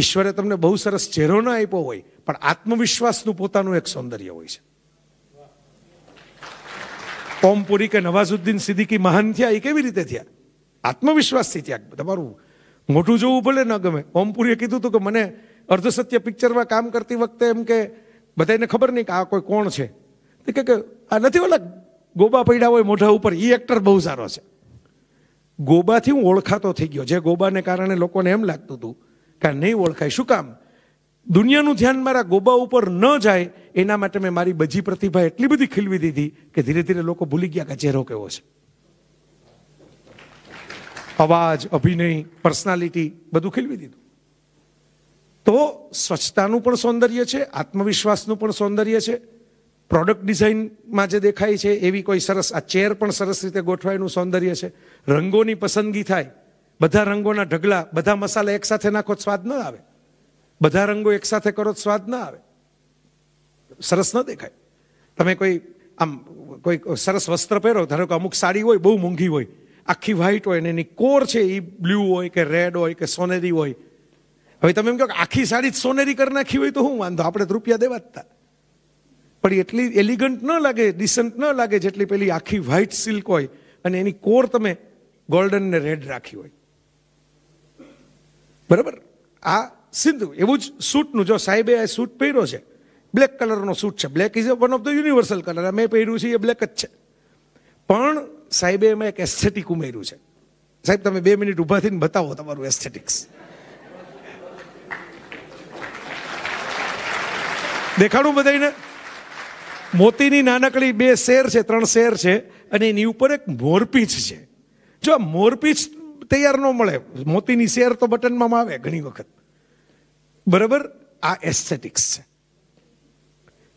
ઈશ્વરે તમને બહુ સરસ ચહેરો ના આપ્યો હોય પણ આત્મવિશ્વાસનું પોતાનું એક સૌંદર્ય હોય છે ઓમપુરી કે નવાઝુદ્દીન સિદ્દીકી મહાન થયા એ કેવી રીતે થયા આત્મવિશ્વાસથી થયા તમારું મોટું જોવું ભલે ન ગમે ઓમપુરીએ કીધું હતું કે મને અર્ધસત્ય પિક્ચરમાં કામ કરતી વખતે એમ કે બધાને ખબર નહીં કે આ કોઈ કોણ છે કે આ નથી ઓલા ગોબા પડ્યા હોય મોઢા ઉપર એ એક્ટર બહુ સારો છે ગોબાથી હું ઓળખાતો થઈ ગયો જે ગોબાને કારણે લોકોને એમ લાગતું હતું કે નહીં ઓળખાય શું કામ દુનિયાનું ધ્યાન મારા ગોબા ઉપર ન જાય એના માટે મેં મારી બજી પ્રતિભા એટલી બધી ખીલવી દીધી કે ધીરે ધીરે લોકો ભૂલી ગયા કે ચહેરો કેવો છે અવાજ અભિનય પર્સનાલિટી બધું ખીલવી દીધું તો સ્વચ્છતાનું પણ સૌંદર્ય છે આત્મવિશ્વાસનું પણ સૌંદર્ય છે પ્રોડક્ટ ડિઝાઇનમાં જે દેખાય છે એવી કોઈ સરસ આ ચેર પણ સરસ રીતે ગોઠવાયનું સૌંદર્ય છે રંગોની પસંદગી થાય બધા રંગોના ઢગલા બધા મસાલા એકસાથે નાખો સ્વાદ ન આવે બધા રંગો એકસાથે કરો સ્વાદ ન આવે સરસ ન દેખાય તમે કોઈ આમ કોઈ સરસ વસ્ત્ર પહેરો ધારો કે અમુક સાડી હોય બહુ મોંઘી હોય આખી વ્હાઈટ હોય અને એની કોર છે એ બ્લુ હોય કે રેડ હોય કે સોનેરી હોય હવે તમે એમ કહો કે આખી સાડી સોનેરી કરી નાખી હોય તો હું વાંધો આપણે રૂપિયા દેવા જતા પણ એટલી એલિગન્ટ ન લાગે ડિસન્ટ ન લાગે જેટલી પેલી આખી વ્હાઇટ સિલ્ક હોય અને એની કોર તમે ગોલ્ડન ને રેડ રાખી હોય બરાબર આ સીધું એવું જ સૂટનું જો સાહેબે આ સૂટ પહેર્યો છે બ્લેક કલરનો સૂટ છે black is one of the universal colour મેં પહેર્યું છે એ બ્લેક જ છે પણ સાહેબે એમાં એક એસ્થેટિક ઉમેર્યું છે સાહેબ તમે બે મિનિટ ઊભા થઈને બતાવો તમારું એસ્થેટિક્સ દેખાડું બધાને મોતીની નાનકડી બે શેર છે ત્રણ શેર છે અને એની ઉપર એક મોરપીંછ છે જો આ મોરપીંછ તૈયાર ન મળે મોતીની શેર તો બટનમાં આવે ઘણી વખત બરાબર આ એસ્થેટિક્સ છે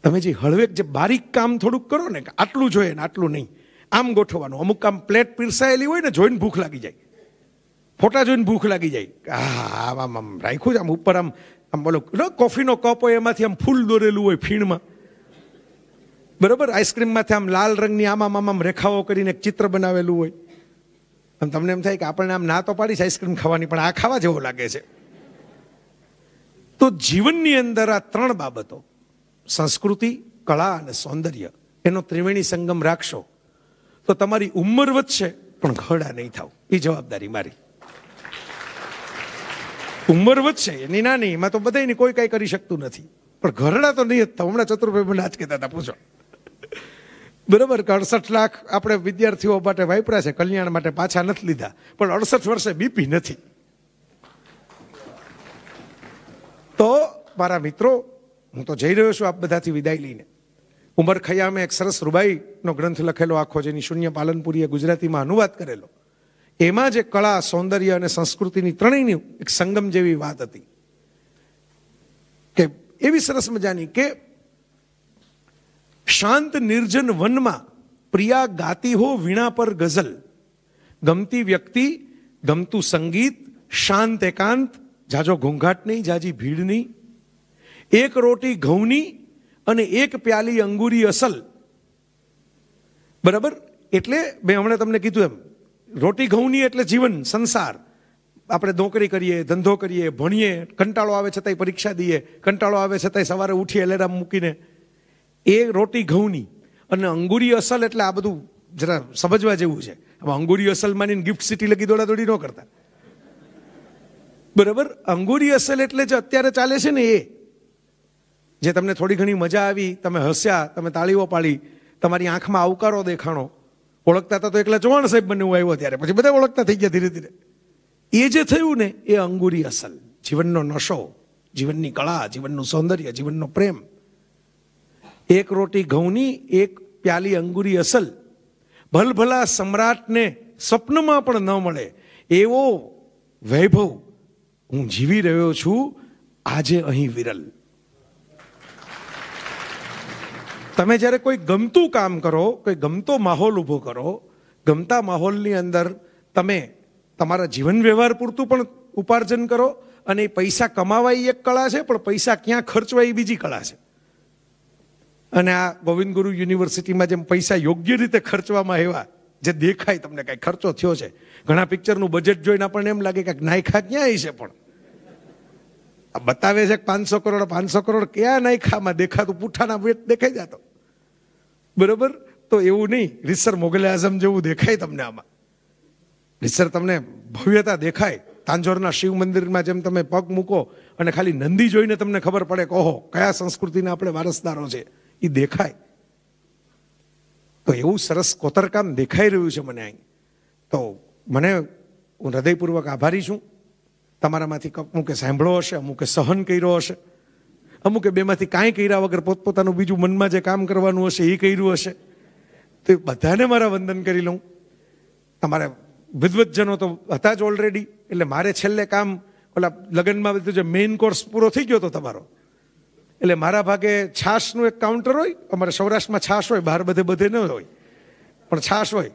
તમે જે હળવેક જે બારીક કામ થોડુંક કરો ને આટલું જોઈએ ને આટલું નહીં આમ ગોઠવવાનું અમુક કામ પ્લેટ પીરસાયેલી હોય ને જોઈને ભૂખ લાગી જાય ફોટા જોઈને ભૂખ લાગી જાય હા આમ આમ રાખ્યું છે આમ ઉપર આમ આમ બોલો કોફીનો કપ હોય એમાંથી આમ ફૂલ દોરેલું હોય ફીણમાં બરોબર આઈસ્ક્રીમમાંથી આમ લાલ રંગની આમામ આમ રેખાઓ કરીને એક ચિત્ર બનાવેલું હોય આમ તમને એમ થાય કે આપણને આમ ના તો પાડીશ આઈસ્ક્રીમ ખાવાની પણ આ ખાવા જેવો લાગે છે તો જીવનની અંદર આ ત્રણ બાબતો સંસ્કૃતિ કળા અને સૌંદર્ય એનો ત્રિવેણી સંગમ રાખશો તો તમારી ઉંમર વધશે પણ ઘડા નહીં થાવ એ જવાબદારી મારી ઉંમર વધશે એની નાની એમાં તો બધાની કોઈ કાંઈ કરી શકતું નથી પણ ઘરડા તો નહીં હતા હમણાં ચતુરભાઈ મને આજ કહેતા હતા પૂછો બરાબર કે અડસઠ લાખ આપણે વિદ્યાર્થીઓ માટે વાપરા છે કલ્યાણ માટે પાછા નથી લીધા પણ અડસઠ વર્ષે બીપી નથી તો મારા મિત્રો હું તો જઈ રહ્યો છું આપ બધાથી વિદાય લઈને ઉમર ખયામે એક સરસ રૂબાઈનો ગ્રંથ લખેલો આખો જેની શૂન્ય પાલનપુરીએ ગુજરાતીમાં અનુવાદ કરેલો એમાં જે કળા સૌંદર્ય અને સંસ્કૃતિની ત્રણેયની એક સંગમ જેવી વાત હતી કે એવી સરસ મજાની કે શાંત નિર્જન વનમાં પ્રિયા ગાતી હો વીણા પર ગઝલ ગમતી વ્યક્તિ ગમતું સંગીત શાંત એકાંત જાજો ઘોંઘાટ નહીં જાજી ભીડ નહીં એક રોટી ઘઉંની અને એક પ્યાલી અંગુરી અસલ બરાબર એટલે મેં હમણાં તમને કીધું એમ રોટી ઘઉંની એટલે જીવન સંસાર આપણે નોકરી કરીએ ધંધો કરીએ ભણીએ કંટાળો આવે છતાંય પરીક્ષા દઈએ કંટાળો આવે છતાંય સવારે ઉઠીએ એલેરામ મૂકીને એ રોટી ઘઉંની અને અંગુરી અસલ એટલે આ બધું જરા સમજવા જેવું છે હવે અંગુરી અસલ માનીને ગિફ્ટ સિટી લગી દોડાદોડી ન કરતા બરાબર અંગુરી અસલ એટલે જે અત્યારે ચાલે છે ને એ જે તમને થોડી ઘણી મજા આવી તમે હસ્યા તમે તાળીઓ પાડી તમારી આંખમાં આવકારો દેખાણો ઓળખતા હતા તો એકલા ચૌહાણ સાહેબ બને હું આવ્યો ત્યારે પછી બધા ઓળખતા થઈ ગયા ધીરે ધીરે એ જે થયું ને એ અંગુરી અસલ જીવનનો નશો જીવનની કળા જીવનનું સૌંદર્ય જીવનનો પ્રેમ એક રોટી ઘઉંની એક પ્યાલી અંગુરી અસલ ભલભલા સમ્રાટને સ્વપ્નમાં પણ ન મળે એવો વૈભવ હું જીવી રહ્યો છું આજે અહીં વિરલ તમે જ્યારે કોઈ ગમતું કામ કરો કોઈ ગમતો માહોલ ઊભો કરો ગમતા માહોલની અંદર તમે તમારા જીવન વ્યવહાર પૂરતું પણ ઉપાર્જન કરો અને પૈસા કમાવા એ એક કળા છે પણ પૈસા ક્યાં ખર્ચવા એ બીજી કળા છે અને આ ગોવિંદ ગુરુ યુનિવર્સિટીમાં જેમ પૈસા યોગ્ય રીતે ખર્ચવામાં આવ્યા જે દેખાય તમને કાંઈ ખર્ચો થયો છે ઘણા પિક્ચરનું બજેટ જોઈને આપણને એમ લાગે કે નાયખા ક્યાં છે પણ આ બતાવે છે પાંચસો કરોડ પાંચસો કરોડ ક્યાં નાયખામાં દેખાતું પૂઠાના વેટ દેખાઈ જતો બરોબર તો એવું નહીં રીતસર મુઘલ આઝમ જેવું દેખાય તમને આમાં રીતસર તમને ભવ્યતા દેખાય તાંજોરના શિવ મંદિરમાં જેમ તમે પગ મૂકો અને ખાલી નંદી જોઈને તમને ખબર પડે કે ઓહો કયા સંસ્કૃતિના આપણે વારસદારો છે એ દેખાય તો એવું સરસ કોતરકામ દેખાઈ રહ્યું છે મને અહીં તો મને હું હૃદયપૂર્વક આભારી છું તમારામાંથી અમુકે સાંભળો હશે અમુકે સહન કર્યો હશે અમુકે બેમાંથી કાંઈ કર્યા વગર પોતપોતાનું બીજું મનમાં જે કામ કરવાનું હશે એ કર્યું હશે તો એ બધાને મારા વંદન કરી લઉં તમારે વિદવતજનો તો હતા જ ઓલરેડી એટલે મારે છેલ્લે કામ ઓલા લગ્નમાં બધું જે મેઇન કોર્સ પૂરો થઈ ગયો હતો તમારો એટલે મારા ભાગે છાશનું એક કાઉન્ટર હોય અમારે સૌરાષ્ટ્રમાં છાશ હોય બહાર બધે બધે ન હોય પણ છાશ હોય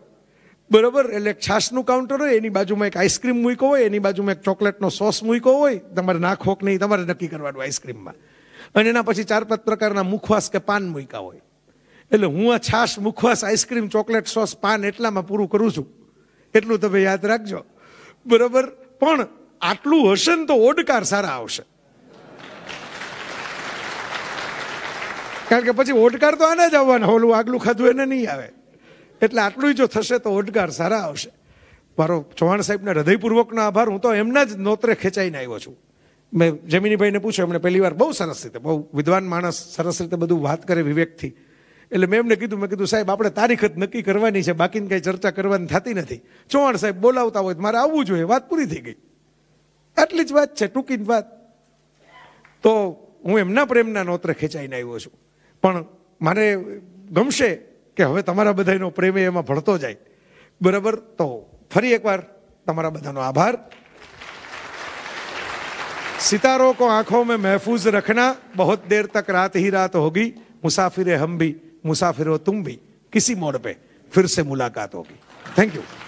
બરોબર એટલે છાશનું કાઉન્ટર હોય એની બાજુમાં એક આઈસ્ક્રીમ મૂક્યો હોય એની બાજુમાં એક ચોકલેટનો સોસ મૂક્યો હોય તમારે નાખો કે નહીં તમારે નક્કી કરવાનું આઈસ્ક્રીમમાં અને એના પછી ચાર પાંચ પ્રકારના મુખવાસ કે પાન મૂક્યા હોય એટલે હું આ છાશ મુખવાસ આઈસ્ક્રીમ ચોકલેટ સોસ પાન એટલામાં પૂરું કરું છું એટલું તમે યાદ રાખજો બરાબર પણ આટલું હશે ને તો ઓડકાર સારા આવશે કારણ કે પછી ઓડકાર તો આને જ આવવાના ઓલું આગલું ખાધું એને નહીં આવે એટલે આટલું જો થશે તો ઓડકાર સારા આવશે મારો ચૌહાણ સાહેબના હૃદયપૂર્વકનો આભાર હું તો એમના જ નોતરે ખેંચાઈને આવ્યો છું મેં જમીનીભાઈને પૂછ્યું એમણે પહેલી વાર બહુ સરસ રીતે બહુ વિદ્વાન માણસ સરસ રીતે બધું વાત કરે વિવેકથી એટલે મેં એમને કીધું મેં કીધું સાહેબ આપણે તારીખ જ નક્કી કરવાની છે બાકીની કંઈ ચર્ચા કરવાની થતી નથી ચૌહાણ સાહેબ બોલાવતા હોય મારે આવવું જોઈએ વાત પૂરી થઈ ગઈ આટલી જ વાત છે ટૂંકી જ વાત તો હું એમના પ્રેમના નોત્ર ખેંચાઈને આવ્યો છું પણ મને ગમશે કે હવે તમારા બધાનો પ્રેમ એમાં ભળતો જાય બરાબર તો ફરી એકવાર તમારા બધાનો આભાર सितारों को आंखों में महफूज रखना बहुत देर तक रात ही रात होगी मुसाफिर हम भी मुसाफिर हो तुम भी किसी मोड़ पे फिर से मुलाकात होगी थैंक यू